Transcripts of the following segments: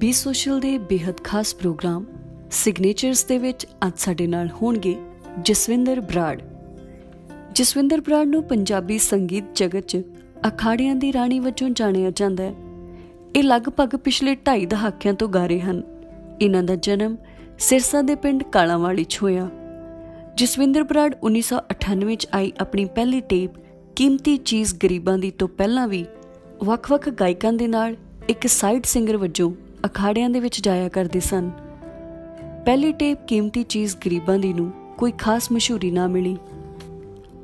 B social ਦੇ ਬੇहद ਖਾਸ programme signatures ਦੇ ਵਿੱਚ ਅੱਜ ਸਾਡੇ ਨਾਲ ਹੋਣਗੇ ਜਸਵਿੰਦਰ ਬਰਾੜ ਜਸਵਿੰਦਰ ਬਰਾੜ ਨੂੰ ਪੰਜਾਬੀ ਸੰਗੀਤ ਜਗਤ 'ਚ ਅਖਾੜਿਆਂ ਦੀ ਰਾਣੀ ਵਜੋਂ ਜਾਣਿਆ ਜਾਂਦਾ ਹੈ ਇਹ ਲਗਭਗ ਪਿਛਲੇ 2.5 ਦਹਾਕਿਆਂ ਤੋਂ ਗਾ ਰਹੇ ਹਨ ਇਹਨਾਂ ਦਾ ਜਨਮ ਸਿਰਸਾ ਦੇ ਪਿੰਡ ਕਾਲਾਵਾਲੀ 'ਚ ਹੋਇਆ ਜਸਵਿੰਦਰ ਬਰਾੜ 1998 ਵਿੱਚ ਆਈ ਆਪਣੀ ਪਹਿਲੀ ਟੇਪ ਕੀਮਤੀ ਚੀਜ਼ ਗਰੀਬਾਂ ਦੀ ਤੋਂ ਪਹਿਲਾਂ ਵੀ ਵੱਖ-ਵੱਖ ਗਾਇਕਾਂ ਦੇ ਨਾਲ ਇੱਕ ਸਾਈਡ ਸਿੰਗਰ ਵਜੋਂ ਅਖਾੜਿਆਂ ਦੇ ਵਿੱਚ ਜਾਇਆ ਕਰਦੇ ਸਨ ਪਹਿਲੀ ਟੇਪ ਕੀਮਤੀ ਚੀਜ਼ ਗਰੀਬਾਂ ਦੀ ਨੂੰ ਕੋਈ ਖਾਸ ਮਸ਼ਹੂਰੀ ਨਾ ਮਿਲੀ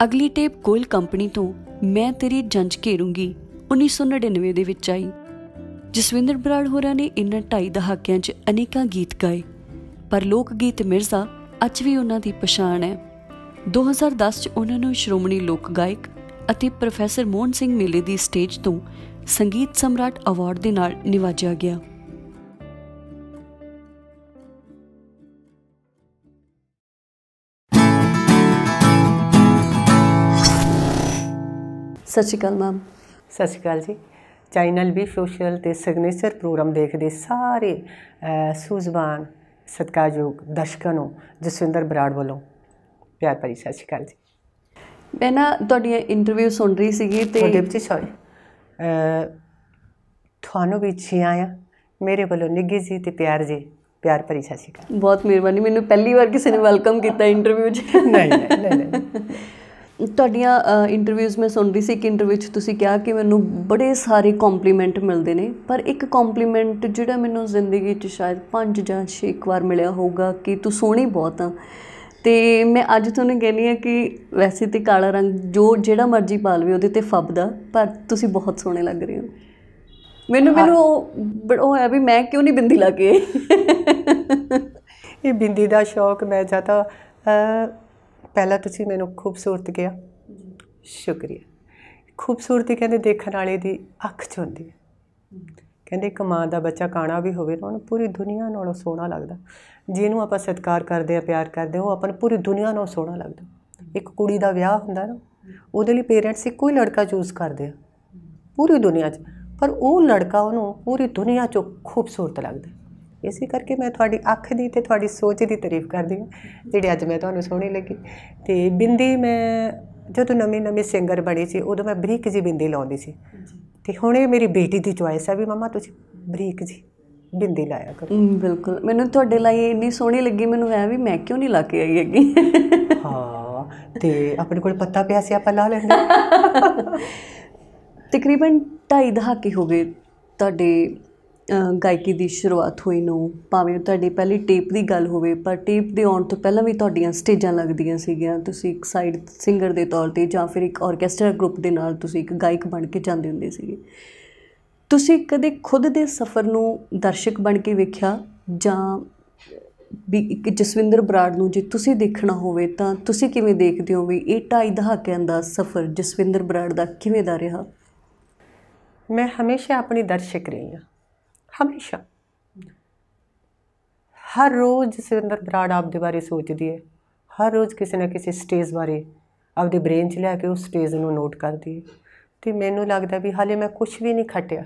ਅਗਲੀ ਟੇਪ ਕੋਇਲ ਕੰਪਨੀ ਤੋਂ ਮੈਂ ਤੇਰੀ ਜੰਜ ਘੇਰੂੰਗੀ 1999 ਦੇ ਵਿੱਚ ਆਈ ਜਸਵਿੰਦਰ ਬਰਾੜ ਹੋਰਾਂ ਨੇ ਇਨ੍ਹਾਂ ਢਾਈ ਦਹਾਕਿਆਂ 'ਚ ਅਨੇਕਾਂ ਗੀਤ ਗਾਏ ਪਰ ਲੋਕ ਗੀਤ ਮਿਰਜ਼ਾ ਅੱਜ ਵੀ ਉਹਨਾਂ ਦੀ ਪਛਾਣ ਹੈ 2010 'ਚ ਉਹਨਾਂ ਨੂੰ ਸ਼੍ਰੋਮਣੀ ਲੋਕ ਗਾਇਕ ਅਤੇ ਪ੍ਰੋਫੈਸਰ ਮੋਹਨ ਸਿੰਘ ਮੇਲੇ ਦੀ ਸਟੇਜ ਤੋਂ ਸੰਗੀਤ ਸਮਰਾਟ ਅਵਾਰਡ ਦੇ ਨਾਲ ਨਿਵਾਜਿਆ ਗਿਆ ਸਤਿ ਸ਼੍ਰੀ ਅਕਾਲ ਮੈਮ ਸਤਿ ਸ਼੍ਰੀ ਅਕਾਲ ਜੀ ਚੈਨਲ ਵੀ ਸੋਸ਼ਲ ਤੇ ਸਿਗਨੇਚਰ ਪ੍ਰੋਗਰਾਮ ਦੇਖਦੇ ਸਾਰੇ ਸੂਜ਼ਬਾਨ ਸਤਕਾਯੋਗ ਦਰਸ਼ਕਾਂ ਨੂੰ ਜਸਵਿੰਦਰ ਬਰਾੜ ਵੱਲੋਂ ਪਿਆਰ ਭਰੀ ਸਤਿ ਸ਼੍ਰੀ ਅਕਾਲ ਜੀ ਮੈਂ ਨਾ ਤੁਹਾਡੀਆਂ ਇੰਟਰਵਿਊ ਸੁਣ ਰਹੀ ਸੀਗੀ ਤੇ ਉਹਦੇ ਵਿੱਚ ਸੌਰੀ ਤੁਹਾਨੂੰ ਵੀ ਛੇ ਆਇਆ ਮੇਰੇ ਵੱਲੋਂ ਨਿੱਗੀ ਜੀ ਤੇ ਪਿਆਰ ਜੀ ਪਿਆਰ ਭਰੀ ਸਤਿ ਸ਼੍ਰੀ ਅਕਾਲ ਬਹੁਤ ਮਿਹਰਬਾਨੀ ਮੈਨੂੰ ਪਹਿਲੀ ਵਾਰ ਕਿਸੇ ਨੇ ਵੈਲਕਮ ਕੀਤਾ ਇੰਟਰਵਿਊ 'ਚ ਨਹੀਂ ਨਹੀਂ ਨਹੀਂ ਤੁਹਾਡੀਆਂ ਇੰਟਰਵਿਊਜ਼ ਮੈਂ ਸੁਣ ਰਹੀ ਸੀ ਇੱਕ ਇੰਟਰਵਿਊ 'ਚ ਤੁਸੀਂ ਕਿਹਾ ਕਿ ਮੈਨੂੰ ਬੜੇ ਸਾਰੇ ਕੰਪਲੀਮੈਂਟ ਮਿਲਦੇ ਨੇ ਪਰ ਇੱਕ ਕੰਪਲੀਮੈਂਟ ਜਿਹੜਾ ਮੈਨੂੰ ਜ਼ਿੰਦਗੀ 'ਚ ਸ਼ਾਇਦ 5 ਜਾਂ 6 ਵਾਰ ਮਿਲਿਆ ਹੋਊਗਾ ਕਿ ਤੂੰ ਸੋਹਣੀ ਬਹੁਤ ਆ ਤੇ ਮੈਂ ਅੱਜ ਤੁਹਾਨੂੰ ਕਹਿੰਨੀ ਆ ਕਿ ਵੈਸੇ ਤੇ ਕਾਲਾ ਰੰਗ ਜੋ ਜਿਹੜਾ ਮਰਜ਼ੀ ਪਾ ਲਵੇ ਉਹਦੇ ਤੇ ਫੱਬਦਾ ਪਰ ਤੁਸੀਂ ਬਹੁਤ ਸੋਹਣੇ ਲੱਗ ਰਹੇ ਹੋ ਮੈਨੂੰ ਮੈਨੂੰ ਉਹ ਹੈ ਵੀ ਮੈਂ ਕਿਉਂ ਨਹੀਂ ਬਿੰਦੀ ਲਾ ਕੇ ਇਹ ਬਿੰਦੀ ਦਾ ਸ਼ੌਕ ਮੈਂ ਜਾਂ ਤਾਂ ਪਹਿਲਾਂ ਤੁਸੀਂ ਮੈਨੂੰ ਖੂਬਸੂਰਤ ਕਿਹਾ ਸ਼ੁਕਰੀਆ ਖੂਬਸੂਰਤੀ ਕਹਿੰਦੇ ਦੇਖਣ ਵਾਲੇ ਦੀ ਅੱਖ 'ਚ ਹੁੰਦੀ ਹੈ ਕਹਿੰਦੇ ਇੱਕ ਮਾਂ ਦਾ ਬੱਚਾ ਕਾਣਾ ਵੀ ਹੋਵੇ ਤਾਂ ਉਹਨੂੰ ਪੂਰੀ ਦੁਨੀਆ ਨਾਲੋਂ ਸੋਹਣਾ ਲੱਗਦਾ ਜਿਹਨੂੰ ਆਪਾਂ ਸਤਿਕਾਰ ਕਰਦੇ ਆ ਪਿਆਰ ਕਰਦੇ ਉਹ ਆਪਾਂ ਨੂੰ ਪੂਰੀ ਦੁਨੀਆ ਨਾਲੋਂ ਸੋਹਣਾ ਲੱਗਦਾ ਇੱਕ ਕੁੜੀ ਦਾ ਵਿਆਹ ਹੁੰਦਾ ਨਾ ਉਹਦੇ ਲਈ ਪੇਰੈਂਟਸ ਇੱਕੋ ਹੀ ਲੜਕਾ ਚੂਜ਼ ਕਰਦੇ ਆ ਪੂਰੀ ਦੁਨੀਆ 'ਚ ਪਰ ਉਹ ਲੜਕਾ ਉਹਨੂੰ ਪੂਰੀ ਦੁਨੀਆ 'ਚੋਂ ਖੂਬਸੂਰਤ ਲੱਗਦਾ ਇਸੇ ਕਰਕੇ ਮੈਂ ਤੁਹਾਡੀ ਅੱਖ ਦੀ ਤੇ ਤੁਹਾਡੀ ਸੋਚ ਦੀ ਤਾਰੀਫ ਕਰਦੀ ਹਾਂ ਜਿਹੜੀ ਅੱਜ ਮੈਂ ਤੁਹਾਨੂੰ ਸੋਹਣੀ ਲੱਗੀ ਤੇ ਬਿੰਦੀ ਮੈਂ ਜਦੋਂ ਨਵੇਂ ਨਵੇਂ ਸਿੰਗਰ ਬਣੀ ਸੀ ਉਦੋਂ ਮੈਂ ਬਰੀਕ ਜੀ ਬਿੰਦੀ ਲਾਉਂਦੀ ਸੀ ਤੇ ਹੁਣ ਇਹ ਮੇਰੀ ਬੇਟੀ ਦੀ ਚੁਆਇਸ ਹੈ ਵੀ ਮਮਾ ਤੁਸੀਂ ਬਰੀਕ ਜੀ ਬਿੰਦੀ ਲਾਇਆ ਕਰੋ ਬਿਲਕੁਲ ਮੈਨੂੰ ਤੁਹਾਡੇ ਲਈ ਇੰਨੀ ਸੋਹਣੀ ਲੱਗੀ ਮੈਨੂੰ ਐ ਵੀ ਮੈਂ ਕਿਉਂ ਨਹੀਂ ਲਾ ਕੇ ਆਈ ਹੈਗੀ ਹਾਂ ਤੇ ਆਪਣੇ ਕੋਲ ਪੱਤਾ ਪਿਆ ਸੀ ਆਪਾਂ ਲਾ ਲੈਂਦੇ ਤਕਰੀਬਨ 2.5 ਦਹਾਕੇ ਹੋ ਗਏ ਤੁਹਾਡੇ ਗਾਇਕੀ ਦੀ ਸ਼ੁਰੂਆਤ ਹੋਈ ਨੂੰ ਭਾਵੇਂ ਉਹ ਤੁਹਾਡੀ ਪਹਿਲੀ ਟੇਪ ਦੀ ਗੱਲ ਹੋਵੇ ਪਰ ਟੇਪ ਦੇ ਆਉਣ ਤੋਂ ਪਹਿਲਾਂ ਵੀ ਤੁਹਾਡੀਆਂ ਸਟੇਜਾਂ ਲੱਗਦੀਆਂ ਸੀਗੀਆਂ ਤੁਸੀਂ ਇੱਕ ਸਾਈਡ ਸਿੰਗਰ ਦੇ ਤੌਰ ਤੇ ਜਾਂ ਫਿਰ ਇੱਕ ਆਰਕੈਸਟਰਾ ਗਰੁੱਪ ਦੇ ਨਾਲ ਤੁਸੀਂ ਇੱਕ ਗਾਇਕ ਬਣ ਕੇ ਜਾਂਦੇ ਹੁੰਦੇ ਸੀਗੇ ਤੁਸੀਂ ਕਦੇ ਖੁਦ ਦੇ ਸਫ਼ਰ ਨੂੰ ਦਰਸ਼ਕ ਬਣ ਕੇ ਵੇਖਿਆ ਜਾਂ ਵੀ ਇੱਕ ਜਸਵਿੰਦਰ ਬਰਾੜ ਨੂੰ ਜੇ ਤੁਸੀਂ ਦੇਖਣਾ ਹੋਵੇ ਤਾਂ ਤੁਸੀਂ ਕਿਵੇਂ ਦੇਖਦੇ ਹੋ ਵੀ ਇਹ ਢਾਈ ਦਹਾਕਿਆਂ ਦਾ ਸਫ਼ਰ ਜਸਵਿੰਦਰ ਬਰਾੜ ਦਾ ਕਿਵੇਂ ਦਾ ਰਿਹਾ ਮੈਂ ਹਮੇਸ਼ਾ ਆਪਣੀ ਦਰਸ਼ਕ ਰਹੀ ਹਾਂ ਹਮੇਸ਼ਾ ਹਰ ਰੋਜ਼ ਸੁਰਿੰਦਰ ਬਰਾੜ ਆਪਦੇ ਬਾਰੇ ਸੋਚਦੀ ਹੈ ਹਰ ਰੋਜ਼ ਕਿਸੇ ਨਾ ਕਿਸੇ ਸਟੇਜ ਬਾਰੇ ਆਪਦੇ ਬ੍ਰੇਨ 'ਚ ਲੈ ਕੇ ਉਸ ਸਟੇਜ ਨੂੰ ਨੋਟ ਕਰਦੀ ਹੈ ਤੇ ਮੈਨੂੰ ਲੱਗਦਾ ਵੀ ਹਾਲੇ ਮੈਂ ਕੁਝ ਵੀ ਨਹੀਂ ਖਟਿਆ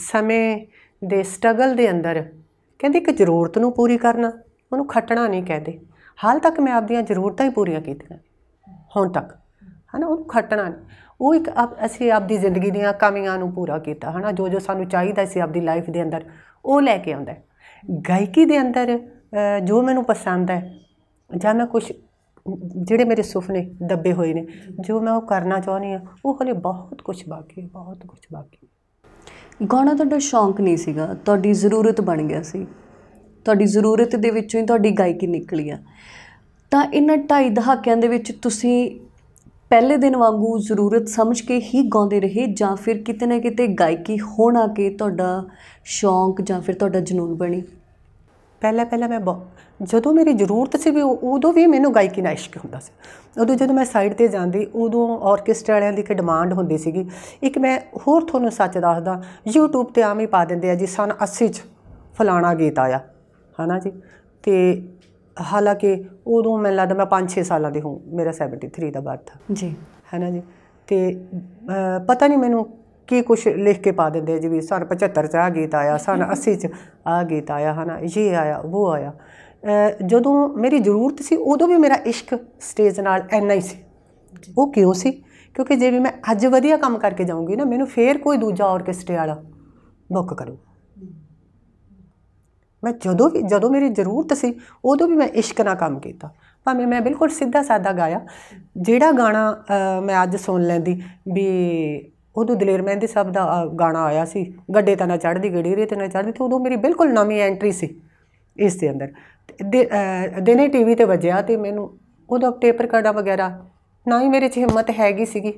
ਸਮੇਂ ਦੇ ਸਟਰਗਲ ਦੇ ਅੰਦਰ ਕਹਿੰਦੇ ਕਿ ਜ਼ਰੂਰਤ ਨੂੰ ਪੂਰੀ ਕਰਨਾ ਉਹਨੂੰ ਖਟਣਾ ਨਹੀਂ ਕਹਿੰਦੇ ਹਾਲ ਤੱਕ ਮੈਂ ਆਪਦੀਆਂ ਜ਼ਰੂਰਤਾਂ ਹੀ ਪੂਰੀਆਂ ਕੀਤੀਆਂ ਹੁਣ ਤੱਕ ਹਨਾ ਉਹਨੂੰ ਖਟਣਾ ਨਹੀਂ ਉਹ ਇੱਕ ਅਸੀਂ ਆਪਦੀ ਜ਼ਿੰਦਗੀ ਦੀਆਂ ਕਮੀਆਂ ਨੂੰ ਪੂਰਾ ਕੀਤਾ ਹਨਾ ਜੋ ਜੋ ਸਾਨੂੰ ਚਾਹੀਦਾ ਸੀ ਆਪਦੀ ਲਾਈਫ ਦੇ ਅੰਦਰ ਉਹ ਲੈ ਕੇ ਆਉਂਦਾ ਗਾਇਕੀ ਦੇ ਅੰਦਰ ਜੋ ਮੈਨੂੰ ਪਸੰਦ ਹੈ ਜਾਂ ਮੈਂ ਕੁਝ ਜਿਹੜੇ ਮੇਰੇ ਸੁਪਨੇ ਦੱਬੇ ਹੋਏ ਨੇ ਜੋ ਮੈਂ ਉਹ ਕਰਨਾ ਚਾਹੁੰਦੀ ਆ ਉਹ ਹਲੇ ਬਹੁਤ ਕੁਝ ਬਾਕੀ ਹੈ ਬਹੁਤ ਕੁਝ ਬਾਕੀ ਗਾਣਾ ਤੁਹਾਡਾ ਸ਼ੌਂਕ ਨਹੀਂ ਸੀਗਾ ਤੁਹਾਡੀ ਜ਼ਰੂਰਤ ਬਣ ਗਿਆ ਸੀ ਤੁਹਾਡੀ ਜ਼ਰੂਰਤ ਦੇ ਵਿੱਚੋਂ ਹੀ ਤੁਹਾਡੀ ਗਾਇਕੀ ਨਿਕਲੀ ਆ ਤਾਂ ਇਹਨਾਂ ਢਾਈ ਦਹਾਕਿਆਂ ਦੇ ਵਿੱਚ ਤੁਸੀਂ ਪਹਿਲੇ ਦਿਨ ਵਾਂਗੂ ਜ਼ਰੂਰਤ ਸਮਝ ਕੇ ਹੀ ਗਾਉਂਦੇ ਰਹੇ ਜਾਂ ਫਿਰ ਕਿਤੇ ਨਾ ਕਿਤੇ ਗਾਇਕੀ ਹੋਣਾ ਕੇ ਤੁਹਾਡਾ ਸ਼ੌਂਕ ਜਾਂ ਫਿਰ ਤੁਹਾਡਾ ਜਨੂਨ ਬਣੀ ਪਹਿਲਾ ਪਹਿਲਾ ਮੈਂ ਜਦੋਂ ਮੇਰੀ ਜ਼ਰੂਰਤ ਸੀ ਵੀ ਉਦੋਂ ਵੀ ਮੈਨੂੰ ਗਾਇਕੀ ਨਾਲ ਇਸ਼ਕ ਹੁੰਦਾ ਸੀ ਉਦੋਂ ਜਦੋਂ ਮੈਂ ਸਾਈਡ ਤੇ ਜਾਂਦੀ ਉਦੋਂ ਆਰਕੈਸਟਰਾ ਵਾਲਿਆਂ ਦੀ ਇੱਕ ਡਿਮਾਂਡ ਹੁੰਦੀ ਸੀਗੀ ਇੱਕ ਮੈਂ ਹੋਰ ਤੁਹਾਨੂੰ ਸੱਚ ਦੱਸਦਾ YouTube ਤੇ ਆਮ ਹੀ ਪਾ ਦਿੰਦੇ ਆ ਜੀ ਸਨ 80 ਚ ਫਲਾਣਾ ਗੀਤ ਆਇਆ ਹਨਾ ਜੀ ਤੇ ਹਾਲਾਂਕਿ ਉਦੋਂ ਮੈਨੂੰ ਲੱਗਦਾ ਮੈਂ 5-6 ਸਾਲਾਂ ਦੀ ਹਾਂ ਮੇਰਾ 73 ਦਾ ਬਰਥ ਜੀ ਹੈ ਨਾ ਜੀ ਤੇ ਪਤਾ ਨਹੀਂ ਮੈਨੂੰ ਕੀ ਕੁਝ ਲਿਖ ਕੇ ਪਾ ਦਿੰਦੇ ਜੀ ਵੀ ਸਨ 75 ਚ ਆ ਗੀਤ ਆਇਆ ਸਨ 80 ਚ ਆ ਗੀਤ ਆਇਆ ਹਨਾ ਇਹ ਆਇਆ ਉਹ ਆਇਆ ਜਦੋਂ ਮੇਰੀ ਜ਼ਰੂਰਤ ਸੀ ਉਦੋਂ ਵੀ ਮੇਰਾ ਇਸ਼ਕ ਸਟੇਜ ਨਾਲ ਐਨਾ ਹੀ ਸੀ ਉਹ ਕਿਉਂ ਸੀ ਕਿਉਂਕਿ ਜੇ ਵੀ ਮੈਂ ਅੱਜ ਵਧੀਆ ਕੰਮ ਕਰਕੇ ਜਾਊਂਗੀ ਨਾ ਮੈਨੂੰ ਫੇਰ ਕੋਈ ਦੂਜਾ ਆਰਕੈਸਟਰਾ ਵਾਲਾ ਬੁੱਕ ਕਰੂ ਮੈਂ ਜਦੋਂ ਵੀ ਜਦੋਂ ਮੇਰੀ ਜ਼ਰੂਰਤ ਸੀ ਉਦੋਂ ਵੀ ਮੈਂ ਇਸ਼ਕ ਨਾਲ ਕੰਮ ਕੀਤਾ ਭਾਵੇਂ ਮੈਂ ਬਿਲਕੁਲ ਸਿੱਧਾ ਸਾਦਾ ਗਾਇਆ ਜਿਹੜਾ ਗਾਣਾ ਮੈਂ ਅੱਜ ਸੁਣ ਲੈਂਦੀ ਵੀ ਉਦੋਂ ਦਲੇਰ ਮਹਿੰਦੀ ਸਾਹਿਬ ਦਾ ਗਾਣਾ ਆਇਆ ਸੀ ਗੱਡੇ ਤਾਂ ਨਾ ਚੜਦੀ ਗੜੀ ਰੇ ਤੇ ਨਾ ਚੜਦੀ ਤੇ ਉਦੋਂ ਮੇਰੀ ਬਿਲਕੁਲ ਨਵੀਂ ਐਂਟਰੀ ਸੀ ਇਸ ਦੇ ਅੰਦਰ ਦਿਨੇ ਟੀਵੀ ਤੇ ਵਜਿਆ ਤੇ ਮੈਨੂੰ ਉਦੋਂ ਟੇਪ ਕਾਰਡਾ ਵਗੈਰਾ ਨਾ ਹੀ ਮੇਰੇ 'ਚ ਹਿੰਮਤ ਹੈਗੀ ਸੀਗੀ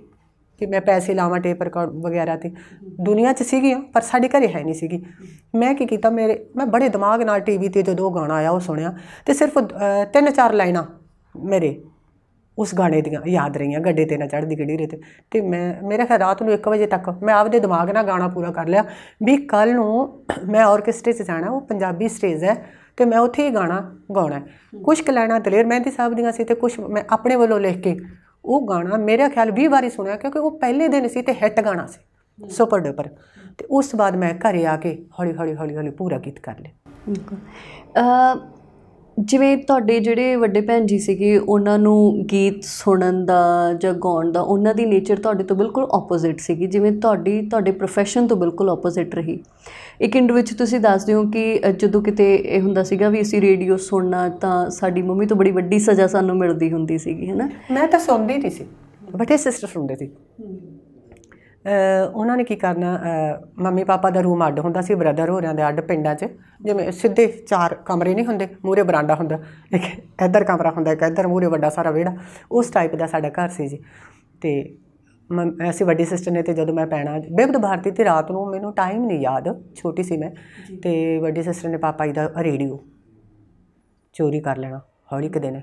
ਕਿ ਮੈਂ ਪੈਸੇ ਲਾਵਾਂ ਟੇਪ ਰਿਕਾਰਡ ਵਗੈਰਾ ਤੇ ਦੁਨੀਆ 'ਚ ਸੀਗੀ ਪਰ ਸਾਡੇ ਘਰੇ ਹੈ ਨਹੀਂ ਸੀਗੀ ਮੈਂ ਕੀ ਕੀਤਾ ਮੇਰੇ ਮੈਂ ਬੜੇ ਦਿਮਾਗ ਨਾਲ ਟੀਵੀ ਤੇ ਜਦੋਂ ਗਾਣਾ ਆਇਆ ਉਹ ਸੁਣਿਆ ਤੇ ਸਿਰਫ ਤਿੰਨ ਚਾਰ ਲਾਈਨਾਂ ਮੇਰੇ ਉਸ ਗਾਣੇ ਦੀਆਂ ਯਾਦ ਰਹੀਆਂ ਗੱਡੇ ਤੇ ਨਾ ਚੜਦੀ ਗੜੀਰੇ ਤੇ ਤੇ ਮੈਂ ਮੇਰੇ ਖਿਆਲ ਰਾਤ ਨੂੰ 1 ਵਜੇ ਤੱਕ ਮੈਂ ਆਪਦੇ ਦਿਮਾਗ ਨਾਲ ਗਾਣਾ ਪੂਰਾ ਕਰ ਲਿਆ ਵੀ ਕੱਲ ਨੂੰ ਮੈਂ ਆਰਕੈਸਟਰੇ 'ਚ ਜਾਣਾ ਉਹ ਪੰਜਾਬੀ ਸਟੇਜ ਹੈ ਤੇ ਮੈਂ ਉੱਥੇ ਹੀ ਗਾਣਾ ਗਾਉਣਾ ਕੁਝ ਕਲੈਣਾ ਦਲੇਰ ਮਹਿੰਦੀ ਸਾਹਿਬ ਦੀਆਂ ਸੀ ਤੇ ਕੁਝ ਮੈਂ ਆਪਣੇ ਵੱਲੋਂ ਲਿਖ ਕੇ ਉਹ ਗਾਣਾ ਮੇਰੇ ਖਿਆਲ 20 ਵਾਰੀ ਸੁਣਿਆ ਕਿਉਂਕਿ ਉਹ ਪਹਿਲੇ ਦਿਨ ਸੀ ਤੇ ਹਿੱਟ ਗਾਣਾ ਸੀ ਸੁਪਰ ਡੁਪਰ ਤੇ ਉਸ ਤੋਂ ਬਾਅਦ ਮੈਂ ਘਰੇ ਆ ਕੇ ਹੌਲੀ ਹੌਲੀ ਹੌਲੀ ਹੌਲੀ ਪੂਰਾ ਗੀਤ ਕਰ ਲਿਆ ਬਿਲਕੁਲ ਜਿਵੇਂ ਤੁਹਾਡੇ ਜਿਹੜੇ ਵੱਡੇ ਭੈਣ ਜੀ ਸੀਗੇ ਉਹਨਾਂ ਨੂੰ ਗੀਤ ਸੁਣਨ ਦਾ ਜਾਂ ਗਾਉਣ ਦਾ ਉਹਨਾਂ ਦੀ ਨੇਚਰ ਤੁਹਾਡੇ ਤੋਂ ਬਿਲਕੁਲ ਆਪੋਜ਼ਿਟ ਸੀਗੀ ਜਿਵੇਂ ਤੁਹਾਡੀ ਤੁਹਾਡੇ profession ਤੋਂ ਬਿਲਕੁਲ ਆਪੋਜ਼ਿਟ ਰਹੀ ਇੱਕ ਇੰਡ ਵਿੱਚ ਤੁਸੀਂ ਦੱਸਦੇ ਹੋ ਕਿ ਜਦੋਂ ਕਿਤੇ ਇਹ ਹੁੰਦਾ ਸੀਗਾ ਵੀ ਅਸੀਂ ਰੇਡੀਓ ਸੁਣਨਾ ਤਾਂ ਸਾਡੀ ਮੰਮੀ ਤੋਂ ਬੜੀ ਵੱਡੀ ਸਜ਼ਾ ਸਾਨੂੰ ਮਿਲਦੀ ਹੁੰਦੀ ਸੀਗੀ ਹੈਨਾ ਮੈਂ ਤਾਂ ਸੁਣਦੀ ਨਹੀਂ ਸੀ ਬਟ ਇਹ ਸਿਸਟਰ ਸੁਣਦੇ ਸੀ ਉਹਨਾਂ ਨੇ ਕੀ ਕਰਨਾ ਮੰਮੀ ਪਾਪਾ ਦਾ ਰੂਮ ਅੱਡ ਹੁੰਦਾ ਸੀ ਬ੍ਰਦਰ ਹੋਰਾਂ ਦੇ ਅੱਡ ਪਿੰਡਾਂ 'ਚ ਜਿਵੇਂ ਸਿੱਧੇ ਚਾਰ ਕਮਰੇ ਨਹੀਂ ਹੁੰਦੇ ਮੂਰੇ ਬਰਾਂਡਾ ਹੁੰਦਾ ਇੱਕ ਇੱਧਰ ਕਮਰਾ ਹੁੰਦਾ ਇੱਕ ਇੱਧਰ ਮੂਰੇ ਵੱਡਾ ਸਾਰਾ ਵਿਹੜਾ ਉਸ ਟਾਈਪ ਦਾ ਸਾਡਾ ਘਰ ਸੀ ਜੀ ਤੇ ਐਸੀ ਵੱਡੀ ਸਿਸਟਰ ਨੇ ਤੇ ਜਦੋਂ ਮੈਂ ਪੈਣਾ ਬੇਬਦ ਭਾਰਤੀ ਤੇ ਰਾਤ ਨੂੰ ਮੈਨੂੰ ਟਾਈਮ ਨਹੀਂ ਯਾਦ ਛੋਟੀ ਸੀ ਮੈਂ ਤੇ ਵੱਡੀ ਸਿਸਟਰ ਨੇ ਪਾਪਾ ਜੀ ਦਾ ਰੇਡੀਓ ਚੋਰੀ ਕਰ ਲੈਣਾ ਹੌਲੀ ਕਿ ਨੇ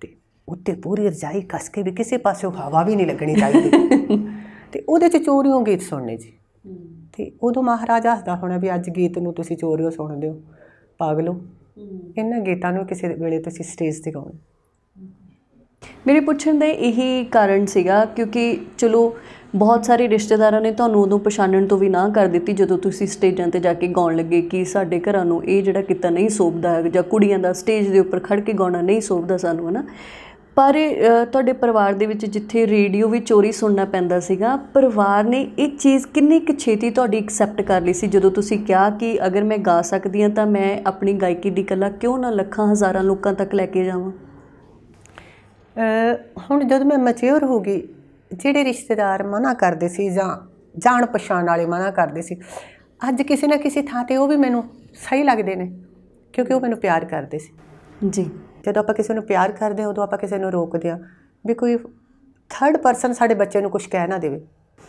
ਤੇ ਉੱਤੇ ਪੂਰੀ ਰਜਾਈ ਕਸ ਕੇ ਵੀ ਕਿਸੇ ਪਾਸੇ ਹਵਾ ਵੀ ਨਹੀਂ ਲੱਗਣੀ ਚਾਹੀਦੀ ਤੇ ਉਹਦੇ 'ਚ ਚੋਰੀਓ ਗੀਤ ਸੁਣਨੇ ਜੀ ਤੇ ਉਦੋਂ ਮਹਾਰਾਜਾ ਹੱਸਦਾ ਹੋਣਾ ਵੀ ਅੱਜ ਗੀਤ ਨੂੰ ਤੁਸੀਂ ਚੋਰੀਓ ਸੁਣਦੇ ਹੋ ਪਾਗਲੋ ਇਹਨਾਂ ਗੀਤਾਂ ਨੂੰ ਕਿਸੇ ਵੇਲੇ ਤੁਸੀਂ ਸਟੇਜ ਤੇ ਗਾਉਣਾ ਮੇਰੇ ਪੁੱਛਣ ਦਾ ਇਹੀ ਕਾਰਨ ਸੀਗਾ ਕਿਉਂਕਿ ਚਲੋ ਬਹੁਤ ਸਾਰੇ ਰਿਸ਼ਤੇਦਾਰਾਂ ਨੇ ਤੁਹਾਨੂੰ ਉਦੋਂ ਪਛਾਣਨ ਤੋਂ ਵੀ ਨਾ ਕਰ ਦਿੱਤੀ ਜਦੋਂ ਤੁਸੀਂ ਸਟੇਜਾਂ ਤੇ ਜਾ ਕੇ ਗਾਉਣ ਲੱਗੇ ਕਿ ਸਾਡੇ ਘਰਾਂ ਨੂੰ ਇਹ ਜਿਹੜਾ ਕਿਤਾ ਨਹੀਂ ਸੋਭਦਾ ਜਾਂ ਕੁੜੀਆਂ ਦਾ ਸਟੇਜ ਦੇ ਉੱਪਰ ਖੜ ਕੇ ਗਾਉਣਾ ਨਹੀਂ ਸੋਭਦਾ ਸਾਨੂੰ ਹਨਾ ਪਰ ਤੁਹਾਡੇ ਪਰਿਵਾਰ ਦੇ ਵਿੱਚ ਜਿੱਥੇ ਰੇਡੀਓ ਵੀ ਚੋਰੀ ਸੁਣਨਾ ਪੈਂਦਾ ਸੀਗਾ ਪਰਿਵਾਰ ਨੇ ਇਹ ਚੀਜ਼ ਕਿੰਨੀ ਕੁ ਛੇਤੀ ਤੁਹਾਡੀ ਐਕਸੈਪਟ ਕਰ ਲਈ ਸੀ ਜਦੋਂ ਤੁਸੀਂ ਕਿਹਾ ਕਿ ਅਗਰ ਮੈਂ ਗਾ ਸਕਦੀ ਹਾਂ ਤਾਂ ਮੈਂ ਆਪਣੀ ਗਾਇਕੀ ਦੀ ਕਲਾ ਕਿਉਂ ਨਾ ਲੱਖਾਂ ਹਜ਼ਾਰਾਂ ਲੋਕਾਂ ਤੱਕ ਲੈ ਕੇ ਜਾਵਾਂ ਹੁਣ ਜਦੋਂ ਮੈਂ ਮੈਚਿਓਰ ਹੋ ਗਈ ਜਿਹੜੇ ਰਿਸ਼ਤੇਦਾਰ ਮਨਾ ਕਰਦੇ ਸੀ ਜਾਂ ਜਾਣ ਪਛਾਣ ਵਾਲੇ ਮਨਾ ਕਰਦੇ ਸੀ ਅੱਜ ਕਿਸੇ ਨਾ ਕਿਸੇ ਥਾਂ ਤੇ ਉਹ ਵੀ ਮੈਨੂੰ ਸਹੀ ਲੱਗਦੇ ਨੇ ਕਿਉਂਕਿ ਉਹ ਮੈਨੂੰ ਪਿਆਰ ਕਰਦੇ ਸੀ ਜੀ ਜਦੋਂ ਆਪਾਂ ਕਿਸੇ ਨੂੰ ਪਿਆਰ ਕਰਦੇ ਹਾਂ ਉਦੋਂ ਆਪਾਂ ਕਿਸੇ ਨੂੰ ਰੋਕਦੇ ਹਾਂ ਵੀ ਕੋਈ ਥਰਡ ਪਰਸਨ ਸਾਡੇ ਬੱਚੇ ਨੂੰ ਕੁਝ ਕਹਿ ਨਾ ਦੇਵੇ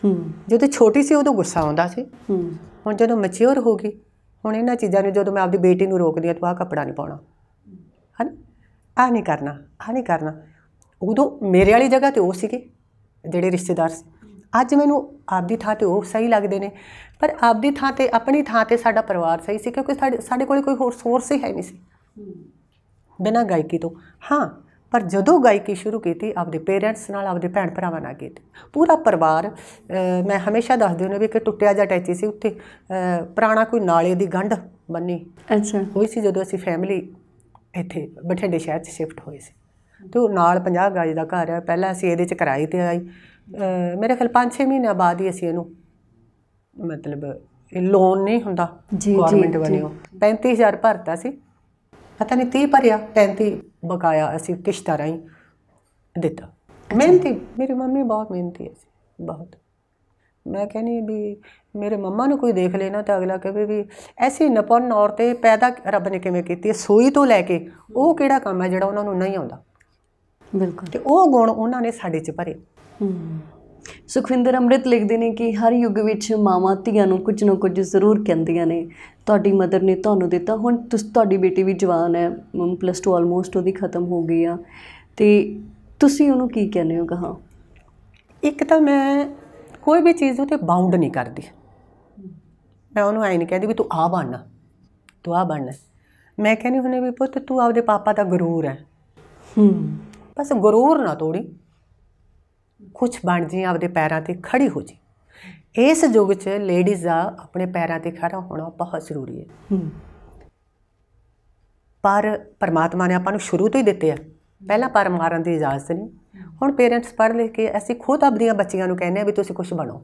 ਹੂੰ ਜਦੋਂ ਛੋਟੀ ਸੀ ਉਦੋਂ ਗੁੱਸਾ ਆਉਂਦਾ ਸੀ ਹੂੰ ਹੁਣ ਜਦੋਂ ਮੈਚਿਓਰ ਹੋ ਗਈ ਹੁਣ ਇਹਨਾਂ ਚੀਜ਼ਾਂ ਨੂੰ ਜਦੋਂ ਮੈਂ ਆਪਣੀ ਬੇਟੀ ਨੂੰ ਰੋਕਦੀ ਹਾਂ ਤੂੰ ਆ ਕੱਪੜਾ ਨਹੀਂ ਪਾਉਣਾ ਹਨ ਆ ਨਹੀਂ ਕਰਨਾ ਆ ਨਹੀਂ ਕਰਨਾ ਉਦੋਂ ਮੇਰੇ ਵਾਲੀ ਜਗ੍ਹਾ ਤੇ ਉਹ ਸੀਗੇ ਜਿਹੜੇ ਰਿਸ਼ਤੇਦਾਰ ਸੀ ਅੱਜ ਮੈਨੂੰ ਆਪਦੀ ਥਾਂ ਤੇ ਉਹ ਸਹੀ ਲੱਗਦੇ ਨੇ ਪਰ ਆਪਦੀ ਥਾਂ ਤੇ ਆਪਣੀ ਥਾਂ ਤੇ ਸਾਡਾ ਪਰਿਵਾਰ ਸਹੀ ਸੀ ਕਿਉਂਕਿ ਸਾਡੇ ਕੋਲ ਕੋਈ ਹੋਰ ਸੋਰਸ ਹੀ ਹੈ ਨਹੀਂ ਸੀ ਬਿਨਾਂ ਗਾਇਕੀ ਤੋਂ ਹਾਂ ਪਰ ਜਦੋਂ ਗਾਇਕੀ ਸ਼ੁਰੂ ਕੀਤੀ ਆਪਦੇ ਪੇਰੈਂਟਸ ਨਾਲ ਆਪਦੇ ਭੈਣ ਭਰਾਵਾਂ ਨਾਲ ਕੀਤੀ ਪੂਰਾ ਪਰਿਵਾਰ ਮੈਂ ਹਮੇਸ਼ਾ ਦੱਸਦੀ ਹੁੰਦੀ ਵੀ ਕਿ ਟੁੱਟਿਆ ਜਾਂ ਟੈਚੀ ਸੀ ਉੱਥੇ ਪੁਰਾਣਾ ਕੋਈ ਨਾਲੇ ਦੀ ਗੰਢ ਬੰਨੀ ਅੱਛਾ ਹੋਈ ਸੀ ਜਦੋਂ ਅਸੀਂ ਫੈਮਿਲੀ ਇੱਥੇ ਬਠਿੰਡੇ ਸ਼ਹਿਰ 'ਚ ਸ਼ਿਫਟ ਹੋਏ ਸੀ ਤੇ ਉਹ ਨਾਲ 50 ਗਾਜ ਦਾ ਘਰ ਹੈ ਪਹਿਲਾਂ ਅਸੀਂ ਇਹਦੇ 'ਚ ਕਿਰਾਏ ਤੇ ਆਈ ਮੇਰੇ ਖਿਆਲ 5-6 ਮਹੀਨੇ ਬਾਅਦ ਹੀ ਅਸੀਂ ਇਹਨੂੰ ਮਤਲਬ ਲੋਨ ਨਹੀਂ ਹੁੰਦਾ ਗਵਰਨਮੈਂਟ ਵੱਲੋਂ 35000 ਭਰਤਾ ਸੀ ਪਤਾ ਨਹੀਂ 30 ਭਰਿਆ 35 ਬਕਾਇਆ ਅਸੀਂ ਕਿਸ਼ਤਾਂ ਰਾਹੀਂ ਦਿੱਤਾ ਮਿਹਨਤੀ ਮੇਰੀ ਮੰਮੀ ਬਹੁਤ ਮਿਹਨਤੀ ਸੀ ਬਹੁਤ ਮੈਂ ਕਹਿੰਨੀ ਵੀ ਮੇਰੇ ਮੰਮਾ ਨੂੰ ਕੋਈ ਦੇਖ ਲੈਣਾ ਤਾਂ ਅਗਲਾ ਕਹੇ ਵੀ ਐਸੀ ਨਪਨ ਔਰਤੇ ਪੈਦਾ ਰੱਬ ਨੇ ਕਿਵੇਂ ਕੀਤੀ ਸੋਈ ਤੋਂ ਲੈ ਕੇ ਉਹ ਕਿਹੜਾ ਕੰਮ ਹੈ ਜਿਹੜਾ ਉਹਨਾਂ ਨੂੰ ਨਹੀਂ ਆਉਂਦਾ ਬਿਲਕੁਲ ਤੇ ਉਹ ਗੁਣ ਉਹਨਾਂ ਨੇ ਸਾਡੇ 'ਚ ਭਰੇ ਹੂੰ ਸੁਖਵਿੰਦਰ ਅੰਮ੍ਰਿਤ ਲਿਖਦੇ ਨੇ ਕਿ ਹਰ ਯੁੱਗ ਵਿੱਚ ਮਾਵਾਂ ਧੀਆਂ ਨੂੰ ਕੁਝ ਨਾ ਕੁਝ ਜ਼ਰੂਰ ਕਹਿੰਦੀਆਂ ਨੇ ਤੁਹਾਡੀ ਮਦਰ ਨੇ ਤੁਹਾਨੂੰ ਦਿੱਤਾ ਹੁਣ ਤੁਸੀਂ ਤੁਹਾਡੀ ਬੇਟੀ ਵੀ ਜਵਾਨ ਹੈ ਪਲੱਸ 2 ਆਲਮੋਸਟ ਉਹਦੀ ਖਤਮ ਹੋ ਗਈ ਆ ਤੇ ਤੁਸੀਂ ਉਹਨੂੰ ਕੀ ਕਹਿੰਦੇ ਹੋ ਕਹਾ ਇੱਕ ਤਾਂ ਮੈਂ ਕੋਈ ਵੀ ਚੀਜ਼ ਉਤੇ ਬਾਉਂਡ ਨਹੀਂ ਕਰਦੀ ਮੈਂ ਉਹਨੂੰ ਐ ਨਹੀਂ ਕਹਿੰਦੀ ਵੀ ਤੂੰ ਆ ਬਣਨਾ ਤੂੰ ਆ ਬਣਨਾ ਮੈਂ ਕਹਿੰਦੀ ਹੁੰਨੇ ਵੀ ਪੁੱਤ ਤੂੰ ਆਪਦੇ ਪਾਪਾ ਦਾ ਗਰੂਰ ਹੈ ਹੂੰ ਬਸ ਗਰੂਰ ਨਾ ਤੋੜੀ ਕੁਝ ਬਣ ਜੀ ਆਪਦੇ ਪੈਰਾਂ ਤੇ ਖੜੀ ਹੋ ਜੀ ਇਸ ਯੁੱਗ 'ਚ ਲੇਡੀਜ਼ ਦਾ ਆਪਣੇ ਪੈਰਾਂ ਤੇ ਖੜਾ ਹੋਣਾ ਬਹੁਤ ਜ਼ਰੂਰੀ ਹੈ ਪਰ ਪਰਮਾਤਮਾ ਨੇ ਆਪਾਂ ਨੂੰ ਸ਼ੁਰੂ ਤੋਂ ਹੀ ਦਿੱਤੇ ਆ ਪਹਿਲਾਂ ਪਰ ਮਾਰਨ ਦੀ ਇਜਾਜ਼ਤ ਨਹੀਂ ਹੁਣ ਪੇਰੈਂਟਸ ਪੜ੍ਹ ਲੈ ਕੇ ਅਸੀਂ ਖੁਦ ਆਪਣੀਆਂ ਬੱਚੀਆਂ ਨੂੰ ਕਹਿੰਦੇ ਆ ਵੀ ਤੁਸੀਂ ਕੁਝ ਬਣੋ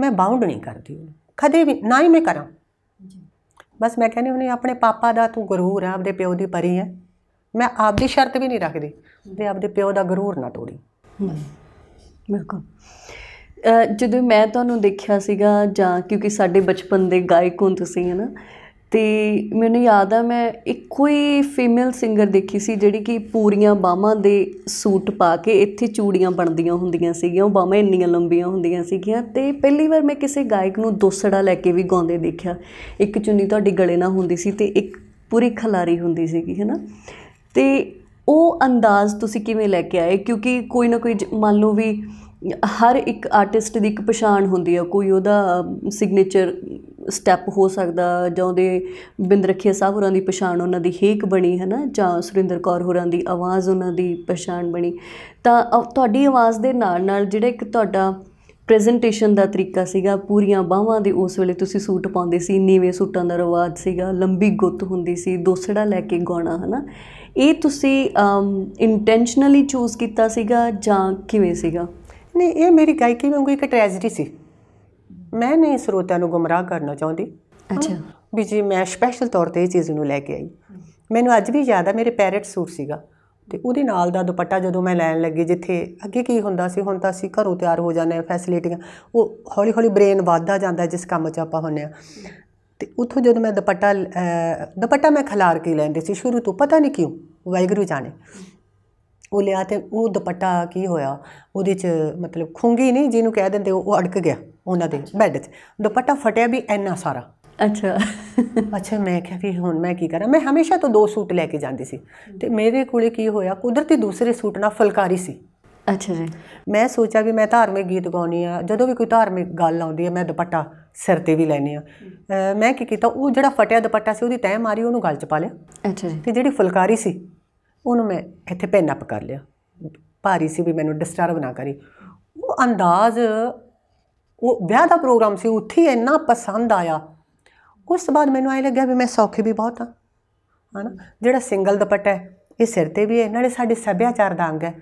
ਮੈਂ ਬਾਉਂਡ ਨਹੀਂ ਕਰਦੀ ਕਦੇ ਵੀ ਨਾ ਹੀ ਮੈਂ ਕਰਾਂ ਬਸ ਮੈਂ ਕਹਿੰਦੀ ਉਹਨੇ ਆਪਣੇ ਪਾਪਾ ਦਾ ਤੂੰ ਗਰੂਰ ਆ ਆਪਦੇ ਪਿਓ ਦੀ ਪਰੀ ਹੈ ਮੈਂ ਆਪਦੀ ਸ਼ਰਤ ਵੀ ਨਹੀਂ ਰੱਖਦੀ ਤੇ ਆਪਦੇ ਪਿਓ ਦਾ ਗਰੂਰ ਨਾ ਤੋੜੀ ਬਿਲਕੁਲ ਜਦੋਂ ਮੈਂ ਤੁਹਾਨੂੰ ਦੇਖਿਆ ਸੀਗਾ ਜਾਂ ਕਿਉਂਕਿ ਸਾਡੇ ਬਚਪਨ ਦੇ ਗਾਇਕ ਹੋ ਤੁਸੀਂ ਹਨ ਤੇ ਮੈਨੂੰ ਯਾਦ ਆ ਮੈਂ ਇੱਕੋ ਹੀ ਫੀਮੇਲ ਸਿੰਗਰ ਦੇਖੀ ਸੀ ਜਿਹੜੀ ਕਿ ਪੂਰੀਆਂ ਬਾਹਾਂ ਦੇ ਸੂਟ ਪਾ ਕੇ ਇੱਥੇ ਚੂੜੀਆਂ ਬਣਦੀਆਂ ਹੁੰਦੀਆਂ ਸੀਗੀਆਂ ਉਹ ਬਾਹਾਂ ਇੰਨੀਆਂ ਲੰਬੀਆਂ ਹੁੰਦੀਆਂ ਸੀਗੀਆਂ ਤੇ ਪਹਿਲੀ ਵਾਰ ਮੈਂ ਕਿਸੇ ਗਾਇਕ ਨੂੰ ਦੋਸੜਾ ਲੈ ਕੇ ਵੀ ਗਾਉਂਦੇ ਦੇਖਿਆ ਇੱਕ ਚੁੰਨੀ ਤੁਹਾਡੀ ਗਲੇ ਨਾਲ ਹੁੰਦੀ ਸੀ ਤੇ ਇੱਕ ਪੂਰੀ ਖਲਾਰੀ ਹੁੰਦੀ ਸੀਗੀ ਹੈਨਾ ਤੇ ਉਹ ਅੰਦਾਜ਼ ਤੁਸੀਂ ਕਿਵੇਂ ਲੈ ਕੇ ਆਏ ਕਿਉਂਕਿ ਕੋਈ ਨਾ ਕੋਈ ਮੰਨ ਲਓ ਵੀ ਹਰ ਇੱਕ ਆਰਟਿਸਟ ਦੀ ਇੱਕ ਪਛਾਣ ਹੁੰਦੀ ਹੈ ਕੋਈ ਉਹਦਾ ਸਿਗਨੇਚਰ ਸਟੈਪ ਹੋ ਸਕਦਾ ਜਾਂ ਉਹਦੇ ਰਖੇ ਸਾਹਿਬ ਹੋਰਾਂ ਦੀ ਪਛਾਣ ਉਹਨਾਂ ਦੀ ਹੇਕ ਬਣੀ ਹੈ ਨਾ ਜਾਂ ਸੁਰਿੰਦਰ ਕੌਰ ਹੋਰਾਂ ਦੀ ਆਵਾਜ਼ ਉਹਨਾਂ ਦੀ ਪਛਾਣ ਬਣੀ ਤਾਂ ਤੁਹਾਡੀ ਆਵਾਜ਼ ਦੇ ਨਾਲ ਨਾਲ ਜਿਹੜਾ ਇੱਕ ਤੁਹਾਡਾ ਪ੍ਰੈਜੈਂਟੇਸ਼ਨ ਦਾ ਤਰੀਕਾ ਸੀਗਾ ਪੂਰੀਆਂ ਬਾਹਾਂ ਦੇ ਉਸ ਵੇਲੇ ਤੁਸੀਂ ਸੂਟ ਪਾਉਂਦੇ ਸੀ ਨੀਵੇਂ ਸੂਟਾਂ ਦਾ ਰਿਵਾਜ ਸੀਗਾ ਲੰਬੀ ਗੁੱਤ ਹੁੰਦੀ ਸੀ ਦੋਸੜਾ ਲੈ ਕੇ ਗਾਉਣਾ ਹਨਾ ਇਹ ਤੁਸੀਂ ਇੰਟੈਂਸ਼ਨਲੀ ਚੂਜ਼ ਕੀਤਾ ਸੀਗਾ ਜਾਂ ਕਿਵੇਂ ਸੀਗਾ ਨਹੀਂ ਇਹ ਮੇਰੀ ਗਾਇਕੀ ਵਾਂਗੂ ਇੱਕ ਟ੍ਰੈਜੇਡੀ ਸੀ ਮੈਂ ਨਹੀਂ ਸਰੋਤਿਆਂ ਨੂੰ ਗੁੰਮਰਾਹ ਕਰਨਾ ਚਾਹੁੰਦੀ ਅੱਛਾ ਵੀ ਜੀ ਮੈਂ ਸਪੈਸ਼ਲ ਤੌਰ ਤੇ ਇਹ ਚੀਜ਼ ਨੂੰ ਲੈ ਕੇ ਆਈ ਮੈਨੂੰ ਅੱਜ ਵੀ ਯਾਦ ਆ ਮੇਰੇ ਪੈਰਟ ਸੂਟ ਸੀਗਾ ਤੇ ਉਹਦੇ ਨਾਲ ਦਾ ਦੁਪੱਟਾ ਜਦੋਂ ਮੈਂ ਲੈਣ ਲੱਗੀ ਜਿੱਥੇ ਅੱਗੇ ਕੀ ਹੁੰਦਾ ਸੀ ਹੁਣ ਤਾਂ ਅਸੀਂ ਘਰੋਂ ਤਿਆਰ ਹੋ ਜਾਂਦੇ ਆ ਫੈਸਿਲਿਟੀਆਂ ਉਹ ਹੌਲੀ ਹੌਲੀ ਬ੍ਰੇਨ ਵੱਧਦਾ ਜਾਂਦਾ ਜਿਸ ਕੰਮ 'ਚ ਆਪਾਂ ਹੁੰਨੇ ਆ ਤੇ ਉਥੋਂ ਜਦੋਂ ਮੈਂ ਦੁਪੱਟਾ ਦੁਪੱਟਾ ਮੈਂ ਖਲਾਰ ਕੇ ਲੈਂਦੇ ਸੀ ਸ਼ੁਰੂ ਤੋਂ ਪਤਾ ਨਹੀਂ ਕਿਉਂ ਵੈਗਰੂ ਜਾਣੇ ਉਹ ਲਿਆ ਤੇ ਉਹ ਦੁਪੱਟਾ ਕੀ ਹੋਇਆ ਉਹਦੇ ਚ ਮਤਲਬ ਖੁੰਗੀ ਨਹੀਂ ਜਿਹਨੂੰ ਕਹਿ ਦਿੰਦੇ ਉਹ ਅੜਕ ਗਿਆ ਉਹਨਾਂ ਦੇ ਬੈੱਡ 'ਚ ਦੁਪੱਟਾ ਫਟਿਆ ਵੀ ਐਨਾ ਸਾਰਾ ਅੱਛਾ ਅੱਛਾ ਮੈਂ ਕਿਹਾ ਵੀ ਹੁਣ ਮੈਂ ਕੀ ਕਰਾਂ ਮੈਂ ਹਮੇਸ਼ਾ ਤੋਂ ਦੋ ਸੂਟ ਲੈ ਕੇ ਜਾਂਦੀ ਸੀ ਤੇ ਮੇਰੇ ਕੋਲੇ ਕੀ ਹੋਇਆ ਕੁਦਰਤੀ ਦੂਸਰੇ ਸੂਟ ਨਾਲ ਫਲਕਾਰੀ ਸੀ ਅੱਛਾ ਜੀ ਮੈਂ ਸੋਚਿਆ ਵੀ ਮੈਂ ਧਾਰਮਿਕ ਗੀਤ ਗਾਉਣੀ ਆ ਜਦੋਂ ਵੀ ਕੋਈ ਧਾਰਮਿਕ ਗੱਲ ਆਉਂਦੀ ਹੈ ਮੈਂ ਦੁਪੱਟਾ ਸਿਰ ਤੇ ਵੀ ਲੈਨੇ ਆ ਮੈਂ ਕੀ ਕੀਤਾ ਉਹ ਜਿਹੜਾ ਫਟਿਆ ਦੁਪੱਟਾ ਸੀ ਉਹਦੀ ਤੈਅ ਮਾਰੀ ਉਹਨੂੰ ਗਲ ਚ ਪਾ ਲਿਆ ਅੱਛਾ ਜੀ ਤੇ ਜਿਹੜੀ ਫੁਲਕਾਰੀ ਸੀ ਉਹਨੂੰ ਮੈਂ ਇੱਥੇ ਪੈਨ ਅਪ ਕਰ ਲਿਆ ਭਾਰੀ ਸੀ ਵੀ ਮੈਨੂੰ ਡਿਸਟਰਬ ਨਾ ਕਰੀ ਉਹ ਅੰਦਾਜ਼ ਉਹ ਵਿਆਹ ਦਾ ਪ੍ਰੋਗਰਾਮ ਸੀ ਉੱਥੇ ਇੰਨਾ ਪਸੰਦ ਆਇਆ ਉਸ ਤੋਂ ਬਾਅਦ ਮੈਨੂੰ ਆਇ ਲੱਗਿਆ ਵੀ ਮੈਂ ਸੌਖੀ ਵੀ ਬਹੁਤ ਆ ਹਨਾ ਜਿਹੜਾ ਸਿੰਗਲ ਦੁਪੱਟਾ ਹੈ ਇਹ ਸਿਰ ਤੇ ਵੀ ਹੈ ਨਾਲੇ ਸਾਡੇ ਸੱਭਿਆਚਾਰ ਦਾ ਅੰਗ ਹੈ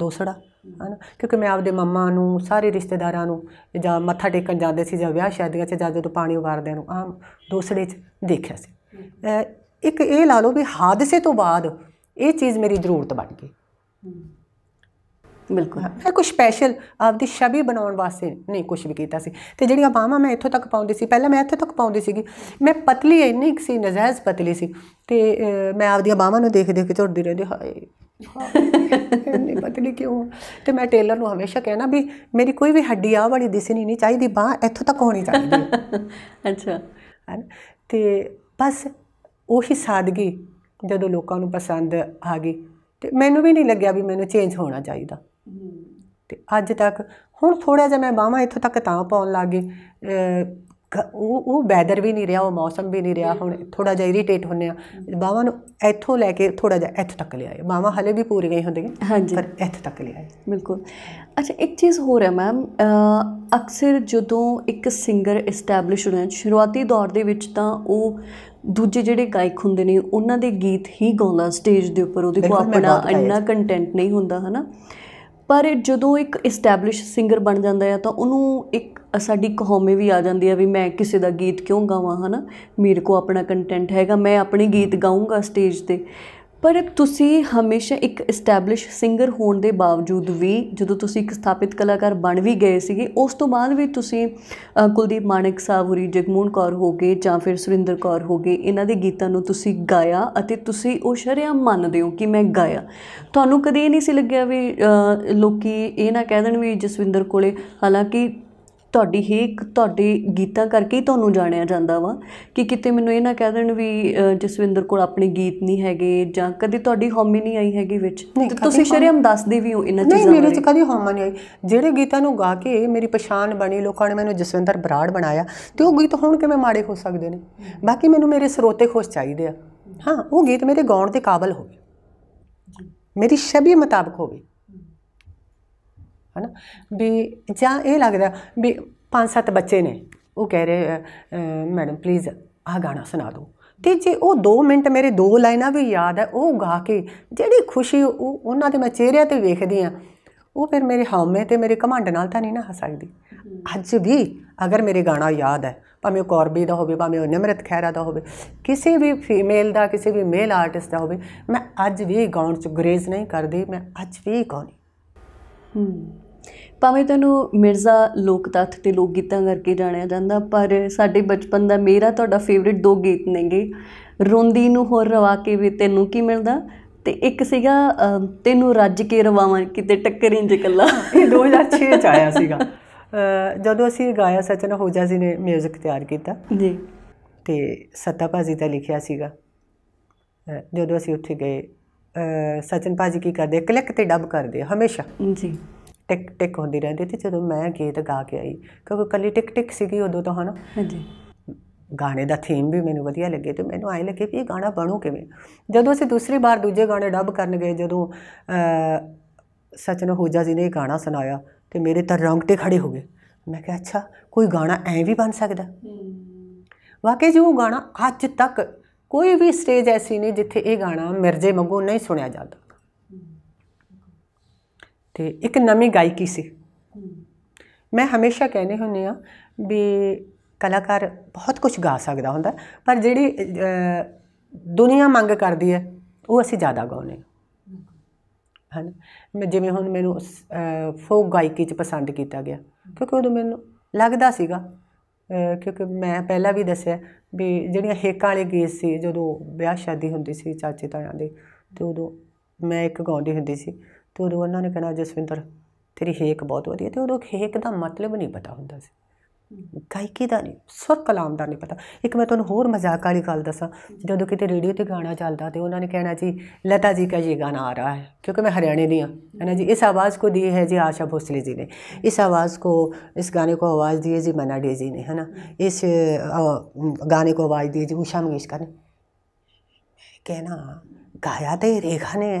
ਦੋਸੜਾ ਹਨਾ ਕਿਉਂਕਿ ਮੈਂ ਆਪਦੇ ਮੰਮਾ ਨੂੰ ਸਾਰੇ ਰਿਸ਼ਤੇਦਾਰਾਂ ਨੂੰ ਜਾਂ ਮੱਥਾ ਟੇਕਣ ਜਾਂਦੇ ਸੀ ਜਾਂ ਵਿਆਹ ਸ਼ਾਦੀਆਂ 'ਚ ਜਾਂ ਜਦੋਂ ਪਾਣੀ ਉਗਾਰਦੇ ਨੂੰ ਆਮ ਦੋਸੜੇ 'ਚ ਦੇਖਿਆ ਸੀ ਇੱਕ ਇਹ ਲਾ ਲਓ ਵੀ ਹਾਦਸੇ ਤੋਂ ਬਾਅਦ ਇਹ ਚੀਜ਼ ਮੇਰੀ ਜ਼ਰੂਰਤ ਬਣ ਗਈ ਬਿਲਕੁਲ ਮੈਂ ਕੁਝ ਸਪੈਸ਼ਲ ਆਪਦੀ ਸ਼ਬੀ ਬਣਾਉਣ ਵਾਸਤੇ ਨਹੀਂ ਕੁਝ ਵੀ ਕੀਤਾ ਸੀ ਤੇ ਜਿਹੜੀਆਂ ਬਾਹਾਂ ਮੈਂ ਇੱਥੋਂ ਤੱਕ ਪਾਉਂਦੀ ਸੀ ਪਹਿਲਾਂ ਮੈਂ ਇੱਥੇ ਤੱਕ ਪਾਉਂਦੀ ਸੀਗੀ ਮੈਂ ਪਤਲੀ ਇੰਨੀ ਸੀ ਨਜ਼ਾਇਜ਼ ਪਤਲੀ ਸੀ ਤੇ ਮੈਂ ਆਪਦੀਆਂ ਬਾਹਾਂ ਨੂੰ ਦੇਖ ਦੇਖ ਕੇ ਝੁਰਦੀ ਰਹਿੰਦੀ ਹਾਏ ਇੰਨੀ ਪਤਾ ਨਹੀਂ ਕਿਉਂ ਤੇ ਮੈਂ ਟੇਲਰ ਨੂੰ ਹਮੇਸ਼ਾ ਕਹਿਣਾ ਵੀ ਮੇਰੀ ਕੋਈ ਵੀ ਹੱਡੀ ਆ ਵਾਲੀ ਦਿਸਣੀ ਨਹੀਂ ਚਾਹੀਦੀ ਬਾਹ ਇੱਥੋਂ ਤੱਕ ਹੋਣੀ ਚਾਹੀਦੀ ਅੱਛਾ ਤੇ ਬਸ ਉਹੀ ਸਾਦਗੀ ਜਦੋਂ ਲੋਕਾਂ ਨੂੰ ਪਸੰਦ ਆ ਗਈ ਤੇ ਮੈਨੂੰ ਵੀ ਨਹੀਂ ਲੱਗਿਆ ਵੀ ਮੈਨੂੰ ਚੇਂਜ ਹੋਣਾ ਚਾਹੀਦਾ ਤੇ ਅੱਜ ਤੱਕ ਹੁਣ ਥੋੜਾ ਜਿਹਾ ਮੈਂ ਬਾਹਾਂ ਇੱਥੋਂ ਤੱਕ ਤਾਂ ਪਾਉਣ ਲੱਗੇ ਉਹ ਉਹ ਵੈਦਰ ਵੀ ਨਹੀਂ ਰਿਹਾ ਉਹ ਮੌਸਮ ਵੀ ਨਹੀਂ ਰਿਹਾ ਹੁਣ ਥੋੜਾ ਜਿਹਾ ਇਰੀਟੇਟ ਹੁੰਨੇ ਆ ਬਾਵਾਂ ਨੂੰ ਇੱਥੋਂ ਲੈ ਕੇ ਥੋੜਾ ਜਿਹਾ ਇੱਥੇ ਤੱਕ ਲਿਆਏ ਬਾਵਾਂ ਹਲੇ ਵੀ ਪੂਰੀ ਗਈ ਹੁੰਦੀਆਂ ਪਰ ਇੱਥੇ ਤੱਕ ਲਿਆਏ ਬਿਲਕੁਲ ਅੱਛਾ ਇੱਕ ਚੀਜ਼ ਹੋਰ ਹੈ ਮੈਮ ਅਕਸਰ ਜਦੋਂ ਇੱਕ ਸਿੰਗਰ ਐਸਟੈਬਲਿਸ਼ ਹੁੰਦਾ ਸ਼ੁਰੂਆਤੀ ਦੌਰ ਦੇ ਵਿੱਚ ਤਾਂ ਉਹ ਦੂਜੇ ਜਿਹੜੇ ਗਾਇਕ ਹੁੰਦੇ ਨੇ ਉਹਨਾਂ ਦੇ ਗੀਤ ਹੀ ਗਾਉਂਦਾ ਸਟੇਜ ਦੇ ਉੱਪਰ ਉਹਦੇ ਕੋਲ ਆਪਣਾ ਇੰਨਾ ਕੰਟੈਂਟ ਨਹੀਂ ਹੁੰਦਾ ਹਨਾ ਪਰ ਜਦੋਂ ਇੱਕ ਐਸਟੈਬਲਿਸ਼ ਸਿੰਗਰ ਬਣ ਜਾਂਦਾ ਹੈ ਤਾਂ ਉਹਨੂੰ ਇੱਕ ਸਾਡੀ ਕਹੋਮੇ ਵੀ ਆ ਜਾਂਦੀ ਆ ਵੀ ਮੈਂ ਕਿਸੇ ਦਾ ਗੀਤ ਕਿਉਂ ਗਾਵਾਂ ਹਨਾ ਮੇਰੇ ਕੋ ਆਪਣਾ ਕੰਟੈਂਟ ਹੈਗਾ ਮੈਂ ਆਪਣੇ ਗੀਤ ਗਾਉਂਗਾ ਸਟੇਜ ਤੇ ਪਰ ਤੁਸੀਂ ਹਮੇਸ਼ਾ ਇੱਕ ਐਸਟੈਬਲਿਸ਼ ਸਿੰਗਰ ਹੋਣ ਦੇ ਬਾਵਜੂਦ ਵੀ ਜਦੋਂ ਤੁਸੀਂ ਇੱਕ ਸਥਾਪਿਤ ਕਲਾਕਾਰ ਬਣ ਵੀ ਗਏ ਸੀਗੇ ਉਸ ਤੋਂ ਬਾਅਦ ਵੀ ਤੁਸੀਂ ਕੁਲਦੀਪ ਮਾਨਕ ਸਾਹਿਬ ਹੋਰੀ ਜਗਮੋਹਨ ਕੌਰ ਹੋਗੇ ਜਾਂ ਫਿਰ ਸੁਰਿੰਦਰ ਕੌਰ ਹੋਗੇ ਇਹਨਾਂ ਦੇ ਗੀਤਾਂ ਨੂੰ ਤੁਸੀਂ ਗਾਇਆ ਅਤੇ ਤੁਸੀਂ ਉਹ ਸ਼ਰਿਆ ਮੰਨਦੇ ਹੋ ਕਿ ਮੈਂ ਗਾਇਆ ਤੁਹਾਨੂੰ ਕਦੇ ਇਹ ਨਹੀਂ ਸੀ ਲੱਗਿਆ ਵੀ ਲੋਕੀ ਇਹ ਨਾ ਕਹਿ ਦੇਣ ਵੀ ਜਸਵਿੰਦਰ ਕੋਲੇ ਹਾਲਾਂਕਿ ਤੁਹਾਡੀ ਹੀ ਇੱਕ ਤੁਹਾਡੇ ਗੀਤਾਂ ਕਰਕੇ ਹੀ ਤੁਹਾਨੂੰ ਜਾਣਿਆ ਜਾਂਦਾ ਵਾ ਕਿ ਕਿਤੇ ਮੈਨੂੰ ਇਹ ਨਾ ਕਹਿ ਦੇਣ ਵੀ ਜਸਵਿੰਦਰ ਕੋਲ ਆਪਣੇ ਗੀਤ ਨਹੀਂ ਹੈਗੇ ਜਾਂ ਕਦੇ ਤੁਹਾਡੀ ਹੌਮੀ ਨਹੀਂ ਆਈ ਹੈਗੀ ਵਿੱਚ ਤੁਸੀਂ ਸ਼ਰਮ ਦੱਸਦੇ ਵੀ ਹੋ ਇਹਨਾਂ ਚੀਜ਼ਾਂ ਨਹੀਂ ਮੇਰੇ ਚ ਕਦੀ ਹੌਮਾ ਨਹੀਂ ਆਈ ਜਿਹੜੇ ਗੀਤਾਂ ਨੂੰ ਗਾ ਕੇ ਮੇਰੀ ਪਛਾਣ ਬਣੀ ਲੋਕਾਂ ਨੇ ਮੈਨੂੰ ਜਸਵਿੰਦਰ ਬਰਾੜ ਬਣਾਇਆ ਤੇ ਉਹ ਗੀਤ ਹੁਣ ਕਿਵੇਂ ਮਾੜੇ ਹੋ ਸਕਦੇ ਨੇ ਬਾਕੀ ਮੈਨੂੰ ਮੇਰੇ ਸਰੋਤੇ ਖੁਸ਼ ਚਾਹੀਦੇ ਆ ਹਾਂ ਉਹ ਗੀਤ ਮੇਰੇ ਗਾਉਣ ਦੇ ਕਾਬਲ ਹੋਵੇ ਮੇਰੀ ਸ਼ਬੀ ਮੁਤਾਬਕ ਹੋਵੇ ਹਨਾ ਵੀ ਜਾਂ ਇਹ ਲੱਗਦਾ ਵੀ ਪੰਜ ਸੱਤ ਬੱਚੇ ਨੇ ਉਹ ਕਹਿ ਰਹੇ ਮੈਡਮ ਪਲੀਜ਼ ਆ ਗਾਣਾ ਸੁਣਾ ਦਿਓ ਤੇ ਜੇ ਉਹ 2 ਮਿੰਟ ਮੇਰੇ ਦੋ ਲਾਈਨਾਂ ਵੀ ਯਾਦ ਹੈ ਉਹ ਗਾ ਕੇ ਜਿਹੜੀ ਖੁਸ਼ੀ ਉਹ ਉਹਨਾਂ ਦੇ ਮੈਂ ਚਿਹਰਿਆਂ ਤੇ ਵੇਖਦੀ ਆ ਉਹ ਫਿਰ ਮੇਰੇ ਹਉਮੈ ਤੇ ਮੇਰੇ ਘਮੰਡ ਨਾਲ ਤਾਂ ਨਹੀਂ ਨਾ ਹੱਸ ਸਕਦੀ ਅੱਜ ਵੀ ਅਗਰ ਮੇਰੇ ਗਾਣਾ ਯਾਦ ਹੈ ਭਾਵੇਂ ਉਹ ਕੌਰਬੀ ਦਾ ਹੋਵੇ ਭਾਵੇਂ ਉਹ ਨਿਮਰਤ ਖੈਰਾ ਦਾ ਹੋਵੇ ਕਿਸੇ ਵੀ ਫੀਮੇਲ ਦਾ ਕਿਸੇ ਵੀ ਮੇਲ ਆਰਟਿਸਟ ਦਾ ਹੋਵੇ ਮੈਂ ਅੱਜ ਵੀ ਗਾਉਣ ਚ ਗਰੇਜ਼ ਨਹੀਂ ਕਰਦੀ ਮੈਂ ਅੱਜ ਵੀ ਗਾਉਣੀ ਹੂੰ ਭਾਵੇਂ ਤੈਨੂੰ ਮਿਰਜ਼ਾ ਲੋਕ ਤੱਤ ਤੇ ਲੋਕ ਗੀਤਾਂ ਕਰਕੇ ਜਾਣਿਆ ਜਾਂਦਾ ਪਰ ਸਾਡੇ ਬਚਪਨ ਦਾ ਮੇਰਾ ਤੁਹਾਡਾ ਫੇਵਰਿਟ ਦੋ ਗੀਤ ਨੇਗੇ ਰੋਂਦੀ ਨੂੰ ਹੋਰ ਰਵਾ ਕੇ ਵੀ ਤੈਨੂੰ ਕੀ ਮਿਲਦਾ ਤੇ ਇੱਕ ਸੀਗਾ ਤੈਨੂੰ ਰੱਜ ਕੇ ਰਵਾਵਾਂ ਕਿਤੇ ਟੱਕਰੀ ਇੰਜ ਕੱਲਾ ਇਹ 2006 ਚ ਆਇਆ ਸੀਗਾ ਜਦੋਂ ਅਸੀਂ ਗਾਇਆ ਸਚਨ ਹੋਜਾ ਜੀ ਨੇ 뮤직 ਤਿਆਰ ਕੀਤਾ ਜੀ ਤੇ ਸਤਾ ਭਾਜੀ ਦਾ ਲਿਖਿਆ ਸੀਗਾ ਜਦੋਂ ਅਸੀਂ ਉੱਥੇ ਗਏ ਸਚਨ ਭਾਜੀ ਕੀ ਕਰਦੇ ਕਲਿੱਕ ਤੇ ਡੱਬ ਕਰਦੇ ਹਮੇਸ਼ਾ ਜੀ ਟਿਕ ਟਿਕ ਹੁੰਦੀ ਰਹਿੰਦੀ ਤੇ ਜਦੋਂ ਮੈਂ ਗੀਤ ਗਾ ਕੇ ਆਈ ਕਿਉਂਕਿ ਕੱਲੀ ਟਿਕ ਟਿਕ ਸੀਗੀ ਉਦੋਂ ਤਾਂ ਹਨਾ ਹਾਂਜੀ ਗਾਣੇ ਦਾ ਥੀਮ ਵੀ ਮੈਨੂੰ ਵਧੀਆ ਲੱਗੇ ਤੇ ਮੈਨੂੰ ਆਏ ਲੱਗੇ ਵੀ ਇਹ ਗਾਣਾ ਬਣੂ ਕਿਵੇਂ ਜਦੋਂ ਅਸੀਂ ਦੂਸਰੀ ਵਾਰ ਦੂਜੇ ਗਾਣੇ ਡੱਬ ਕਰਨ ਗਏ ਜਦੋਂ ਸਚਨ ਹੋਜਾ ਜੀ ਨੇ ਇਹ ਗਾਣਾ ਸੁਣਾਇਆ ਤੇ ਮੇਰੇ ਤਾਂ ਤੇ ਖੜੇ ਹੋ ਗਏ ਮੈਂ ਕਿਹਾ ਅੱਛਾ ਕੋਈ ਗਾਣਾ ਐ ਵੀ ਬਣ ਸਕਦਾ ਵਾਕਈ ਜੀ ਉਹ ਗਾਣਾ ਅੱਜ ਤੱਕ ਕੋਈ ਵੀ ਸਟੇਜ ਐਸੀ ਨਹੀਂ ਜਿੱਥੇ ਇਹ ਗਾਣਾ ਮਿਰਜੇ ਮੰਗੋ ਨਹੀਂ ਸੁਣਿਆ ਜਾਂਦਾ ਤੇ ਇੱਕ ਨਵੀਂ ਗਾਇਕੀ ਸੀ ਮੈਂ ਹਮੇਸ਼ਾ ਕਹਿੰਦੇ ਹੁੰਨੇ ਆ ਵੀ ਕਲਾਕਾਰ ਬਹੁਤ ਕੁਝ ਗਾ ਸਕਦਾ ਹੁੰਦਾ ਪਰ ਜਿਹੜੀ ਦੁਨੀਆ ਮੰਗ ਕਰਦੀ ਹੈ ਉਹ ਅਸੀਂ ਜ਼ਿਆਦਾ ਗਾਉਨੇ ਹਨ ਮੈਂ ਜਿਵੇਂ ਹੁਣ ਮੈਨੂੰ ਫੋਕ ਗਾਇਕੀ ਚ ਪਸੰਦ ਕੀਤਾ ਗਿਆ ਕਿਉਂਕਿ ਉਦੋਂ ਮੈਨੂੰ ਲੱਗਦਾ ਸੀਗਾ ਕਿਉਂਕਿ ਮੈਂ ਪਹਿਲਾਂ ਵੀ ਦੱਸਿਆ ਵੀ ਜਿਹੜੀਆਂ ਹੇਕਾਂ ਵਾਲੇ ਗੀਤ ਸੀ ਜਦੋਂ ਵਿਆਹ ਸ਼ਾਦੀ ਹੁੰਦੀ ਸੀ ਚਾਚੇ ਤਾਇਆਂ ਦੇ ਤੇ ਉਦੋਂ ਮੈਂ ਇੱਕ ਗਾਉਂਦੀ ਹੁੰਦੀ ਸੀ ਤੇ ਉਦੋਂ ਉਹਨਾਂ ਨੇ ਕਹਿਣਾ ਜਸਵਿੰਦਰ ਤੇਰੀ ਹੇਕ ਬਹੁਤ ਵਧੀਆ ਤੇ ਉਦੋਂ ਹੇਕ ਦਾ ਮਤਲਬ ਨਹੀਂ ਪਤਾ ਹੁੰਦਾ ਸੀ ਗਾਇਕੀ ਦਾ ਨਹੀਂ ਸੁਰ ਕਲਾਮ ਦਾ ਨਹੀਂ ਪਤਾ ਇੱਕ ਮੈਂ ਤੁਹਾਨੂੰ ਹੋਰ ਮਜ਼ਾਕ ਵਾਲੀ ਗੱਲ ਦੱਸਾਂ ਜਦੋਂ ਕਿਤੇ ਰੇਡੀਓ ਤੇ ਗਾਣਾ ਚੱਲਦਾ ਤੇ ਉਹਨਾਂ ਨੇ ਕਹਿਣਾ ਜੀ ਲਤਾ ਜੀ ਕਾ ਇਹ ਗਾਣਾ ਆ ਰਿਹਾ ਹੈ ਕਿਉਂਕਿ ਮੈਂ ਹਰਿਆਣੇ ਦੀ ਹਾਂ ਹੈ ਜੀ ਇਸ ਆਵਾਜ਼ ਕੋ ਦੀ ਹੈ ਜੀ ਆਸ਼ਾ ਭੋਸਲੇ ਜੀ ਨੇ ਇਸ ਆਵਾਜ਼ ਕੋ ਇਸ ਗਾਣੇ ਕੋ ਆਵਾਜ਼ ਦੀ ਹੈ ਜੀ ਮਨਾ ਡੇ ਜੀ ਨੇ ਹੈ ਇਸ ਗਾਣੇ ਕੋ ਆਵਾਜ਼ ਦੀ ਹੈ ਜੀ ਉਸ਼ਾ ਮੰਗੇਸ਼ਕਰ ਨੇ ਕਹਿਣਾ ਗਾਇਆ ਤੇ ਰੇਖਾ ਨੇ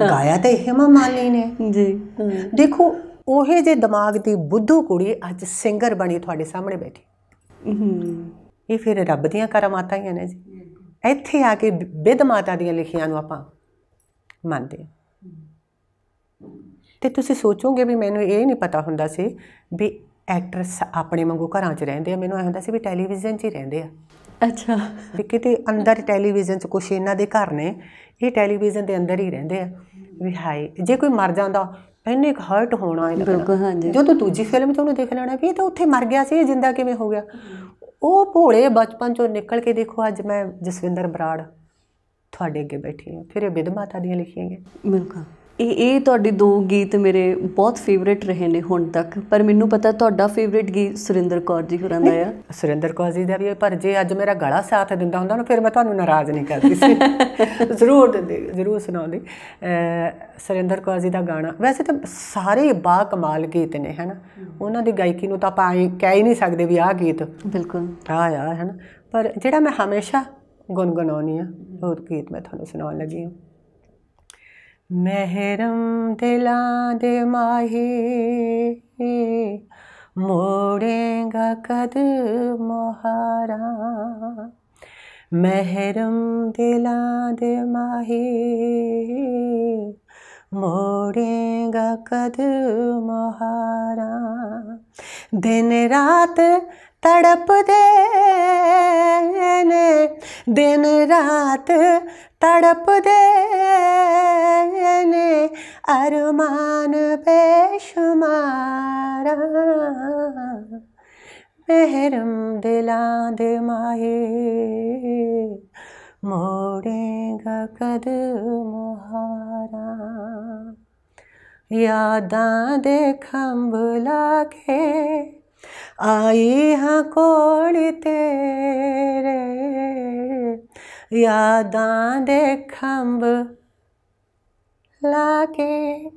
ਗਾਇਆ ਤੇ ਹਿਮਾ ਮਾਲੀ ਨੇ ਜੀ ਦੇਖੋ ਉਹੇ ਜੇ ਦਿਮਾਗ ਦੀ ਬੁੱਧੂ ਕੁੜੀ ਅੱਜ ਸਿੰਗਰ ਬਣੀ ਤੁਹਾਡੇ ਸਾਹਮਣੇ ਬੈਠੀ ਇਹ ਫਿਰ ਰੱਬ ਦੀਆਂ ਕਰਾਮਾਤਾਂ ਹੀ ਨੇ ਜੀ ਇੱਥੇ ਆ ਕੇ ਬਿਦ ਮਾਤਾ ਦੀਆਂ ਲਿਖੀਆਂ ਨੂੰ ਆਪਾਂ ਮੰਨਦੇ ਤੇ ਤੁਸੀਂ ਸੋਚੋਗੇ ਵੀ ਮੈਨੂੰ ਇਹ ਨਹੀਂ ਪਤਾ ਹੁੰਦਾ ਸੀ ਵੀ ਐਕਟਰਸ ਆਪਣੇ ਵਾਂਗੂ ਘਰਾਂ 'ਚ ਰਹਿੰਦੇ ਆ ਮੈਨੂੰ ਐ ਹੁੰਦਾ ਸੀ ਵੀ ਟੈਲੀਵਿਜ਼ਨ 'ਚ ਹੀ ਰਹਿੰਦੇ ਆ ਅੱਛਾ ਕਿਤੇ ਅੰਦਰ ਟੈਲੀਵਿਜ਼ਨ 'ਚ ਕੁਛ ਇਹਨਾਂ ਦੇ ਘਰ ਨੇ ਇਹ ਟੈਲੀਵਿਜ਼ਨ ਦੇ ਅੰਦਰ ਹੀ ਰਹਿੰਦੇ ਆ ਵੀ ਹਾਈ ਜੇ ਕੋਈ ਮਰ ਜਾਂਦਾ ਇਹਨੇ ਇੱਕ ਹਰਟ ਹੋਣਾ ਇਹ ਬਿਲਕੁਲ ਹਾਂਜੀ ਜਦੋਂ ਦੂਜੀ ਫਿਲਮ 'ਚ ਉਹਨੂੰ ਦੇਖ ਲੈਣਾ ਵੀ ਇਹ ਤਾਂ ਉੱਥੇ ਮਰ ਗਿਆ ਸੀ ਇਹ ਜਿੰਦਾ ਕਿਵੇਂ ਹੋ ਗਿਆ ਉਹ ਭੋਲੇ ਬਚਪਨ 'ਚੋਂ ਨਿਕਲ ਕੇ ਦੇਖੋ ਅੱਜ ਮੈਂ ਜਸਵਿੰਦਰ ਬਰਾੜ ਤੁਹਾਡੇ ਅੱਗੇ ਬੈਠੀ ਹਾਂ ਫਿਰ ਇਹ ਵਿਧ ਮਾਤਾ ਦੀਆਂ ਲਿਖੀਆਂ ਗਏ ਬਿਲਕੁਲ ਇਹ ਇਹ ਤੁਹਾਡੇ ਦੋ ਗੀਤ ਮੇਰੇ ਬਹੁਤ ਫੇਵਰਿਟ ਰਹੇ ਨੇ ਹੁਣ ਤੱਕ ਪਰ ਮੈਨੂੰ ਪਤਾ ਤੁਹਾਡਾ ਫੇਵਰਿਟ ਗੀਤ ਸੁਰਿੰਦਰ ਕੌਰ ਜੀ ਹੋਰਾਂ ਦਾ ਆ ਸੁਰਿੰਦਰ ਕੌਰ ਜੀ ਦਾ ਵੀ ਪਰ ਜੇ ਅੱਜ ਮੇਰਾ ਗਲਾ ਸਾਥ ਦਿੰਦਾ ਹੁੰਦਾ ਨਾ ਫਿਰ ਮੈਂ ਤੁਹਾਨੂੰ ਨਾਰਾਜ਼ ਨਹੀਂ ਕਰਦੀ ਸੀ ਜ਼ਰੂਰ ਦਿੰਦੇ ਜ਼ਰੂਰ ਸੁਣਾਉਂਦੀ ਸੁਰਿੰਦਰ ਕੌਰ ਜੀ ਦਾ ਗਾਣਾ ਵੈਸੇ ਤਾਂ ਸਾਰੇ ਬਾ ਕਮਾਲ ਗੀਤ ਨੇ ਹਨਾ ਉਹਨਾਂ ਦੀ ਗਾਇਕੀ ਨੂੰ ਤਾਂ ਆਪਾਂ ਕਹਿ ਹੀ ਨਹੀਂ ਸਕਦੇ ਵੀ ਆਹ ਗੀਤ ਬਿਲਕੁਲ ਆ ਆ ਹਨਾ ਪਰ ਜਿਹੜਾ ਮੈਂ ਹਮੇਸ਼ਾ ਗੁੰਗਣਾਉਣੀ ਆ ਹੋਰ ਗੀਤ ਮੈਂ ਤੁਹਾਨੂੰ ਸੁਣਾਉਣ ਲੱਗੀ ਹਾਂ ਮਹਿਰਮ ਦਿਲਾਂ ਦੇ ਮਾਹੀ ਮੋੜੇਗਾ ਕਦਮ ਹਾਰਾ ਮਹਿਰਮ ਦਿਲਾਂ ਦੇ ਮਾਹੀ ਮੋੜੇਗਾ ਕਦਮ ਹਾਰਾ ਦਿਨ ਰਾਤ ਤੜਪਦੇ ਨੇ ਦਿਨ ਰਾਤ ਤੜਪਦੇ ਨੇ ਅਰਮਾਨ ਬੇਸ਼ੁਮਾਰਾ ਮਹਿਰਮ ਦਿਲਾਂ ਦੇ ਮਾਹੇ ਮੋੜੇਗਾ ਕਦਮ ਹਾਰਾ ਯਾਦਾਂ ਦੇ ਖੰਭ ਲਾ ਕੇ ਆਈ ਹਾਂ ਕੋਲ ਤੇਰੇ ਯਾਦਾਂ ਦੇ ਖੰਭ ਲਾ ਕੇ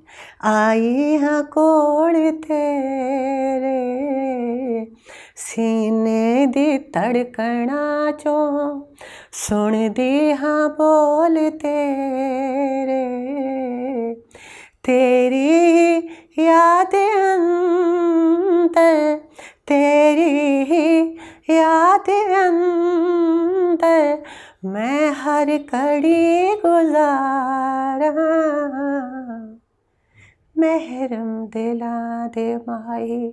ਆਈ ਹਾਂ ਕੋਲ ਤੇਰੇ ਸੀਨੇ ਦੀ ਧੜਕਣਾ ਚੋਂ ਸੁਣਦੀ ਹਾਂ ਬੋਲ ਤੇਰੇ ਤੇਰੀ ਯਾਦ ਅੰਤ ਤੇਰੀ ਯਾਦ ਅੰਤ ਮੈਂ ਹਰ ਕੜੀ ਗੁਜ਼ਾਰਾਂ ਮਹਿਰਮ ਦਿਲਾ ਦੇ ਮਾਈ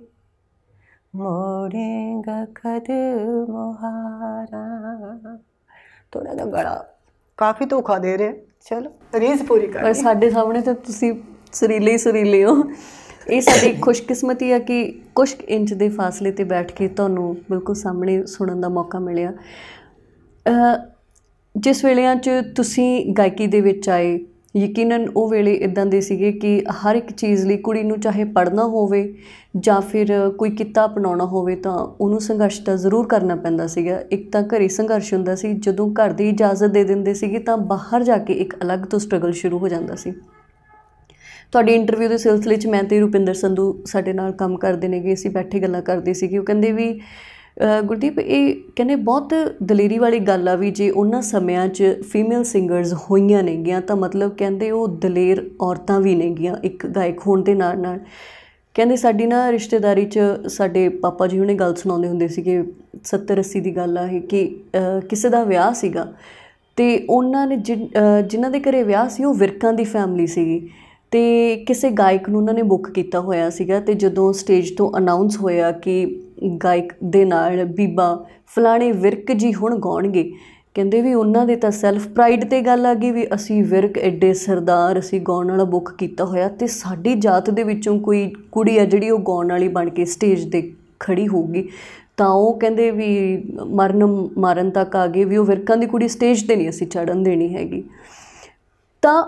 ਮੋੜੇਗਾ ਕਦਮ ਮੁਹਾਰਾ ਥੋੜਾ ਜਿਹਾ ਗਲਾ ਕਾਫੀ ਧੋਖਾ ਦੇ ਰਹੇ ਚਲ ਰੀਸ ਪੂਰੀ ਕਰ ਸਾਡੇ ਸਾਹਮਣੇ ਤਾਂ ਤੁਸੀਂ ਸਰੀਲੇ ਹੀ ਸਰੀਲੇ ਹੋ ਇਹ ਸਾਡੀ ਖੁਸ਼ਕਿਸਮਤੀ ਆ ਕਿ ਕੁਝ ਇੰਚ ਦੇ ਫਾਸਲੇ ਤੇ ਬੈਠ ਕੇ ਤੁਹਾਨੂੰ ਬਿਲਕੁਲ ਸਾਹਮਣੇ ਸੁਣਨ ਦਾ ਮੌਕਾ ਮਿਲਿਆ ਜਿਸ ਵੇਲੇਾਂ 'ਚ ਤੁਸੀਂ ਗਾਇਕੀ ਦੇ ਵਿੱਚ ਆਏ ਯਕੀਨਨ ਉਹ ਵੇਲੇ ਇਦਾਂ ਦੇ ਸੀਗੇ ਕਿ ਹਰ ਇੱਕ ਚੀਜ਼ ਲਈ ਕੁੜੀ ਨੂੰ ਚਾਹੇ ਪੜ੍ਹਨਾ ਹੋਵੇ ਜਾਂ ਫਿਰ ਕੋਈ ਕਿੱਤਾ ਅਪਣਾਉਣਾ ਹੋਵੇ ਤਾਂ ਉਹਨੂੰ ਸੰਘਰਸ਼ ਤਾਂ ਜ਼ਰੂਰ ਕਰਨਾ ਪੈਂਦਾ ਸੀਗਾ ਇੱਕ ਤਾਂ ਘਰੇ ਸੰਘਰਸ਼ ਹੁੰਦਾ ਸੀ ਜਦੋਂ ਘਰ ਦੀ ਇਜਾਜ਼ਤ ਦੇ ਦਿੰਦੇ ਸੀਗੇ ਤਾਂ ਬਾਹਰ ਜਾ ਕੇ ਇੱਕ ਅਲੱਗ ਤੋਂ ਸਟਰਗਲ ਸ਼ੁਰੂ ਹੋ ਜਾਂਦਾ ਸੀ ਤੁਹਾਡੇ ਇੰਟਰਵਿਊ ਦੇ ਸਿਲਸਿਲੇ 'ਚ ਮੈਂ ਤੇ ਰੁਪਿੰਦਰ ਸੰਧੂ ਸਾਡੇ ਨਾਲ ਕੰਮ ਕਰਦੇ ਨੇਗੇ ਅਸੀਂ ਬੈਠੇ ਗੱਲਾਂ ਕਰਦੇ ਸੀਗੇ ਉਹ ਕਹਿੰਦੇ ਵੀ ਗੁਰਦੀਪ ਇਹ ਕਹਿੰਦੇ ਬਹੁਤ ਦਲੇਰੀ ਵਾਲੀ ਗੱਲ ਆ ਵੀ ਜੇ ਉਹਨਾਂ ਸਮਿਆਂ 'ਚ ਫੀਮੇਲ ਸਿੰਗਰਸ ਹੋਈਆਂ ਨੇਗੀਆਂ ਤਾਂ ਮਤਲਬ ਕਹਿੰਦੇ ਉਹ ਦਲੇਰ ਔਰਤਾਂ ਵੀ ਨੇਗੀਆਂ ਇੱਕ ਗਾਇਕ ਹੋਣ ਦੇ ਨਾਲ ਨਾਲ ਕਹਿੰਦੇ ਸਾਡੀ ਨਾ ਰਿਸ਼ਤੇਦਾਰੀ 'ਚ ਸਾਡੇ ਪਾਪਾ ਜੀ ਉਹਨੇ ਗੱਲ ਸੁਣਾਉਂਦੇ ਹੁੰਦੇ ਸੀਗੇ 70 80 ਦੀ ਗੱਲ ਆ ਇਹ ਕਿ ਕਿਸੇ ਦਾ ਵਿਆਹ ਸੀਗਾ ਤੇ ਉਹਨਾਂ ਨੇ ਜਿਨ੍ਹਾਂ ਦੇ ਘਰੇ ਵਿਆਹ ਸੀ ਉਹ ਵਿਰਕਾਂ ਦੀ ਫੈਮਿਲੀ ਸੀਗੀ ਤੇ ਕਿਸੇ ਗਾਇਕ ਨੂੰ ਉਹਨਾਂ ਨੇ ਬੁੱਕ ਕੀਤਾ ਹੋਇਆ ਸੀਗਾ ਤੇ ਜਦੋਂ ਸਟੇਜ ਤੋਂ ਅਨਾਉਂਸ ਹੋਇਆ ਕਿ ਗਾਇਕ ਦੇ ਨਾਲ ਬੀਬਾ ਫਲਾਣੇ ਵਿਰਕ ਜੀ ਹੁਣ ਗਾਉਣਗੇ ਕਹਿੰਦੇ ਵੀ ਉਹਨਾਂ ਦੇ ਤਾਂ ਸੈਲਫ ਪ੍ਰਾਈਡ ਤੇ ਗੱਲ ਆ ਗਈ ਵੀ ਅਸੀਂ ਵਿਰਕ ਐਡੇ ਸਰਦਾਰ ਅਸੀਂ ਗਾਉਣ ਵਾਲਾ ਬੁੱਕ ਕੀਤਾ ਹੋਇਆ ਤੇ ਸਾਡੀ ਜਾਤ ਦੇ ਵਿੱਚੋਂ ਕੋਈ ਕੁੜੀ ਆ ਜਿਹੜੀ ਉਹ ਗਾਉਣ ਵਾਲੀ ਬਣ ਕੇ ਸਟੇਜ ਤੇ ਖੜੀ ਹੋਊਗੀ ਤਾਂ ਉਹ ਕਹਿੰਦੇ ਵੀ ਮਰਨ ਮਾਰਨ ਤੱਕ ਆ ਗਏ ਵੀ ਉਹ ਵਿਰਕਾਂ ਦੀ ਕੁੜੀ ਸਟੇਜ ਤੇ ਨਹੀਂ ਅਸੀਂ ਚੜਨ ਦੇਣੀ ਹੈਗੀ ਤਾਂ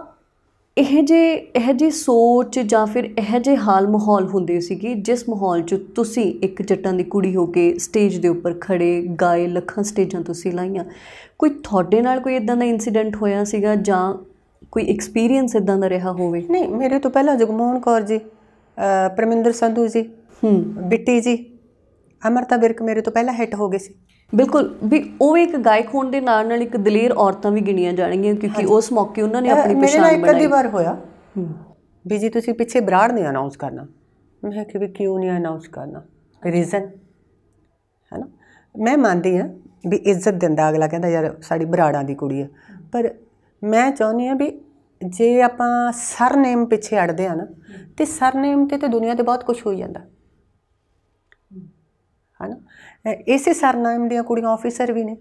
ਇਹ ਜੇ ਇਹ ਜੇ ਸੋਚ ਜਾਂ ਫਿਰ ਇਹ ਜੇ ਹਾਲ ਮਾਹੌਲ ਹੁੰਦੇ ਸੀ ਕਿ ਜਿਸ ਮਾਹੌਲ 'ਚ ਤੁਸੀਂ ਇੱਕ ਜੱਟਾਂ ਦੀ ਕੁੜੀ ਹੋ ਕੇ ਸਟੇਜ ਦੇ ਉੱਪਰ ਖੜੇ ਗਾਏ ਲੱਖਾਂ ਸਟੇਜਾਂ ਤੁਸੀਂ ਲਾਈਆਂ ਕੋਈ ਤੁਹਾਡੇ ਨਾਲ ਕੋਈ ਇਦਾਂ ਦਾ ਇਨਸੀਡੈਂਟ ਹੋਇਆ ਸੀਗਾ ਜਾਂ ਕੋਈ ਐਕਸਪੀਰੀਅੰਸ ਇਦਾਂ ਦਾ ਰਿਹਾ ਹੋਵੇ ਨਹੀਂ ਮੇਰੇ ਤੋਂ ਪਹਿਲਾਂ ਜਗਮੋਹਨ ਕੌਰ ਜੀ ਪਰਮਿੰਦਰ ਸੰਧੂ ਜੀ ਹੂੰ ਬਿੱਟੀ ਜੀ ਅਮਰਤਾ ਬਿਰਕ ਮੇਰੇ ਤੋਂ ਪਹਿਲਾਂ ਹਿੱਟ ਹੋ ਗਏ ਸੀ ਬਿਲਕੁਲ ਵੀ ਉਹ ਇੱਕ ਗਾਇਕ ਹੋਣ ਦੇ ਨਾਲ ਨਾਲ ਇੱਕ ਦਲੇਰ ਔਰਤਾਂ ਵੀ ਗਿਣੀਆਂ ਜਾਣਗੀਆਂ ਕਿਉਂਕਿ ਉਸ ਮੌਕੇ ਉਹਨਾਂ ਨੇ ਆਪਣੀ ਪਛਾਣ ਬਣਾਈ ਮੇਰੇ ਨਾਲ ਇੱਕ ਵਾਰ ਹੋਇਆ ਵੀ ਜੀ ਤੁਸੀਂ ਪਿੱਛੇ ਬਰਾੜ ਨਹੀਂ ਅਨਾਉਂਸ ਕਰਨਾ ਮੈਂ ਕਿਹਾ ਵੀ ਕਿਉਂ ਨਹੀਂ ਅਨਾਉਂਸ ਕਰਨਾ ਰੀਜ਼ਨ ਹੈ ਨਾ ਮੈਂ ਮੰਨਦੀ ਆ ਵੀ ਇੱਜ਼ਤ ਦਿੰਦਾ ਅਗਲਾ ਕਹਿੰਦਾ ਯਾਰ ਸਾਡੀ ਬਰਾੜਾਂ ਦੀ ਕੁੜੀ ਆ ਪਰ ਮੈਂ ਚਾਹੁੰਦੀ ਆ ਵੀ ਜੇ ਆਪਾਂ ਸਰਨੇਮ ਪਿੱਛੇ ਅੜਦੇ ਆ ਨਾ ਤੇ ਸਰਨੇਮ ਤੇ ਤੇ ਦੁਨੀਆ ਤੇ ਬਹੁਤ ਕੁਝ ਹੋ ਜਾਂਦਾ ਹੈ ਨਾ ਇਸੇ ਸਰਨਾਮ ਦੀਆਂ ਕੁੜੀਆਂ ਆਫੀਸਰ ਵੀ ਨੇ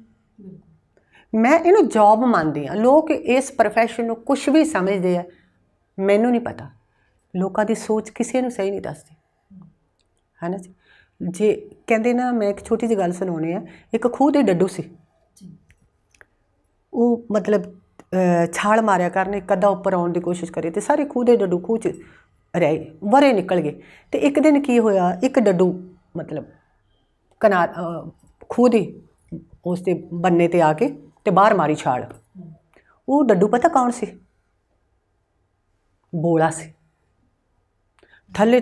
ਮੈਂ ਇਹਨੂੰ ਜੌਬ ਮੰਨਦੀ ਆ ਲੋਕ ਇਸ profession ਨੂੰ ਕੁਝ ਵੀ ਸਮਝਦੇ ਆ ਮੈਨੂੰ ਨਹੀਂ ਪਤਾ ਲੋਕਾਂ ਦੀ ਸੋਚ ਕਿਸੇ ਨੂੰ ਸਹੀ ਨਹੀਂ ਦੱਸਦੀ ਹੈ ਨਾ ਜੀ ਜੇ ਕਹਿੰਦੇ ਨਾ ਮੈਂ ਇੱਕ ਛੋਟੀ ਜਿਹੀ ਗੱਲ ਸੁਣਾਉਣੀ ਆ ਇੱਕ ਖੂਹ ਦੇ ਡੱਡੂ ਸੀ ਉਹ ਮਤਲਬ ਛਾਲ ਮਾਰਿਆ ਕਰਨੇ ਕਦਾ ਉੱਪਰ ਆਉਣ ਦੀ ਕੋਸ਼ਿਸ਼ ਕਰੇ ਤੇ ਸਾਰੇ ਖੂਹ ਦੇ ਡੱਡੂ ਖੂਹ ਚ ਰਹੇ ਵਰੇ ਨਿਕਲ ਗਏ ਤੇ ਇੱਕ ਦਿਨ ਕੀ ਹੋਇਆ ਇੱਕ ਡੱਡੂ ਮਤਲਬ ਕਨਾ ਖੂਹ ਦੀ ਉਸ ਤੇ ਬੰਨੇ ਤੇ ਆ ਕੇ ਤੇ ਬਾਹਰ ਮਾਰੀ ਛਾਲ ਉਹ ਡੱਡੂ ਪਤਾ ਕੌਣ ਸੀ ਬੋਲਾ ਸੀ ਥੱਲੇ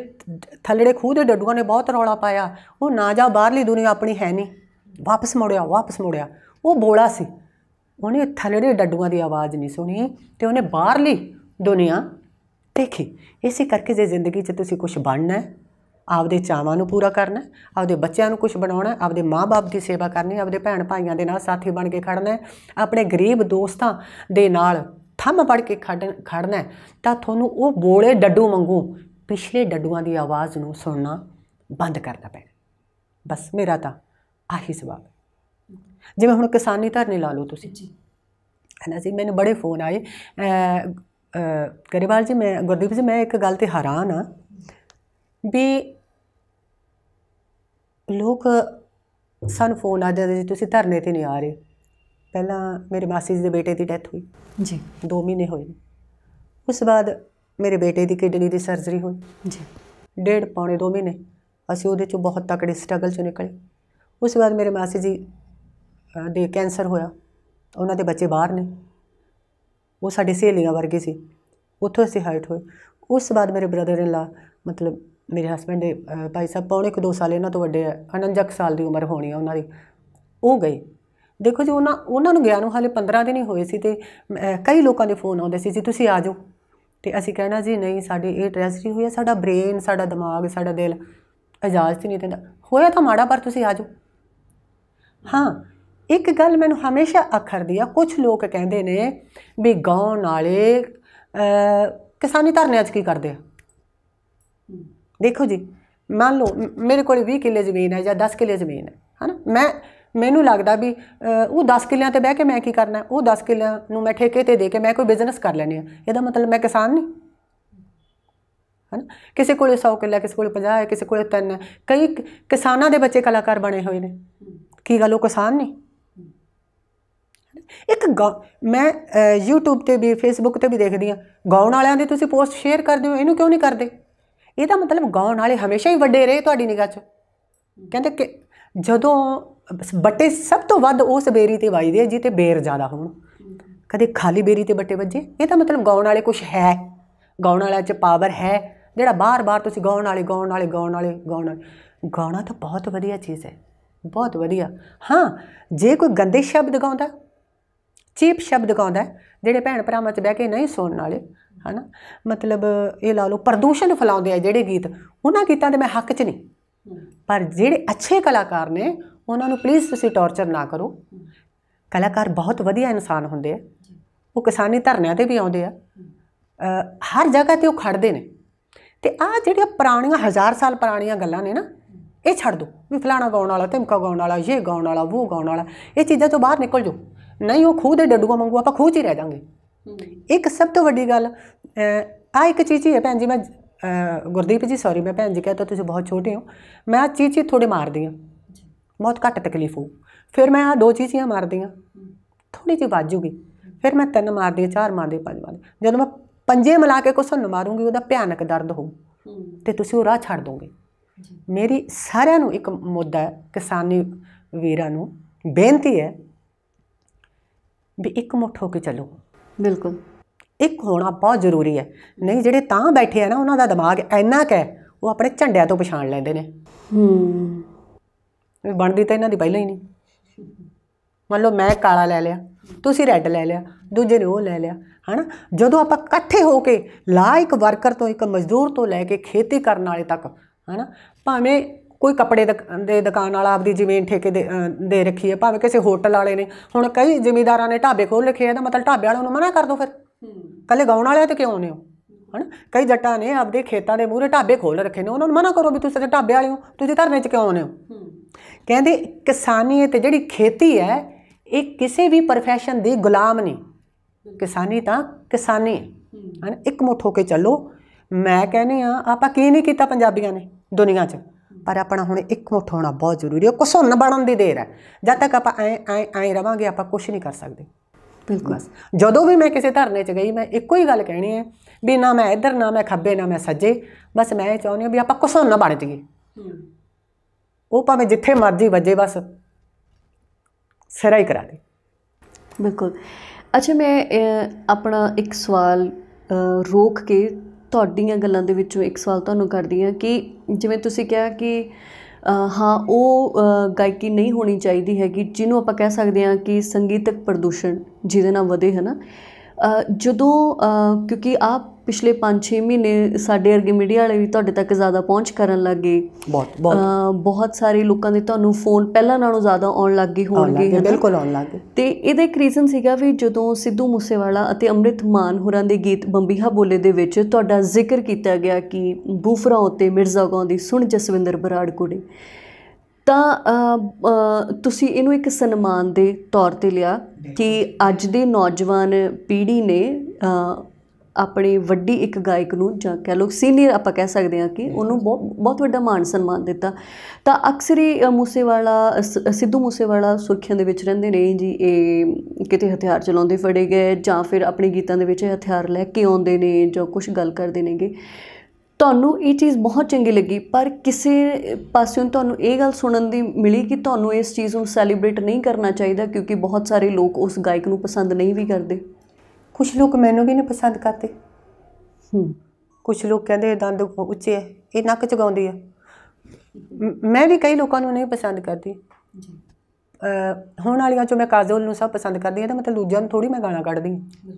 ਥੱਲੇ ਖੂਹ ਦੇ ਡੱਡੂਆਂ ਨੇ ਬਹੁਤ ਰੌਲਾ ਪਾਇਆ ਉਹ ਨਾ ਜਾ ਬਾਹਰਲੀ ਦੁਨੀਆ ਆਪਣੀ ਹੈ ਨਹੀਂ ਵਾਪਸ ਮੁੜਿਆ ਵਾਪਸ ਮੁੜਿਆ ਉਹ ਬੋਲਾ ਸੀ ਉਹਨੇ ਥੱਲੜੇ ਡੱਡੂਆਂ ਦੀ ਆਵਾਜ਼ ਨਹੀਂ ਸੁਣੀ ਤੇ ਉਹਨੇ ਬਾਹਰਲੀ ਦੁਨੀਆ ਦੇਖੀ ਇਸੇ ਕਰਕੇ ਜੇ ਜ਼ਿੰਦਗੀ 'ਚ ਤੁਸੀਂ ਕੁਝ ਬਣਨਾ ਹੈ ਆਪਦੇ ਚਾਹਾਂ ਨੂੰ ਪੂਰਾ ਕਰਨਾ ਆਪਦੇ ਬੱਚਿਆਂ ਨੂੰ ਕੁਝ ਬਣਾਉਣਾ ਆਪਦੇ ਮਾਪੇ ਦੀ ਸੇਵਾ ਕਰਨੀ ਆਪਦੇ ਭੈਣ ਭਾਈਆਂ ਦੇ ਨਾਲ ਸਾਥੀ ਬਣ ਕੇ ਖੜਨਾ ਆਪਣੇ ਗਰੀਬ ਦੋਸਤਾਂ ਦੇ ਨਾਲ ਥੰਮ ਪੜ ਕੇ ਖੜਨਾ ਤਾਂ ਤੁਹਾਨੂੰ ਉਹ ਬੋਲੇ ਡੱਡੂ ਵਾਂਗੂ ਪਿਛਲੇ ਡੱਡੂਆਂ ਦੀ ਆਵਾਜ਼ ਨੂੰ ਸੁਣਨਾ ਬੰਦ ਕਰਨਾ ਪੈਣਾ ਬਸ ਮੇਰਾ ਤਾਂ ਆਹੀ ਸਵਾਲ ਜਿਵੇਂ ਹੁਣ ਕਿਸਾਨੀ ਧਰਨੇ ਲਾ ਲਓ ਤੁਸੀਂ ਜੀ ਹਨਾ ਜੀ ਮੈਨੂੰ ਬੜੇ ਫੋਨ ਆਏ ਗਰੇਵਾਲ ਜੀ ਮੈਂ ਗੁਰਦੀਪ ਜੀ ਮੈਂ ਇੱਕ ਗੱਲ ਤੇ ਹੈਰਾਨ ਆ ਵੀ ਲੋਕ ਸਾਨੂੰ ਫੋਨ ਆ ਜਾਂਦੇ ਸੀ ਤੁਸੀਂ ਧਰਨੇ ਤੇ ਨਹੀਂ ਆ ਰਹੇ ਪਹਿਲਾਂ ਮੇਰੇ ਮਾਸੀ ਜੀ ਦੇ ਬੇਟੇ ਦੀ ਡੈਥ ਹੋਈ ਜੀ 2 ਮਹੀਨੇ ਹੋਏ ਉਸ ਬਾਅਦ ਮੇਰੇ ਬੇਟੇ ਦੀ ਕਿਡਨੀ ਦੀ ਸਰਜਰੀ ਹੋਈ ਜੀ ਡੇਢ ਪੌਣੇ 2 ਮਹੀਨੇ ਅਸੀਂ ਉਹਦੇ ਚੋਂ ਬਹੁਤ ਤਕੜੇ ਸਟਰਗਲ ਚੋਂ ਨਿਕਲੇ ਉਸ ਬਾਅਦ ਮੇਰੇ ਮਾਸੀ ਜੀ ਦੇ ਕੈਂਸਰ ਹੋਇਆ ਉਹਨਾਂ ਦੇ ਬੱਚੇ ਬਾਹਰ ਨੇ ਉਹ ਸਾਡੇ ਸਹੇਲੀਆਂ ਵਰਗੇ ਸੀ ਉੱਥੋਂ ਅਸੀਂ ਹਰਟ ਹੋਏ ਉਸ ਬਾਅਦ ਮੇਰੇ ਬ੍ਰਦਰ ਇਨ ਲਾ ਮਤਲਬ ਮੇਰੇ ਹਸਬੰਡ ਦੇ ਭਾਈ ਸਾਹਿਬ ਪੌਣੇ ਕੁ 2 ਸਾਲ ਇਹਨਾਂ ਤੋਂ ਵੱਡੇ 49 ਸਾਲ ਦੀ ਉਮਰ ਹੋਣੀ ਆ ਉਹਨਾਂ ਦੀ ਉਹ ਗਏ ਦੇਖੋ ਜੀ ਉਹਨਾਂ ਉਹਨਾਂ ਨੂੰ ਗਿਆ ਨੂੰ ਹਾਲੇ 15 ਦਿਨ ਹੀ ਹੋਏ ਸੀ ਤੇ ਕਈ ਲੋਕਾਂ ਦੇ ਫੋਨ ਆਉਂਦੇ ਸੀ ਜੀ ਤੁਸੀਂ ਆ ਜਾਓ ਤੇ ਅਸੀਂ ਕਹਿਣਾ ਜੀ ਨਹੀਂ ਸਾਡੇ ਇਹ ਟ੍ਰੈਜਡੀ ਹੋਈ ਆ ਸਾਡਾ ਬ੍ਰੇਨ ਸਾਡਾ ਦਿਮਾਗ ਸਾਡਾ ਦਿਲ ਇਜਾਜ਼ਤ ਨਹੀਂ ਦਿੰਦਾ ਹੋਇਆ ਤਾਂ ਮਾੜਾ ਪਰ ਤੁਸੀਂ ਆ ਜਾਓ ਹਾਂ ਇੱਕ ਗੱਲ ਮੈਨੂੰ ਹਮੇਸ਼ਾ ਅਖਰਦੀ ਆ ਕੁਝ ਲੋਕ ਕਹਿੰਦੇ ਨੇ ਵੀ ਗਾਉਣ ਵਾਲੇ ਕਿਸਾਨੀ ਧਰਨੇ ਅੱਜ ਕੀ ਕਰਦੇ ਆ ਦੇਖੋ ਜੀ ਮੰਨ ਲਓ ਮੇਰੇ ਕੋਲ 20 ਕਿੱਲੇ ਜ਼ਮੀਨ ਹੈ ਜਾਂ 10 ਕਿੱਲੇ ਜ਼ਮੀਨ ਹੈ ਹਨਾ ਮੈਂ ਮੈਨੂੰ ਲੱਗਦਾ ਵੀ ਉਹ 10 ਕਿੱਲਿਆਂ ਤੇ ਬਹਿ ਕੇ ਮੈਂ ਕੀ ਕਰਨਾ ਉਹ 10 ਕਿੱਲਿਆਂ ਨੂੰ ਮੈਂ ਠੇਕੇ ਤੇ ਦੇ ਕੇ ਮੈਂ ਕੋਈ ਬਿਜ਼ਨਸ ਕਰ ਲੈਣੀ ਆ ਇਹਦਾ ਮਤਲਬ ਮੈਂ ਕਿਸਾਨ ਨਹੀਂ ਹਨਾ ਕਿਸੇ ਕੋਲੇ 100 ਕਿੱਲਾ ਕਿਸੇ ਕੋਲੇ 50 ਹੈ ਕਿਸੇ ਕੋਲੇ 3 ਹੈ ਕਈ ਕਿਸਾਨਾਂ ਦੇ ਬੱਚੇ ਕਲਾਕਾਰ ਬਣੇ ਹੋਏ ਨੇ ਕੀ ਗੱਲ ਉਹ ਕਿਸਾਨ ਨਹੀਂ ਇੱਕ ਮੈਂ YouTube ਤੇ ਵੀ Facebook ਤੇ ਵੀ ਦੇਖਦੀ ਆ ਗਾਉਣ ਵਾਲਿਆਂ ਦੀ ਤੁਸੀਂ ਪੋਸਟ ਸ਼ੇਅਰ ਕਰਦੇ ਹੋ ਇਹਨੂੰ ਕਿਉਂ ਨਹੀਂ ਕਰਦੇ ਇਹਦਾ ਮਤਲਬ ਗਾਉਣ ਵਾਲੇ ਹਮੇਸ਼ਾ ਹੀ ਵੱਡੇ ਰਹੇ ਤੁਹਾਡੀ ਨਿਗਾਹ 'ਚ ਕਹਿੰਦੇ ਕਿ ਜਦੋਂ ਬੱਟੇ ਸਭ ਤੋਂ ਵੱਧ ਉਸ 베ਰੀ ਤੇ ਵਾਈਦੇ ਆ ਜਿੱਤੇ ਬੇਰ ਜ਼ਿਆਦਾ ਹੋਣ ਕਦੇ ਖਾਲੀ 베ਰੀ ਤੇ ਬੱਟੇ ਵੱਜੇ ਇਹ ਤਾਂ ਮਤਲਬ ਗਾਉਣ ਵਾਲੇ ਕੁਝ ਹੈ ਗਾਉਣ ਵਾਲਿਆਂ 'ਚ ਪਾਵਰ ਹੈ ਜਿਹੜਾ ਬਾਰ-ਬਾਰ ਤੁਸੀਂ ਗਾਉਣ ਵਾਲੇ ਗਾਉਣ ਵਾਲੇ ਗਾਉਣ ਵਾਲੇ ਗਾਉਣ ਵਾਲੇ ਗਾਉਣਾ ਤਾਂ ਬਹੁਤ ਵਧੀਆ ਚੀਜ਼ ਹੈ ਬਹੁਤ ਵਧੀਆ ਹਾਂ ਜੇ ਕੋਈ ਗੰਦੇ ਸ਼ਬਦ ਗਾਉਂਦਾ ਚੀਪ ਸ਼ਬਦ ਗਾਉਂਦਾ ਜਿਹੜੇ ਭੈਣ ਭਰਾਵਾਂ 'ਚ ਬਹਿ ਕੇ ਨਹੀਂ ਸੁਣਨ ਵਾਲੇ ਹਨਾ ਮਤਲਬ ਇਹ ਲਾ ਲਓ ਪ੍ਰਦੂਸ਼ਣ ਫਲਾਉਂਦੇ ਆ ਜਿਹੜੇ ਗੀਤ ਉਹਨਾਂ ਗੀਤਾਂ ਦੇ ਮੈਂ ਹੱਕ 'ਚ ਨਹੀਂ ਪਰ ਜਿਹੜੇ ਅੱਛੇ ਕਲਾਕਾਰ ਨੇ ਉਹਨਾਂ ਨੂੰ ਪਲੀਜ਼ ਤੁਸੀਂ ਟੌਰਚਰ ਨਾ ਕਰੋ ਕਲਾਕਾਰ ਬਹੁਤ ਵਧੀਆ ਇਨਸਾਨ ਹੁੰਦੇ ਆ ਉਹ ਕਿਸਾਨੀ ਧਰਨਿਆਂ ਤੇ ਵੀ ਆਉਂਦੇ ਆ ਹਰ ਜਗ੍ਹਾ ਤੇ ਉਹ ਖੜਦੇ ਨੇ ਤੇ ਆ ਜਿਹੜੀਆਂ ਪੁਰਾਣੀਆਂ ਹਜ਼ਾਰ ਸਾਲ ਪੁਰਾਣੀਆਂ ਗੱਲਾਂ ਨੇ ਨਾ ਇਹ ਛੱਡ ਦੋ ਵੀ ਫਲਾਣਾ ਗਾਉਣ ਵਾਲਾ ਧਮਕਾ ਗਾਉਣ ਵਾਲਾ ਇਹ ਗਾਉਣ ਵਾਲਾ ਉਹ ਗਾਉਣ ਵਾਲਾ ਇਹ ਚੀਜ਼ਾਂ ਤੋਂ ਬਾਹਰ ਨਿਕਲ ਜਾਓ ਨਹੀਂ ਉਹ ਖੂਹ ਦੇ ਡੱਡੂਆਂ ਵਾਂਗੂ ਆਪਾਂ ਖੂਹ 'ਚ ਹੀ ਰਹਿ ਜਾਾਂਗੇ ਇੱਕ ਸਭ ਤੋਂ ਵੱਡੀ ਗੱਲ ਆ ਇੱਕ ਚੀਜ਼ ਹੀ ਹੈ ਭੈਣ ਜੀ ਮੈਂ ਗੁਰਦੀਪ ਜੀ ਸੌਰੀ ਮੈਂ ਭੈਣ ਜੀ ਕਹਤਾ ਤੁਸੀਂ ਬਹੁਤ ਛੋਟੇ ਹੋ ਮੈਂ ਆ ਚੀਜ਼ ਹੀ ਥੋੜੇ ਮਾਰਦੀ ਹਾਂ ਬਹੁਤ ਘੱਟ ਤਕਲੀਫ ਹੋ ਫਿਰ ਮੈਂ ਆ ਦੋ ਚੀਜ਼ੀਆਂ ਮਾਰਦੀ ਹਾਂ ਥੋੜੀ ਜਿਹੀ ਵਾਜੂਗੀ ਫਿਰ ਮੈਂ ਤਿੰਨ ਮਾਰਦੀ ਆ ਚਾਰ ਮਾਰਦੀ ਪੰਜ ਮਾਰਦੀ ਜਦੋਂ ਮੈਂ ਪੰਜੇ ਮਿਲਾ ਕੇ ਕੋਸਨ ਨੂੰ ਮਾਰੂੰਗੀ ਉਹਦਾ ਭਿਆਨਕ ਦਰਦ ਹੋ ਤੇ ਤੁਸੀਂ ਉਹ ਰਾਹ ਛੱਡ ਦੋਗੇ ਮੇਰੀ ਸਾਰਿਆਂ ਨੂੰ ਇੱਕ ਮੁੱਦਾ ਕਿਸਾਨੀ ਵੀਰਾਂ ਨੂੰ ਬੇਨਤੀ ਹੈ ਵੀ ਇੱਕ ਮੁੱਠ ਹੋ ਕੇ ਚੱਲੋ ਬਿਲਕੁਲ ਇੱਕ ਹੋਣਾ ਬਹੁਤ ਜ਼ਰੂਰੀ ਹੈ ਨਹੀਂ ਜਿਹੜੇ ਤਾਂ ਬੈਠੇ ਆ ਨਾ ਉਹਨਾਂ ਦਾ ਦਿਮਾਗ ਐਨਾ ਕੈ ਉਹ ਆਪਣੇ ਝੰਡਿਆਂ ਤੋਂ ਪਛਾਣ ਲੈਂਦੇ ਨੇ ਹੂੰ ਬਣਦੀ ਤਾਂ ਇਹਨਾਂ ਦੀ ਪਹਿਲਾਂ ਹੀ ਨਹੀਂ ਮੰਨ ਲਓ ਮੈਂ ਕਾਲਾ ਲੈ ਲਿਆ ਤੁਸੀਂ ਰੈੱਡ ਲੈ ਲਿਆ ਦੂਜੇ ਨੇ ਉਹ ਲੈ ਲਿਆ ਹਨਾ ਜਦੋਂ ਆਪਾਂ ਇਕੱਠੇ ਹੋ ਕੇ ਲਾਇਕ ਵਰਕਰ ਤੋਂ ਇੱਕ ਮਜ਼ਦੂਰ ਤੋਂ ਲੈ ਕੇ ਖੇਤੀ ਕਰਨ ਵਾਲੇ ਤੱਕ ਹਨਾ ਭਾਵੇਂ ਕੋਈ ਕੱਪੜੇ ਦੇ ਦੁਕਾਨ ਵਾਲਾ ਆਪਦੀ ਜ਼ਮੀਨ ਠੇਕੇ ਦੇ ਰੱਖੀ ਹੈ ਭਾਵੇਂ ਕਿਸੇ ਹੋਟਲ ਵਾਲੇ ਨੇ ਹੁਣ ਕਈ ਜ਼ਿਮੀਦਾਰਾਂ ਨੇ ਢਾਬੇ ਖੋਲ ਰੱਖੇ ਆ ਤਾਂ ਮਤਲਬ ਢਾਬੇ ਵਾਲਿਆਂ ਨੂੰ ਮਨਾ ਕਰ ਦੋ ਫਿਰ ਕੱਲੇ ਗਾਉਣ ਵਾਲਿਆਂ ਤੇ ਕਿਉਂ ਆਉਨੇ ਹੋ ਹਨਾ ਕਈ ਜੱਟਾਂ ਨੇ ਆਪਦੇ ਖੇਤਾਂ ਦੇ ਮੂਹਰੇ ਢਾਬੇ ਖੋਲ ਰੱਖੇ ਨੇ ਉਹਨਾਂ ਨੂੰ ਮਨਾ ਕਰੋ ਵੀ ਤੁਸੀਂ ਸਾਡੇ ਢਾਬੇ ਵਾਲੇ ਹੋ ਤੁਸੀਂ ਧਰਨੇ 'ਚ ਕਿਉਂ ਆਉਨੇ ਹੋ ਕਹਿੰਦੇ ਕਿਸਾਨੀ ਤੇ ਜਿਹੜੀ ਖੇਤੀ ਹੈ ਇਹ ਕਿਸੇ ਵੀ profession ਦੀ ਗੁਲਾਮ ਨਹੀਂ ਕਿਸਾਨੀ ਤਾਂ ਕਿਸਾਨੀ ਹੈ ਇੱਕ ਮੁੱਠ ਹੋ ਕੇ ਚੱਲੋ ਮੈਂ ਕਹਿੰਨੀ ਆ ਆਪਾਂ ਕੀ ਨਹੀਂ ਕੀਤਾ ਪੰਜਾਬੀਆਂ ਨੇ ਦੁਨੀਆ 'ਚ ਪਰ ਆਪਣਾ ਹੁਣ ਇਕਮੁੱਠ ਹੋਣਾ ਬਹੁਤ ਜ਼ਰੂਰੀ ਹੈ ਕੁਸੋਂ ਨ ਬਣਨ ਦੀ ਦੇਰ ਹੈ ਜਦ ਤੱਕ ਆਪਾਂ ਐ ਐ ਐ ਰਵਾਂਗੇ ਆਪਾਂ ਕੁਝ ਨਹੀਂ ਕਰ ਸਕਦੇ ਬਿਲਕੁਲ ਬਸ ਜਦੋਂ ਵੀ ਮੈਂ ਕਿਸੇ ਧਰਨੇ 'ਚ ਗਈ ਮੈਂ ਇੱਕੋ ਹੀ ਗੱਲ ਕਹਿਣੀ ਹੈ ਵੀ ਨਾ ਮੈਂ ਇੱਧਰ ਨਾ ਮੈਂ ਖੱਬੇ ਨਾ ਮੈਂ ਸੱਜੇ ਬਸ ਮੈਂ ਇਹ ਚਾਹੁੰਦੀ ਹਾਂ ਵੀ ਆਪਾਂ ਕੁਸੋਂ ਨ ਬਣ ਜਾਈਏ ਉਹ ਭਾਵੇਂ ਜਿੱਥੇ ਮਰਜ਼ੀ ਵੱਜੇ ਬਸ ਸਿਰਾ ਹੀ ਕਰਾ ਦੇ ਬਿਲਕੁਲ ਅੱਛਾ ਮੈਂ ਆਪਣਾ ਇੱਕ ਸਵਾਲ ਰੋਕ ਕੇ ਤੁਹਾਡੀਆਂ ਗੱਲਾਂ ਦੇ ਵਿੱਚੋਂ ਇੱਕ ਸਵਾਲ ਤੁਹਾਨੂੰ ਕਰਦੀ ਹਾਂ ਕਿ ਜਿਵੇਂ ਤੁਸੀਂ ਕਿਹਾ ਕਿ ਹਾਂ ਉਹ ਗਾਇਕੀ ਨਹੀਂ ਹੋਣੀ ਚਾਹੀਦੀ ਹੈਗੀ ਜਿਹਨੂੰ ਆਪਾਂ ਕਹਿ ਸਕਦੇ ਹਾਂ ਕਿ ਸੰਗੀਤਕ ਪ੍ਰਦੂਸ਼ਣ ਜਿਹਦੇ ਨਾਲ ਵਧੇ ਹੈ ਨਾ ਜਦੋਂ ਕਿਉਂਕਿ ਆਪ ਪਿਛਲੇ 5-6 ਮਹੀਨੇ ਸਾਡੇ ਅਰਗੇ ਮੀਡੀਆ ਵਾਲੇ ਵੀ ਤੁਹਾਡੇ ਤੱਕ ਜ਼ਿਆਦਾ ਪਹੁੰਚ ਕਰਨ ਲੱਗੇ ਬਹੁਤ ਬਹੁਤ ਬਹੁਤ ਸਾਰੇ ਲੋਕਾਂ ਦੇ ਤੁਹਾਨੂੰ ਫੋਨ ਪਹਿਲਾਂ ਨਾਲੋਂ ਜ਼ਿਆਦਾ ਆਉਣ ਲੱਗੇ ਹੋਣਗੇ ਬਿਲਕੁਲ ਆਉਣ ਲੱਗੇ ਤੇ ਇਹਦੇ ਇੱਕ ਰੀਜ਼ਨ ਸੀਗਾ ਵੀ ਜਦੋਂ ਸਿੱਧੂ ਮੂਸੇਵਾਲਾ ਅਤੇ ਅੰਮ੍ਰਿਤ ਮਾਨ ਹੋਰਾਂ ਦੇ ਗੀਤ ਬੰਬੀਹਾ ਬੋਲੇ ਦੇ ਵਿੱਚ ਤੁਹਾਡਾ ਜ਼ਿਕਰ ਕੀਤਾ ਗਿਆ ਕਿ ਬੂਫਰਾ ਉਤੇ ਮਿਰਜ਼ਾ ਗਾਉਂਦੀ ਸੁਣ ਜਸਵਿੰਦਰ ਬਰਾੜ ਕੋੜੇ ਤਾਂ ਤੁਸੀਂ ਇਹਨੂੰ ਇੱਕ ਸਨਮਾਨ ਦੇ ਤੌਰ ਤੇ ਲਿਆ ਕਿ ਅੱਜ ਦੇ ਨੌਜਵਾਨ ਪੀੜ੍ਹੀ ਨੇ ਆਪਣੇ ਵੱਡੀ ਇੱਕ ਗਾਇਕ ਨੂੰ ਜਾਂ ਕਹ ਲੋ ਸੀਨੀਅਰ ਆਪਾਂ ਕਹਿ ਸਕਦੇ ਹਾਂ ਕਿ ਉਹਨੂੰ ਬਹੁਤ ਬਹੁਤ ਵੱਡਾ ਮਾਣ ਸਨਮਾਨ ਦਿੱਤਾ ਤਾਂ ਅਕਸਰ ਹੀ ਮੂਸੇਵਾਲਾ ਸਿੱਧੂ ਮੂਸੇਵਾਲਾ ਸੁਰਖੀਆਂ ਦੇ ਵਿੱਚ ਰਹਿੰਦੇ ਨੇ ਜੀ ਇਹ ਕਿਤੇ ਹਥਿਆਰ ਚਲਾਉਂਦੇ ਫੜੇ ਗਏ ਜਾਂ ਫਿਰ ਆਪਣੇ ਗੀਤਾਂ ਦੇ ਵਿੱਚ ਹਥਿਆਰ ਲੈ ਕੇ ਆਉਂਦੇ ਨੇ ਜਾਂ ਕੁਝ ਗੱਲ ਕਰਦੇ ਨੇਗੇ ਤੁਹਾਨੂੰ ਇਹ ਚੀਜ਼ ਬਹੁਤ ਚੰਗੀ ਲੱਗੀ ਪਰ ਕਿਸੇ ਪਾਸਿਓਂ ਤੁਹਾਨੂੰ ਇਹ ਗੱਲ ਸੁਣਨ ਦੀ ਮਿਲੀ ਕਿ ਤੁਹਾਨੂੰ ਇਸ ਚੀਜ਼ ਨੂੰ ਸੈਲੀਬ੍ਰੇਟ ਨਹੀਂ ਕਰਨਾ ਚਾਹੀਦਾ ਕਿਉਂਕਿ ਬਹੁਤ ਸਾਰੇ ਲੋਕ ਉਸ ਗਾਇਕ ਨੂੰ ਪਸੰਦ ਨਹੀਂ ਵੀ ਕਰਦੇ ਕੁਝ ਲੋਕ ਮੈਨੂੰ ਵੀ ਨਹੀਂ ਪਸੰਦ ਕਰਦੇ ਹੂੰ ਕੁਝ ਲੋਕ ਕਹਿੰਦੇ ਦੰਦ ਉੱਚੇ ਐ ਇਹ ਨੱਕ ਚਗਾਉਂਦੀ ਆ ਮੈਂ ਵੀ ਕਈ ਲੋਕਾਂ ਨੂੰ ਨਹੀਂ ਪਸੰਦ ਕਰਦੀ ਜੀ ਹੁਣ ਵਾਲੀਆਂ ਚੋਂ ਮੈਂ ਕਾਜੋਲ ਨੂੰ ਸਭ ਪਸੰਦ ਕਰਦੀ ਆ ਤਾਂ ਮਤਲਬ ਦੂਜਿਆਂ ਨੂੰ ਥੋੜੀ ਮੈਂ ਗਾਣਾ ਕੱਢਦੀ ਹਾਂ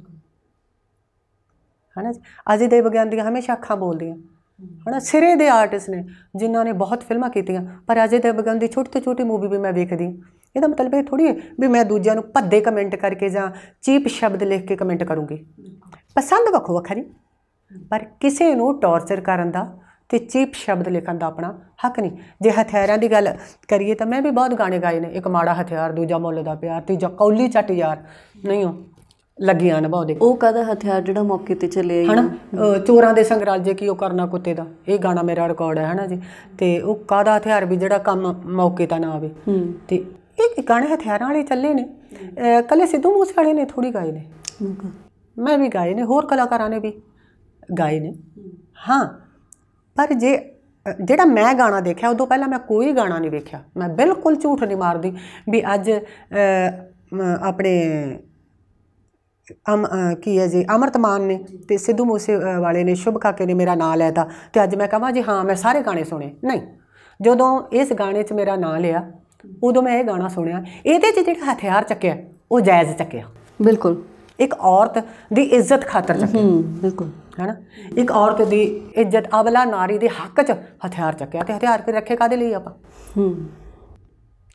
ਹਨਾ ਅਜੇ ਦੇ ਬਗਿਆਨ ਦੀ ਹਮੇਸ਼ਾ ਅੱਖਾਂ ਬੋਲਦੀਆਂ ਹਨਾ ਸਿਰੇ ਦੇ ਆਰਟਿਸਟ ਨੇ ਜਿਨ੍ਹਾਂ ਨੇ ਬਹੁਤ ਫਿਲਮਾਂ ਕੀਤੀਆਂ ਪਰ ਅਜੇ ਦੇ ਬਗਨ ਦੀ ਛੋਟੀ ਤੋਂ ਛੋਟੀ ਮੂਵੀ ਵੀ ਮੈਂ ਵੇਖਦੀ ਇਹਦਾ ਮਤਲਬ ਇਹ ਥੋੜੀ ਹੈ ਵੀ ਮੈਂ ਦੂਜਿਆਂ ਨੂੰ ਭੱਦੇ ਕਮੈਂਟ ਕਰਕੇ ਜਾਂ ਚੀਪ ਸ਼ਬਦ ਲਿਖ ਕੇ ਕਮੈਂਟ ਕਰੂੰਗੀ ਪਸੰਦ ਵੱਖੋ ਵੱਖਰੀ ਪਰ ਕਿਸੇ ਨੂੰ ਟੌਰਚਰ ਕਰਨ ਦਾ ਤੇ ਚੀਪ ਸ਼ਬਦ ਲਿਖਣ ਦਾ ਆਪਣਾ ਹੱਕ ਨਹੀਂ ਜੇ ਹਥਿਆਰਾਂ ਦੀ ਗੱਲ ਕਰੀਏ ਤਾਂ ਮੈਂ ਵੀ ਬਹੁਤ ਗਾਣੇ ਗਾਏ ਨੇ ਇੱਕ ਮਾੜਾ ਹਥਿਆਰ ਦੂਜਾ ਮੁੱਲ ਦਾ ਪਿਆਰ ਤੀਜਾ ਕੌਲੀ ਚੱਟ ਯਾਰ ਨਹੀਂ ਹੋ ਨਾ ਬਹੁਤ ਉਹ ਕਦਾ ਹਥਿਆਰ ਜਿਹੜਾ ਮੌਕੇ ਤੇ ਚੱਲੇ ਹਨਾ ਚੋਰਾਂ ਦੇ ਸੰਗਰਾਜੇ ਕੀ ਉਹ ਕਰਨਾ ਕੁੱਤੇ ਦਾ ਇਹ ਗਾਣਾ ਮੇਰਾ ਰਿਕਾਰਡ ਹੈ ਹਨਾ ਜੀ ਤੇ ਉਹ ਕਾਦਾ ਹਥਿਆਰ ਵੀ ਜਿਹੜਾ ਕੰਮ ਮੌਕੇ ਤਾਂ ਨਾ ਆਵੇ ਤੇ ਇਹ ਗਾਣੇ ਹਥਿਆਰਾਂ ਵਾਲੇ ਚੱਲੇ ਨੇ ਕੱਲੇ ਸਿੱਧੂ ਮੂਸੇ ਵਾਲੇ ਨੇ ਥੋੜੀ ਗਾਏ ਨੇ ਮੈਂ ਵੀ ਗਾਏ ਨੇ ਹੋਰ ਕਲਾਕਾਰਾਂ ਨੇ ਵੀ ਗਾਏ ਨੇ ਹਾਂ ਪਰ ਜੇ ਜਿਹੜਾ ਮੈਂ ਗਾਣਾ ਦੇਖਿਆ ਉਦੋਂ ਪਹਿਲਾਂ ਮੈਂ ਕੋਈ ਗਾਣਾ ਨਹੀਂ ਵੇਖਿਆ ਮੈਂ ਬਿਲਕੁਲ ਝੂਠ ਨਹੀਂ ਮਾਰਦੀ ਵੀ ਅੱਜ ਆਪਣੇ ਅਮ ਕੀ ਹੈ ਜੀ ਅਮਰਤਮਾਨ ਨੇ ਤੇ ਸਿੱਧੂ ਮੂਸੇ ਵਾਲੇ ਨੇ ਸ਼ੁਭ ਕਾਕੇ ਨੇ ਮੇਰਾ ਨਾਮ ਲੈਤਾ ਤੇ ਅੱਜ ਮੈਂ ਕਹਾਂ ਜੀ ਹਾਂ ਮੈਂ ਸਾਰੇ ਗਾਣੇ ਸੁਣੇ ਨਹੀਂ ਜਦੋਂ ਇਸ ਗਾਣੇ 'ਚ ਮੇਰਾ ਨਾਮ ਲਿਆ ਉਦੋਂ ਮੈਂ ਇਹ ਗਾਣਾ ਸੁਣਿਆ ਇਹਦੇ 'ਚ ਜਿਹੜਾ ਹਥਿਆਰ ਚੱਕਿਆ ਉਹ ਜਾਇਜ਼ ਚੱਕਿਆ ਬਿਲਕੁਲ ਇੱਕ ਔਰਤ ਦੀ ਇੱਜ਼ਤ ਖਾਤਰ ਚੱਕਿਆ ਹੂੰ ਬਿਲਕੁਲ ਹੈਨਾ ਇੱਕ ਔਰਤ ਦੀ ਇੱਜ਼ਤ ਆਵਲਾ ਨਾਰੀ ਦੇ ਹੱਕ 'ਚ ਹਥਿਆਰ ਚੱਕਿਆ ਤੇ ਹਥਿਆਰ ਕਿ ਰੱਖੇ ਕਾਦੇ ਲਈ ਆਪਾਂ ਹੂੰ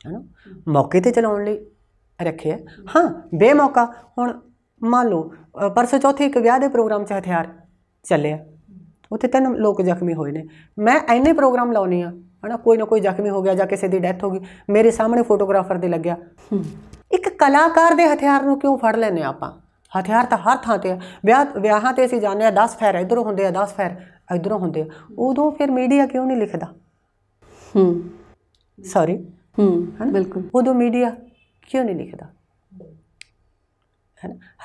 ਹੈਨਾ ਮੌਕੇ ਤੇ ਚਲਾਉਣ ਲਈ ਰੱਖਿਆ ਹਾਂ ਬੇਮੌਕਾ ਹੁਣ ਮੰਨ ਲਓ ਪਰਸੋਂ ਚੌਥੇ ਇੱਕ ਵਿਆਹ ਦੇ ਪ੍ਰੋਗਰਾਮ 'ਚ ਹਥਿਆਰ ਚੱਲਿਆ ਉੱਥੇ ਤਿੰਨ ਲੋਕ ਜ਼ਖਮੀ ਹੋਏ ਨੇ ਮੈਂ ਐਨੇ ਪ੍ਰੋਗਰਾਮ ਲਾਉਣੀ ਆ ਹਨਾ ਕੋਈ ਨਾ ਕੋਈ ਜ਼ਖਮੀ ਹੋ ਗਿਆ ਜਾਂ ਕਿਸੇ ਦੀ ਡੈਥ ਹੋ ਗਈ ਮੇਰੇ ਸਾਹਮਣੇ ਫੋਟੋਗ੍ਰਾਫਰ ਦੇ ਲੱਗਿਆ ਇੱਕ ਕਲਾਕਾਰ ਦੇ ਹਥਿਆਰ ਨੂੰ ਕਿਉਂ ਫੜ ਲੈਨੇ ਆਪਾਂ ਹਥਿਆਰ ਤਾਂ ਹਰ ਥਾਂ ਤੇ ਆ ਵਿਆਹ ਵਿਆਹਾਂ ਤੇ ਅਸੀਂ ਜਾਣਦੇ ਆ 10 ਫੈਰ ਇਧਰੋਂ ਹੁੰਦੇ ਆ 10 ਫੈਰ ਇਧਰੋਂ ਹੁੰਦੇ ਆ ਉਦੋਂ ਫਿਰ ਮੀਡੀਆ ਕਿਉਂ ਨਹੀਂ ਲਿਖਦਾ ਹੂੰ ਸੌਰੀ ਹੂੰ ਬਿਲਕੁਲ ਉਦੋਂ ਮੀਡੀਆ ਕਿਉਂ ਨਹੀਂ ਲਿਖਦਾ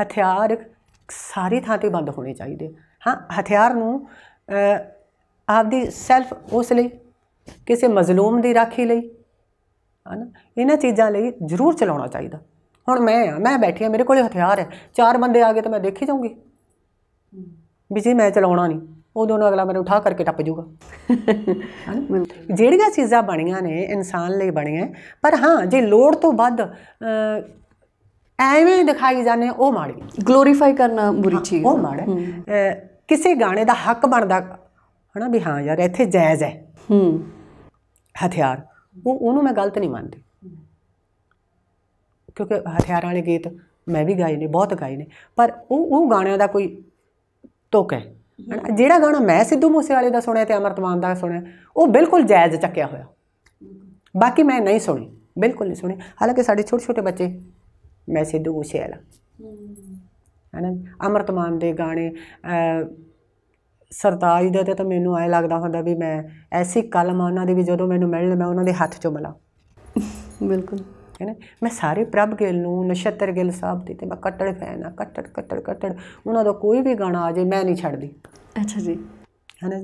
ਹਥਿਆਰ ਸਾਰੀ ਥਾਂ ਤੇ ਬੰਦ ਹੋਣੇ ਚਾਹੀਦੇ ਹਾਂ ਹਥਿਆਰ ਨੂੰ ਆਪਦੀ ਸੈਲਫ ਉਸ ਲਈ ਕਿਸੇ ਮਜ਼ਲੂਮ ਦੀ ਰਾਖੀ ਲਈ ਹਨਾ ਇਹਨਾਂ ਚੀਜ਼ਾਂ ਲਈ ਜ਼ਰੂਰ ਚਲਾਉਣਾ ਚਾਹੀਦਾ ਹੁਣ ਮੈਂ ਆ ਮੈਂ ਬੈਠੀ ਆ ਮੇਰੇ ਕੋਲੇ ਹਥਿਆਰ ਹੈ ਚਾਰ ਬੰਦੇ ਆ ਗਏ ਤਾਂ ਮੈਂ ਦੇਖੀ ਜਾਊਂਗੀ ਵੀ ਜੇ ਮੈਂ ਚਲਾਉਣਾ ਨਹੀਂ ਉਹ ਦੋਨੋਂ ਅਗਲਾ ਮੈਨੂੰ ਉਠਾ ਕਰਕੇ ਟੱਪ ਜੂਗਾ ਜਿਹੜੀਆਂ ਚੀਜ਼ਾਂ ਬਣੀਆਂ ਨੇ ਇਨਸਾਨ ਲਈ ਬਣੀਆਂ ਪਰ ਹਾਂ ਜੇ ਲੋੜ ਤੋਂ ਵੱਧ ਐਵੇਂ ਦਿਖਾਈ ਜਾਂਦੇ ਉਹ ਮਾੜੀ ਗਲੋਰੀਫਾਈ ਕਰਨਾ ਬੁਰੀ ਚੀਜ਼ ਉਹ ਮਾੜਾ ਕਿਸੇ ਗਾਣੇ ਦਾ ਹੱਕ ਬਣਦਾ ਹਨਾ ਵੀ ਹਾਂ ਯਾਰ ਇੱਥੇ ਜਾਇਜ਼ ਹੈ ਹੂੰ ਹਥਿਆਰ ਉਹ ਉਹਨੂੰ ਮੈਂ ਗਲਤ ਨਹੀਂ ਮੰਨਦੀ ਕਿਉਂਕਿ ਹਥਿਆਰ ਵਾਲੇ ਗੀਤ ਮੈਂ ਵੀ ਗਾਏ ਨੇ ਬਹੁਤ ਗਾਏ ਨੇ ਪਰ ਉਹ ਉਹ ਗਾਣਿਆਂ ਦਾ ਕੋਈ ਤੋਕ ਹੈ ਜਿਹੜਾ ਗਾਣਾ ਮੈਂ ਸਿੱਧੂ ਮੂਸੇ ਵਾਲੇ ਦਾ ਸੁਣਿਆ ਤੇ ਅਮਰਤਮਾਨ ਦਾ ਸੁਣਿਆ ਉਹ ਬਿਲਕੁਲ ਜਾਇਜ਼ ਚੱਕਿਆ ਹੋਇਆ ਬਾਕੀ ਮੈਂ ਨਹੀਂ ਸੁਣੀ ਬਿਲਕੁਲ ਨਹੀਂ ਸੁਣੀ ਹਾਲਾਂਕਿ ਸਾਡੇ ਛੋਟੇ ਛੋਟੇ ਬੱਚੇ ਮੈਂ ਸਿੱਧੂ ਮੂਸੇ ਵਾਲਾ ਹਨ ਅਮਰਤਮਾਨ ਦੇ ਗਾਣੇ ਸਰਤਾਜ ਦਾ ਤਾਂ ਮੈਨੂੰ ਐ ਲੱਗਦਾ ਹੁੰਦਾ ਵੀ ਮੈਂ ਐਸੀ ਕਲਮ ਆ ਉਹਨਾਂ ਦੀ ਵੀ ਜਦੋਂ ਮੈਨੂੰ ਮਿਲਣ ਮੈਂ ਉਹਨਾਂ ਦੇ ਹੱਥ ਚੋਂ ਮਿਲਾਂ ਬਿਲਕੁਲ ਹੈ ਨਾ ਮੈਂ ਸਾਰੇ ਪ੍ਰਭ ਗਿੱਲ ਨੂੰ ਨਛੱਤਰ ਗਿੱਲ ਸਾਹਿਬ ਦੀ ਤੇ ਮੈਂ ਕੱਟੜ ਫੈਨ ਆ ਕੱਟੜ ਕੱਟੜ ਕੱਟੜ ਉਹਨਾਂ ਦਾ ਕੋਈ ਵੀ ਗਾਣਾ ਆ ਜੇ ਮੈਂ ਨਹੀਂ ਛੱਡਦੀ ਅੱਛਾ ਜੀ ਹੈ ਨਾ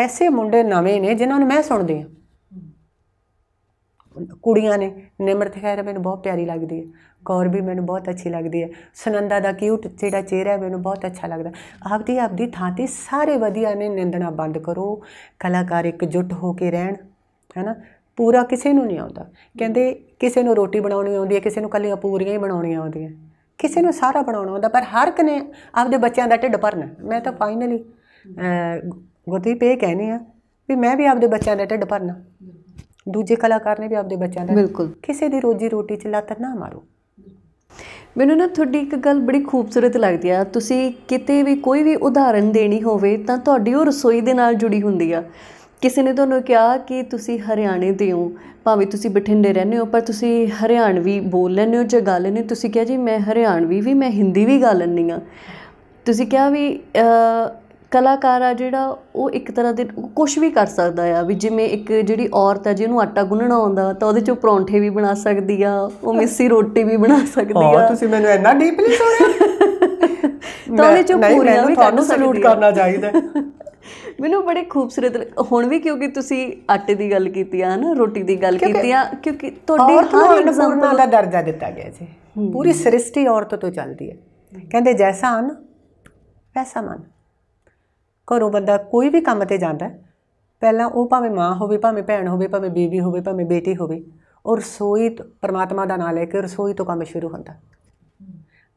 ਐਸੇ ਮੁੰਡੇ ਨਵੇਂ ਨੇ ਜਿਨ੍ਹਾਂ ਨੂੰ ਮੈਂ ਸੁਣਦੀ ਆ ਕੁੜੀਆਂ ਨੇ ਨਿਮਰਤ ਖੈਰ ਮੈਨੂੰ ਬਹੁਤ ਪਿਆਰੀ ਲੱਗਦੀ ਹੈ ਕੌਰ ਵੀ ਮੈਨੂੰ ਬਹੁਤ ਅੱਛੀ ਲੱਗਦੀ ਹੈ ਸੁਨੰਦਾ ਦਾ ਕਿਊਟ ਜਿਹੜਾ ਚਿਹਰਾ ਮੈਨੂੰ ਬਹੁਤ ਅੱਛਾ ਲੱਗਦਾ ਆਪਦੀ ਆਪਦੀ ਥਾਂ ਤੇ ਸਾਰੇ ਵਧੀਆ ਨੇ ਨਿੰਦਣਾ ਬੰਦ ਕਰੋ ਕਲਾਕਾਰ ਇੱਕ ਜੁੱਟ ਹੋ ਕੇ ਰਹਿਣ ਹੈਨਾ ਪੂਰਾ ਕਿਸੇ ਨੂੰ ਨਹੀਂ ਆਉਂਦਾ ਕਹਿੰਦੇ ਕਿਸੇ ਨੂੰ ਰੋਟੀ ਬਣਾਉਣੀ ਆਉਂਦੀ ਹੈ ਕਿਸੇ ਨੂੰ ਕੱਲੀਆਂ ਪੂਰੀਆਂ ਹੀ ਬਣਾਉਣੀਆਂ ਆਉਂਦੀਆਂ ਕਿਸੇ ਨੂੰ ਸਾਰਾ ਬਣਾਉਣਾ ਆਉਂਦਾ ਪਰ ਹਰ ਕਨੇ ਆਪਦੇ ਬੱਚਿਆਂ ਦਾ ਢਿੱਡ ਭਰਨਾ ਮੈਂ ਤਾਂ ਫਾਈਨਲੀ ਗੁਰਦੀਪ ਇਹ ਕਹਿੰਦੀ ਆ ਵੀ ਮੈਂ ਵੀ ਆਪਦੇ ਬੱਚਿਆਂ ਦਾ ਢਿੱਡ ਭਰਨਾ ਦੂਜੇ ਕਲਾਕਾਰ ਨੇ ਵੀ ਆਪਦੇ ਬੱਚਿਆਂ ਦਾ ਬਿਲਕੁਲ ਕਿਸੇ ਦੀ ਰੋਜੀ ਰੋਟੀ 'ਚ ਲੱਤ ਨਾ ਮਾਰੋ ਮੈਨੂੰ ਨਾ ਤੁਹਾਡੀ ਇੱਕ ਗੱਲ ਬੜੀ ਖੂਬਸੂਰਤ ਲੱਗਦੀ ਆ ਤੁਸੀਂ ਕਿਤੇ ਵੀ ਕੋਈ ਵੀ ਉਦਾਹਰਣ ਦੇਣੀ ਹੋਵੇ ਤਾਂ ਤੁਹਾਡੀ ਉਹ ਰਸੋਈ ਦੇ ਨਾਲ ਜੁੜੀ ਹੁੰਦੀ ਆ ਕਿਸੇ ਨੇ ਤੁਹਾਨੂੰ ਕਿਹਾ ਕਿ ਤੁਸੀਂ ਹਰਿਆਣੇ ਦੇ ਹੋ ਭਾਵੇਂ ਤੁਸੀਂ ਬਠਿੰਡੇ ਰਹਿੰਦੇ ਹੋ ਪਰ ਤੁਸੀਂ ਹਰਿਆਣਵੀ ਬੋਲ ਲੈਂਦੇ ਹੋ ਜਾਂ ਗੱਲ ਨੇ ਤੁਸੀਂ ਕਿਹਾ ਜੀ ਮੈਂ ਹਰਿਆਣਵੀ ਵੀ ਮੈਂ ਹਿੰਦੀ ਵੀ ਗੱਲ ਨਹੀਂ ਆ ਤੁਸੀਂ ਕਿਹਾ ਵੀ ਕਲਾਕਾਰ ਆ ਜਿਹੜਾ ਉਹ ਇੱਕ ਤਰ੍ਹਾਂ ਦੇ ਕੁਝ ਵੀ ਕਰ ਸਕਦਾ ਆ ਵੀ ਜਿਵੇਂ ਇੱਕ ਜਿਹੜੀ ਔਰਤ ਆ ਜਿਹਨੂੰ ਆਟਾ ਗੁੰਨਣਾ ਆਉਂਦਾ ਤਾਂ ਉਹਦੇ ਚੋਂ ਪਰੌਂਠੇ ਵੀ ਬਣਾ ਸਕਦੀ ਆ ਉਹ ਮਿੱਸੀ ਰੋਟੀ ਵੀ ਬਣਾ ਸਕਦੀ ਆ ਹਾਂ ਤੁਸੀਂ ਮੈਨੂੰ ਇੰਨਾ ਡੀਪਲੀ ਸੁਣ ਰਹੇ ਤਾਂ ਉਹਦੇ ਚੋਂ ਪੂਰੀਆਂ ਵੀ ਤੁਹਾਨੂੰ ਸਲੂਟ ਕਰਨਾ ਚਾਹੀਦਾ ਮੈਨੂੰ ਬੜੇ ਖੂਬਸੂਰਤ ਹੁਣ ਵੀ ਕਿਉਂਕਿ ਤੁਸੀਂ ਆਟੇ ਦੀ ਗੱਲ ਕੀਤੀ ਆ ਨਾ ਰੋਟੀ ਦੀ ਗੱਲ ਕੀਤੀ ਆ ਕਿਉਂਕਿ ਤੁਹਾਡੀ ਹਰ ਐਗਜ਼ਾਮਪਲ ਦਾ ਦਰਜਾ ਦਿੱਤਾ ਗਿਆ ਜੀ ਪੂਰੀ ਸ੍ਰਿਸ਼ਟੀ ਔਰਤ ਤੋਂ ਚੱਲਦੀ ਹੈ ਕਹਿੰਦੇ ਜੈਸਾ ਹਨ ਵੈਸਾ ਮਨ ਘਰੋਂ ਬੰਦਾ ਕੋਈ ਵੀ ਕੰਮ ਤੇ ਜਾਂਦਾ ਪਹਿਲਾਂ ਉਹ ਭਾਵੇਂ ਮਾਂ ਹੋਵੇ ਭਾਵੇਂ ਭੈਣ ਹੋਵੇ ਭਾਵੇਂ ਬੀਬੀ ਹੋਵੇ ਭਾਵੇਂ ਬੇਟੀ ਹੋਵੇ ਔਰ ਰਸੋਈ ਪਰਮਾਤਮਾ ਦਾ ਨਾਮ ਲੈ ਕੇ ਰਸੋਈ ਤੋਂ ਕੰਮ ਸ਼ੁਰੂ ਹੁੰਦਾ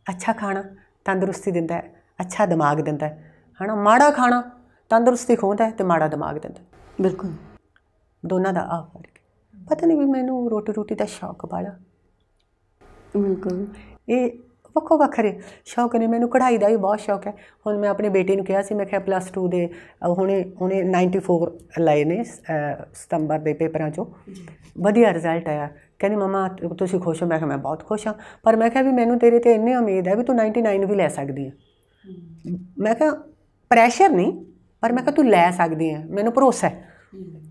ਅੱਛਾ ਖਾਣਾ ਤੰਦਰੁਸਤੀ ਦਿੰਦਾ ਹੈ ਅੱਛਾ ਦਿਮਾਗ ਦਿੰਦਾ ਹੈ ਹਨਾ ਮਾੜਾ ਖਾਣਾ ਤੰਦਰੁਸਤੀ ਖੋਹਦਾ ਤੇ ਮਾੜਾ ਦਿਮਾਗ ਦਿੰਦਾ ਬਿਲਕੁਲ ਦੋਨਾਂ ਦਾ ਆ ਫਰਕ ਪਤਾ ਨਹੀਂ ਵੀ ਮੈਨੂੰ ਰੋਟੀ ਰੋਟੀ ਦਾ ਸ਼ੌਕ ਬਾਲਾ ਬਿਲਕੁਲ ਇਹ ਵੱਖੋ ਵੱਖਰੇ ਸ਼ੌਕ ਨੇ ਮੈਨੂੰ ਕਢਾਈ ਦਾ ਵੀ ਬਹੁਤ ਸ਼ੌਕ ਹੈ ਹੁਣ ਮੈਂ ਆਪਣੇ ਬੇਟੇ ਨੂੰ ਕਿਹਾ ਸੀ ਮੈਂ ਕਿਹਾ ਪਲੱਸ 2 ਦੇ ਹੁਣੇ ਹੁਣੇ 94 ਲਏ ਨੇ ਸਤੰਬਰ ਦੇ ਪੇਪਰਾਂ ਚੋਂ ਵਧੀਆ ਰਿਜ਼ਲਟ ਆਇਆ ਕਹਿੰਦੇ ਮਮਾ ਤੁਸੀਂ ਖੁਸ਼ ਹੋ ਮੈਂ ਕਿਹਾ ਮੈਂ ਬਹੁਤ ਖੁਸ਼ ਹਾਂ ਪਰ ਮੈਂ ਕਿਹਾ ਵੀ ਮੈਨੂੰ ਤੇਰੇ ਤੇ ਇੰਨੀ ਉਮੀਦ ਹੈ ਵੀ ਤੂੰ 99 ਵੀ ਲੈ ਸਕਦੀ ਹੈ ਮੈਂ ਕਿਹਾ ਪ੍ਰੈਸ਼ਰ ਨਹੀਂ ਪਰ ਮੈਂ ਕਿਹਾ ਤੂੰ ਲੈ ਸਕਦੀ ਹੈ ਮੈਨੂੰ ਭਰੋਸਾ ਹੈ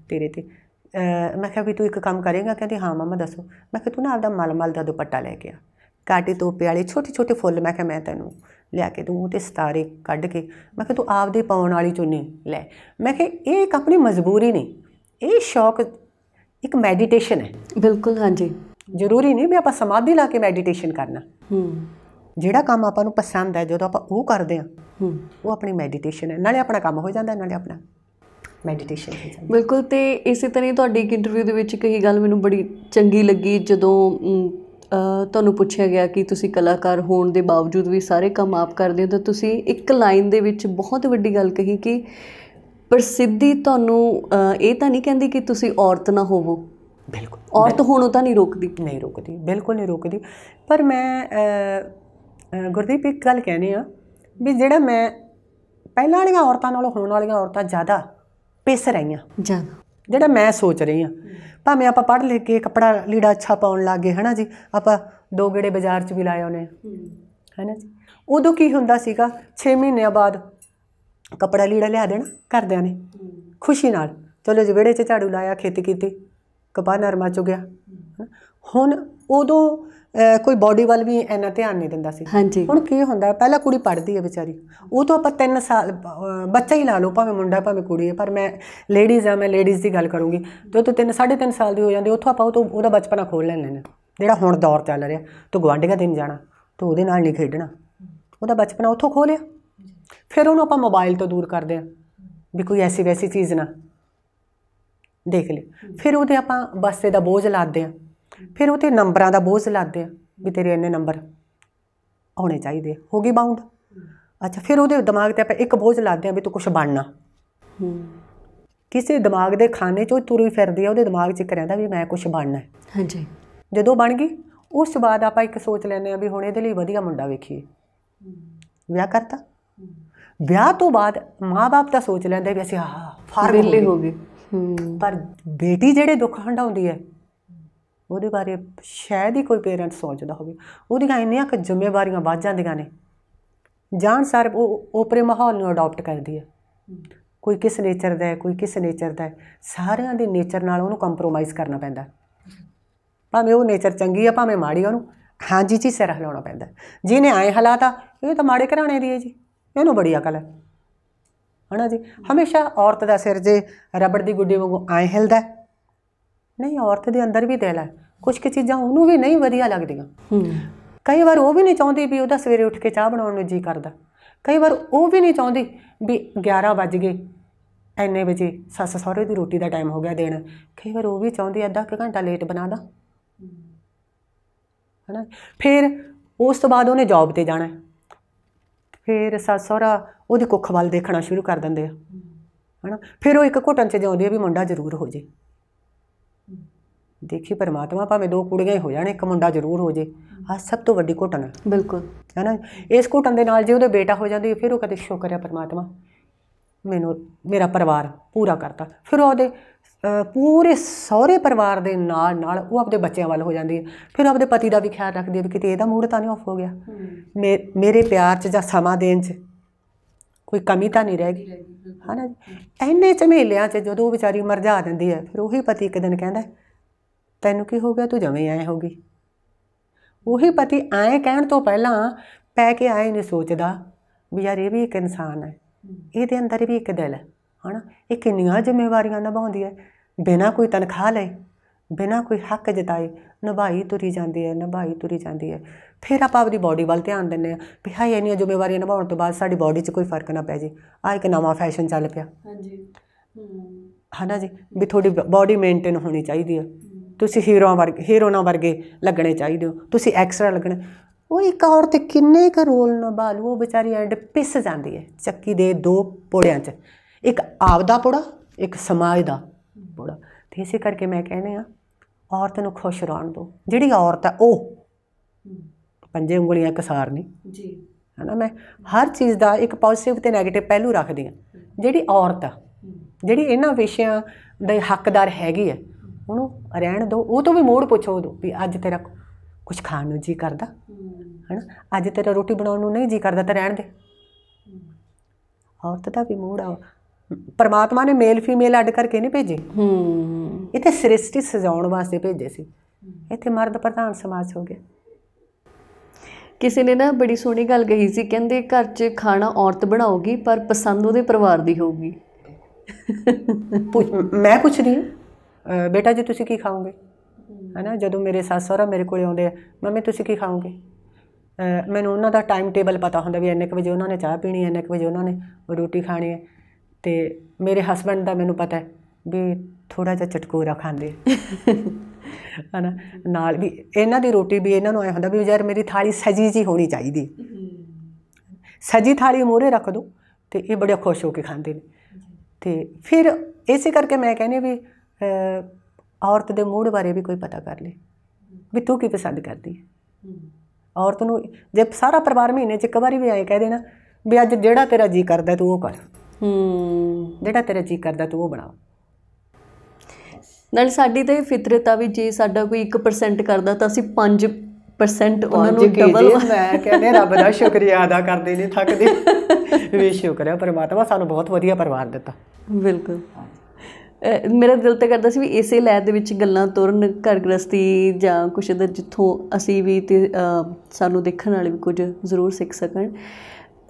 ਤੇਰੇ ਤੇ ਮੈਂ ਕਿਹਾ ਵੀ ਤੂੰ ਇੱਕ ਕੰਮ ਕਰੇਗਾ ਕਹਿੰਦੀ ਹਾਂ ਮਮਾ ਦੱਸੋ ਮੈਂ ਕਿਹਾ ਤੂੰ ਨਾ ਆਪਦਾ ਮਲਮਲ ਦਾ ਦੁਪੱਟਾ ਲੈ ਕੇ ਆ ਕਾਟੇ ਤੋਪੇ ਵਾਲੇ ਛੋਟੇ ਛੋਟੇ ਫੁੱਲ ਮੈਂ ਕਿਹਾ ਮੈਂ ਤੈਨੂੰ ਲਿਆ ਕੇ ਦੂੰ ਤੇ ਸਤਾਰੇ ਕੱਢ ਕੇ ਮੈਂ ਕਿਹਾ ਤੂੰ ਆਪਦੇ ਪਾਉਣ ਵਾਲੀ ਚੁੰਨੀ ਲੈ ਮੈਂ ਕਿਹਾ ਇਹ ਇੱਕ ਆਪਣੀ ਮਜਬੂਰੀ ਨਹੀਂ ਇਹ ਸ਼ੌਕ ਇੱਕ ਮੈਡੀਟੇਸ਼ਨ ਹੈ ਬਿਲਕੁਲ ਹਾਂਜੀ ਜ਼ਰੂਰੀ ਨਹੀਂ ਵੀ ਆਪਾਂ ਸਮਾਧੀ ਲਾ ਕੇ ਮੈਡੀਟੇਸ਼ਨ ਕਰਨਾ ਹੂੰ ਜਿਹੜਾ ਕੰਮ ਆਪਾਂ ਨੂੰ ਪਸੰਦ ਹੈ ਜਦੋਂ ਆਪਾਂ ਉਹ ਕਰਦੇ ਹਾਂ ਹੂੰ ਉਹ ਆਪਣੀ ਮੈਡੀਟੇਸ਼ਨ ਹੈ ਨਾਲੇ ਆਪਣਾ ਕੰਮ ਹੋ ਜਾਂਦਾ ਨਾਲੇ ਆਪਣਾ ਮੈਡੀਟੇਸ਼ਨ ਹੋ ਜਾਂਦਾ ਬਿਲਕੁਲ ਤੇ ਇਸੇ ਤਰ੍ਹਾਂ ਹੀ ਤੁਹਾਡੀ ਇੱਕ ਇੰਟਰਵਿਊ ਦੇ ਵਿੱਚ ਕਹੀ ਗੱਲ ਮੈਨੂੰ ਬੜੀ ਚੰਗੀ ਲੱਗੀ ਜਦੋਂ ਤੁਹਾਨੂੰ ਪੁੱਛਿਆ ਗਿਆ ਕਿ ਤੁਸੀਂ ਕਲਾਕਾਰ ਹੋਣ ਦੇ ਬਾਵਜੂਦ ਵੀ ਸਾਰੇ ਕੰਮ ਆਪ ਕਰਦੇ ਹੋ ਤਾਂ ਤੁਸੀਂ ਇੱਕ ਲਾਈਨ ਦੇ ਵਿੱਚ ਬਹੁਤ ਵੱਡੀ ਗੱਲ ਕਹੀ ਕਿ ਪ੍ਰਸਿੱਧੀ ਤੁਹਾਨੂੰ ਇਹ ਤਾਂ ਨਹੀਂ ਕਹਿੰਦੀ ਕਿ ਤੁਸੀਂ ਔਰਤ ਨਾ ਹੋਵੋ ਬਿਲਕੁਲ ਔਰਤ ਹੋਣੋਂ ਤਾਂ ਨਹੀਂ ਰੋਕਦੀ ਨਹੀਂ ਰੋਕਦੀ ਬਿਲਕੁਲ ਨਹੀਂ ਰੋਕਦੀ ਪਰ ਮੈਂ ਗੁਰਦੀਪ ਇੱਕ ਗੱਲ ਕਹਿੰਦੇ ਆ ਵੀ ਜਿਹੜਾ ਮੈਂ ਪਹਿਲਾਂ ਵਾਲੀਆਂ ਔਰਤਾਂ ਨਾਲੋਂ ਹੁਣ ਵਾਲੀਆਂ ਔਰਤਾਂ ਜ਼ਿਆਦਾ ਪਿਸ ਰਹੀਆਂ ਜਾਂ ਜਿਹੜਾ ਮੈਂ ਸੋਚ ਰਹੀ ਹਾਂ ਭਾਵੇਂ ਆਪਾਂ ਪੜ੍ਹ ਲਿਖ ਕੇ ਕਪੜਾ ਲੀੜਾ ਅੱਛਾ ਪਾਉਣ ਲੱਗੇ ਹਨਾ ਜੀ ਆਪਾਂ ਦੋ ਗੇੜੇ ਬਾਜ਼ਾਰ 'ਚ ਵੀ ਲਾਏ ਉਹਨੇ ਹਨਾ ਜੀ ਉਦੋਂ ਕੀ ਹੁੰਦਾ ਸੀਗਾ 6 ਮਹੀਨਿਆਂ ਬਾਅਦ ਕਪੜਾ ਲੀੜਾ ਲਿਆ ਦੇਣਾ ਕਰਦਿਆਂ ਨੇ ਖੁਸ਼ੀ ਨਾਲ ਚਲੋ ਜੀ ਵਿਹੜੇ 'ਚ ਝਾੜੂ ਲਾਇਆ ਖੇਤੀ ਕੀਤੀ ਕਪਾਹ ਨਰਮਾ ਚੁਗਿਆ ਹੁਣ ਉਦੋਂ ਕੋਈ ਬਾਡੀ ਵੱਲ ਵੀ ਇੰਨਾ ਧਿਆਨ ਨਹੀਂ ਦਿੰਦਾ ਸੀ ਹੁਣ ਕੀ ਹੁੰਦਾ ਪਹਿਲਾਂ ਕੁੜੀ ਪੜਦੀ ਹੈ ਵਿਚਾਰੀ ਉਹ ਤੋਂ ਆਪਾਂ 3 ਸਾਲ ਬੱਚਾ ਹੀ ਲਾ ਲਓ ਭਾਵੇਂ ਮੁੰਡਾ ਭਾਵੇਂ ਕੁੜੀ ਹੈ ਪਰ ਮੈਂ ਲੇਡੀਜ਼ ਆ ਮੈਂ ਲੇਡੀਜ਼ ਦੀ ਗੱਲ ਕਰੂੰਗੀ ਜੋ ਤੋਂ 3 3.5 ਸਾਲ ਦੀ ਹੋ ਜਾਂਦੀ ਉੱਥੋਂ ਆਪਾਂ ਉਹ ਉਹਦਾ ਬਚਪਨਾ ਖੋਲ ਲੈਣੇ ਨੇ ਜਿਹੜਾ ਹੁਣ ਦੌਰ ਚੱਲ ਰਿਹਾ ਤੋ ਗਵਾਂਢੀ ਦਾ ਦਿਨ ਜਾਣਾ ਤੋ ਉਹਦੇ ਨਾਲ ਨਹੀਂ ਖੇਡਣਾ ਉਹਦਾ ਬਚਪਨਾ ਉੱਥੋਂ ਖੋਲਿਆ ਫਿਰ ਉਹਨੂੰ ਆਪਾਂ ਮੋਬਾਈਲ ਤੋਂ ਦੂਰ ਕਰਦੇ ਆ ਵੀ ਕੋਈ ਐਸੀ ਵੈਸੀ ਚੀਜ਼ ਨਾ ਦੇਖ ਲਿਓ ਫਿਰ ਉਹਦੇ ਆਪਾਂ ਬਸੇ ਦਾ ਬੋਝ ਲਾਦਦੇ ਆ ਫਿਰ ਉਹ ਤੇ ਨੰਬਰਾਂ ਦਾ ਬੋਝ ਲਾਦੇ ਆ ਵੀ ਤੇਰੇ ਇੰਨੇ ਨੰਬਰ ਆਉਣੇ ਚਾਹੀਦੇ ਹੋ ਗਈ ਬਾਉਂਡ ਅੱਛਾ ਫਿਰ ਉਹਦੇ ਦਿਮਾਗ ਤੇ ਆਪਾਂ ਇੱਕ ਬੋਝ ਲਾਦੇ ਆ ਵੀ ਤੂੰ ਕੁਝ ਬਣਨਾ ਕਿਸੇ ਦਿਮਾਗ ਦੇ ਖਾਨੇ ਚੋਂ ਤੁਰੀ ਫਿਰਦੀ ਆ ਉਹਦੇ ਦਿਮਾਗ 'ਚ ਕਰਿਆਦਾ ਵੀ ਮੈਂ ਕੁਝ ਬਣਨਾ ਹੈ ਹਾਂਜੀ ਜਦੋਂ ਬਣ ਗਈ ਉਸ ਤੋਂ ਬਾਅਦ ਆਪਾਂ ਇੱਕ ਸੋਚ ਲੈਨੇ ਆ ਵੀ ਹੁਣ ਇਹਦੇ ਲਈ ਵਧੀਆ ਮੁੰਡਾ ਵੇਖੀਏ ਵਿਆਹ ਕਰਤਾ ਵਿਆਹ ਤੋਂ ਬਾਅਦ ਮਾਪੇ ਤਾਂ ਸੋਚ ਲੈਂਦੇ ਵੀ ਅਸੀਂ ਆਹ ਫਾਰ ਹੋ ਗਏ ਪਰ ਬੇਟੀ ਜਿਹੜੇ ਦੁੱਖ ਹੰਡਾਉਂਦੀ ਹੈ ਉਹਦੇ ਬਾਰੇ ਸ਼ਾਇਦ ਹੀ ਕੋਈ ਪੇਰੈਂਟ ਸੋਚਦਾ ਹੋਵੇ ਉਹਦੀਆਂ ਇੰਨੀਆਂ ਕਿ ਜ਼ਿੰਮੇਵਾਰੀਆਂ ਵੱਧ ਜਾਂਦੀਆਂ ਨੇ ਜਾਣ ਸਾਰ ਉਹ ਉਪਰੇ ਮਾਹੌਲ ਨੂੰ ਅਡਾਪਟ ਕਰਦੀ ਹੈ ਕੋਈ ਕਿਸ ਨੇਚਰ ਦਾ ਹੈ ਕੋਈ ਕਿਸ ਨੇਚਰ ਦਾ ਹੈ ਸਾਰਿਆਂ ਦੇ ਨੇਚਰ ਨਾਲ ਉਹਨੂੰ ਕੰਪਰੋਮਾਈਜ਼ ਕਰਨਾ ਪੈਂਦਾ ਭਾਵੇਂ ਉਹ ਨੇਚਰ ਚੰਗੀ ਆ ਭਾਵੇਂ ਮਾੜੀ ਉਹਨੂੰ ਹਾਂਜੀ ਜੀ ਸਿਰ ਹਿਲਾਉਣਾ ਪੈਂਦਾ ਜਿਹਨੇ ਆਏ ਹਲਾਤਾ ਇਹ ਤਾਂ ਮਾੜੇ ਘਰਾਣੇ ਦੀ ਹੈ ਜੀ ਇਹਨੂੰ ਬੜੀ ਅਕਲ ਹੈ ਹਨਾ ਜੀ ਹਮੇਸ਼ਾ ਔਰਤ ਦਾ ਸਿਰ ਜੇ ਰਬੜ ਦੀ ਗੁੱਡੀ ਵਾਂਗੂ ਆਏ ਹਿਲਦਾ ਨਹੀਂ ਔਰਤ ਦੇ ਅੰਦਰ ਵੀ ਦਿਲ ਹੈ ਕੁਝ ਕਿ ਚੀਜ਼ਾਂ ਉਹਨੂੰ ਵੀ ਨਹੀਂ ਵਧੀਆ ਲੱਗਦੀਆਂ ਹੂੰ ਕਈ ਵਾਰ ਉਹ ਵੀ ਨਹੀਂ ਚਾਹੁੰਦੀ ਵੀ ਉਹਦਾ ਸਵੇਰੇ ਉੱਠ ਕੇ ਚਾਹ ਬਣਾਉਣ ਨੂੰ ਜੀ ਕਰਦਾ ਕਈ ਵਾਰ ਉਹ ਵੀ ਨਹੀਂ ਚਾਹੁੰਦੀ ਵੀ 11 ਵਜ ਗਏ ਐਨੇ ਵਜੇ ਸੱਸ ਸਹੁਰੇ ਦੀ ਰੋਟੀ ਦਾ ਟਾਈਮ ਹੋ ਗਿਆ ਦੇਣ ਕਈ ਵਾਰ ਉਹ ਵੀ ਚਾਹੁੰਦੀ ਅੱਧਾ ਕਿ ਘੰਟਾ ਲੇਟ ਬਣਾ ਦਾ ਹਨਾ ਫਿਰ ਉਸ ਤੋਂ ਬਾਅਦ ਉਹਨੇ ਜੌਬ ਤੇ ਜਾਣਾ ਫਿਰ ਸੱਸ ਸਹੁਰਾ ਉਹਦੀ ਕੁੱਖ ਵੱਲ ਦੇਖਣਾ ਸ਼ੁਰੂ ਕਰ ਦਿੰਦੇ ਆ ਹਨਾ ਫਿਰ ਉਹ ਇੱਕ ਘੁਟਨ ਚ ਜਾਂਦੀ ਆ ਵੀ ਮੁੰਡਾ ਜ਼ਰੂਰ ਹੋ ਜੇ ਦੇਖੀ ਪਰਮਾਤਮਾ ਭਾਵੇਂ ਦੋ ਕੁੜੀਆਂ ਹੀ ਹੋ ਜਾਣ ਇੱਕ ਮੁੰਡਾ ਜ਼ਰੂਰ ਹੋ ਜੇ ਆ ਸਭ ਤੋਂ ਵੱਡੀ ਘਟਨਾ ਬਿਲਕੁਲ ਹੈ ਨਾ ਇਸ ਘਟਨ ਦੇ ਨਾਲ ਜੇ ਉਹਦੇ ਬੇਟਾ ਹੋ ਜਾਂਦਾ ਫਿਰ ਉਹ ਕਦੇ ਸ਼ੁਕਰ ਹੈ ਪਰਮਾਤਮਾ ਮੈਨੂੰ ਮੇਰਾ ਪਰਿਵਾਰ ਪੂਰਾ ਕਰਤਾ ਫਿਰ ਉਹਦੇ ਪੂਰੇ ਸਹੁਰੇ ਪਰਿਵਾਰ ਦੇ ਨਾਲ ਨਾਲ ਉਹ ਆਪਣੇ ਬੱਚਿਆਂ ਵੱਲ ਹੋ ਜਾਂਦੀ ਹੈ ਫਿਰ ਆਪਣੇ ਪਤੀ ਦਾ ਵੀ ਖਿਆਲ ਰੱਖਦੀ ਹੈ ਵੀ ਕਿਤੇ ਇਹਦਾ ਮੂਡ ਤਾਂ ਨਹੀਂ ਆਫ ਹੋ ਗਿਆ ਮੇਰੇ ਪਿਆਰ 'ਚ ਜਾਂ ਸਮਾਂ ਦੇਣ 'ਚ ਕੋਈ ਕਮੀ ਤਾਂ ਨਹੀਂ ਰਹੇਗੀ ਹਨਾ ਐਨੇ ਝਮੇਲਿਆਂ 'ਚ ਜਦੋਂ ਉਹ ਵਿਚਾਰੀ ਜਾ ਦਿੰਦੀ ਹੈ ਫਿਰ ਉਹੀ ਪਤੀ ਇੱਕ ਦਿਨ ਕਹਿੰਦਾ ਤੈਨੂੰ ਕੀ ਹੋ ਗਿਆ ਤੂੰ ਜਵੇਂ ਆਏ ਹੋਗੀ ਉਹੀ ਪਤੀ ਆਏ ਕਹਿਣ ਤੋਂ ਪਹਿਲਾਂ ਪੈ ਕੇ ਆਏ ਨੇ ਸੋਚਦਾ ਵੀ ਯਾਰ ਇਹ ਵੀ ਇੱਕ ਇਨਸਾਨ ਹੈ ਇਹਦੇ ਅੰਦਰ ਵੀ ਇੱਕ ਦਿਲ ਹੈ ਹਨਾ ਇਹ ਕਿੰਨੀਆਂ ਜ਼ਿੰਮੇਵਾਰੀਆਂ ਨਿਭਾਉਂਦੀ ਹੈ ਬਿਨਾ ਕੋਈ ਤਨਖਾਹ ਲਏ ਬਿਨਾ ਕੋਈ ਹੱਕ ਜਤਾਏ ਨਿਭਾਈ ਤੁਰੀ ਜਾਂਦੀ ਹੈ ਨਿਭਾਈ ਤੁਰੀ ਜਾਂਦੀ ਹੈ ਫਿਰ ਆਪਾਂ ਆਪਣੀ ਬਾਡੀ ਵੱਲ ਧਿਆਨ ਦਿੰਨੇ ਆ ਵੀ ਹਾਏ ਇੰਨੀਆਂ ਜ਼ਿੰਮੇਵਾਰੀਆਂ ਨਿਭਾਉਣ ਤੋਂ ਬਾਅਦ ਸਾਡੀ ਬਾਡੀ 'ਚ ਕੋਈ ਫਰਕ ਨਾ ਪੈ ਜੇ ਆ ਇੱਕ ਨਵਾਂ ਫੈਸ਼ਨ ਚੱਲ ਪਿਆ ਹਾਂਜੀ ਹਨਾ ਜੀ ਵੀ ਤੁਹਾਡੀ ਬਾਡੀ ਮੇਨਟੇਨ ਹੋਣੀ ਚਾਹੀਦੀ ਹੈ ਤੁਸੀਂ ਹੀਰੋਆਂ ਵਰਗੇ ਹੀਰੋਨਾਂ ਵਰਗੇ ਲੱਗਣੇ ਚਾਹੀਦੇ ਹੋ ਤੁਸੀਂ ਐਕਸਟਰਾ ਲੱਗਣਾ ਉਹ ਇੱਕ ਔਰਤ ਕਿੰਨੇ ਕ ਰੋਲ ਨਿਭਾ ਲੂ ਉਹ ਵਿਚਾਰੀ ਐਂਡ ਪਿਸ ਜਾਂਦੀ ਹੈ ਚੱਕੀ ਦੇ ਦੋ ਪੋੜਿਆਂ 'ਚ ਇੱਕ ਆਪ ਦਾ ਪੋੜਾ ਇੱਕ ਸਮਾਜ ਦਾ ਪੋੜਾ ਤੇ ਇਸੇ ਕਰਕੇ ਮੈਂ ਕਹਿੰਦੇ ਆ ਔਰਤ ਨੂੰ ਖੁਸ਼ ਰਹਿਣ ਦੋ ਜਿਹੜੀ ਔਰਤ ਆ ਉਹ ਪੰਜੇ ਉਂਗਲੀਆਂ ਕਸਾਰ ਨਹੀਂ ਜੀ ਹਨਾ ਮੈਂ ਹਰ ਚੀਜ਼ ਦਾ ਇੱਕ ਪੋਜ਼ਿਟਿਵ ਤੇ 네ਗੇਟਿਵ ਪਹਿਲੂ ਰੱਖਦੀ ਆ ਜਿਹੜੀ ਔਰਤ ਆ ਜਿਹੜੀ ਇਹਨਾਂ ਵਿਸ਼ਿਆਂ ਦੇ ਹੱਕਦਾਰ ਹੈਗੀ ਆ ਉਹਨੂੰ ਰਹਿਣ ਦੋ ਉਹ ਤੋਂ ਵੀ ਮੋੜ ਪੁੱਛੋ ਉਹਦੋਂ ਵੀ ਅੱਜ ਤੇਰਾ ਕੁਝ ਖਾਣ ਨੂੰ ਜੀ ਕਰਦਾ ਹਨਾ ਅੱਜ ਤੇਰਾ ਰੋਟੀ ਬਣਾਉਣ ਨੂੰ ਨਹੀਂ ਜੀ ਕਰਦਾ ਤਾਂ ਰਹਿਣ ਦੇ ਔਰਤ ਦਾ ਵੀ ਮੋੜ ਆ ਪਰਮਾਤਮਾ ਨੇ ਮੇਲ ਫੀਮੇਲ ਅੱਡ ਕਰਕੇ ਨਹੀਂ ਭੇਜੇ ਹੂੰ ਇਹ ਸ੍ਰਿਸ਼ਟੀ ਸਜਾਉਣ ਵਾਸਤੇ ਭੇਜੇ ਸੀ ਇੱਥੇ ਮਰਦ ਪ੍ਰਧਾਨ ਸਮਾਜ ਹੋ ਗਿਆ ਕਿਸੇ ਨੇ ਨਾ ਬੜੀ ਸੋਹਣੀ ਗੱਲ ਕਹੀ ਸੀ ਕਹਿੰਦੇ ਘਰ 'ਚ ਖਾਣਾ ਔਰਤ ਬਣਾਉਗੀ ਪਰ ਪਸੰਦ ਉਹਦੇ ਪਰਿਵਾਰ ਦੀ ਹੋਊਗੀ ਮੈਂ ਪੁੱਛਦੀ ਨਹੀਂ ਬੇਟਾ ਜੀ ਤੁਸੀਂ ਕੀ ਖਾਓਗੇ ਹੈਨਾ ਜਦੋਂ ਮੇਰੇ ਸੱਸ ਸਹੁਰਾ ਮੇਰੇ ਕੋਲੇ ਆਉਂਦੇ ਆ ਮੰਮੀ ਤੁਸੀਂ ਕੀ ਖਾਓਗੇ ਮੈਨੂੰ ਉਹਨਾਂ ਦਾ ਟਾਈਮ ਟੇਬਲ ਪਤਾ ਹੁੰਦਾ ਵੀ ਇੰਨੇ ਕ ਵਜੇ ਉਹਨਾਂ ਨੇ ਚਾਹ ਪੀਣੀ ਹੈ ਇੰਨੇ ਕ ਵਜੇ ਉਹਨਾਂ ਨੇ ਰੋਟੀ ਖਾਣੀ ਹੈ ਤੇ ਮੇਰੇ ਹਸਬੰਡ ਦਾ ਮੈਨੂੰ ਪਤਾ ਹੈ ਵੀ ਥੋੜਾ ਜਿਹਾ ਚਟਕੋਰਾ ਖਾਂਦੇ ਹਨਾ ਨਾਲ ਵੀ ਇਹਨਾਂ ਦੀ ਰੋਟੀ ਵੀ ਇਹਨਾਂ ਨੂੰ ਆਇਆ ਹੁੰਦਾ ਵੀ ਯਾਰ ਮੇਰੀ ਥਾਲੀ ਸਜੀ ਜੀ ਹੋਣੀ ਚਾਹੀਦੀ ਸਜੀ ਥਾਲੀ ਮੋਰੇ ਰੱਖ ਦੋ ਤੇ ਇਹ ਬੜੇ ਖੁਸ਼ ਹੋ ਕੇ ਖਾਂਦੇ ਨੇ ਤੇ ਫਿਰ ਇਸੇ ਕਰਕੇ ਮੈਂ ਕਹਿੰਦੀ ਵੀ ਔਰਤ ਦੇ ਮੂਡ ਬਾਰੇ ਵੀ ਕੋਈ ਪਤਾ ਕਰ ਲੇ ਵੀ ਤੂੰ ਕੀ ਪਸੰਦ ਕਰਦੀ ਹੈ ਔਰਤ ਨੂੰ ਜੇ ਸਾਰਾ ਪਰਿਵਾਰ ਮਹੀਨੇ 'ਚ ਇੱਕ ਵਾਰੀ ਵੀ ਆਏ ਕਹਿ ਦੇਣਾ ਵੀ ਅੱਜ ਜਿਹੜਾ ਤੇਰਾ ਜੀ ਕਰਦਾ ਤੂੰ ਉਹ ਕਰ ਹੂੰ ਜਿਹੜਾ ਤੇਰਾ ਜੀ ਕਰਦਾ ਤੂੰ ਉਹ ਬਣਾ ਨਾਲ ਸਾਡੀ ਤਾਂ ਇਹ ਫਿਤਰਤ ਆ ਵੀ ਜੇ ਸਾਡਾ ਕੋਈ 1% ਕਰਦਾ ਤਾਂ ਅਸੀਂ 5% ਉਹਨਾਂ ਨੂੰ ਡਬਲ ਮੈਂ ਕਹਿੰਦੇ ਰੱਬ ਦਾ ਸ਼ੁਕਰੀਆ ਅਦਾ ਕਰਦੇ ਨੇ ਥੱਕਦੇ ਵੀ ਸ਼ੁਕਰ ਹੈ ਪਰਮਾਤਮਾ ਸਾਨੂੰ ਬਹੁਤ ਵਧੀਆ ਪਰਿਵਾਰ ਦਿੱਤਾ ਬਿਲਕੁਲ ਮੇਰਾ ਦਿਲ ਤਾਂ ਕਰਦਾ ਸੀ ਵੀ ਇਸੇ ਲੈਅ ਦੇ ਵਿੱਚ ਗੱਲਾਂ ਤੁਰਨ ਘਰ ਗ੍ਰਸਤੀ ਜਾਂ ਕੁਛ ਦਾ ਜਿੱਥੋਂ ਅਸੀਂ ਵੀ ਤੇ ਸਾਨੂੰ ਦੇਖਣ ਵਾਲੇ ਵੀ ਕੁਝ ਜ਼ਰੂਰ ਸਿੱਖ ਸਕਣ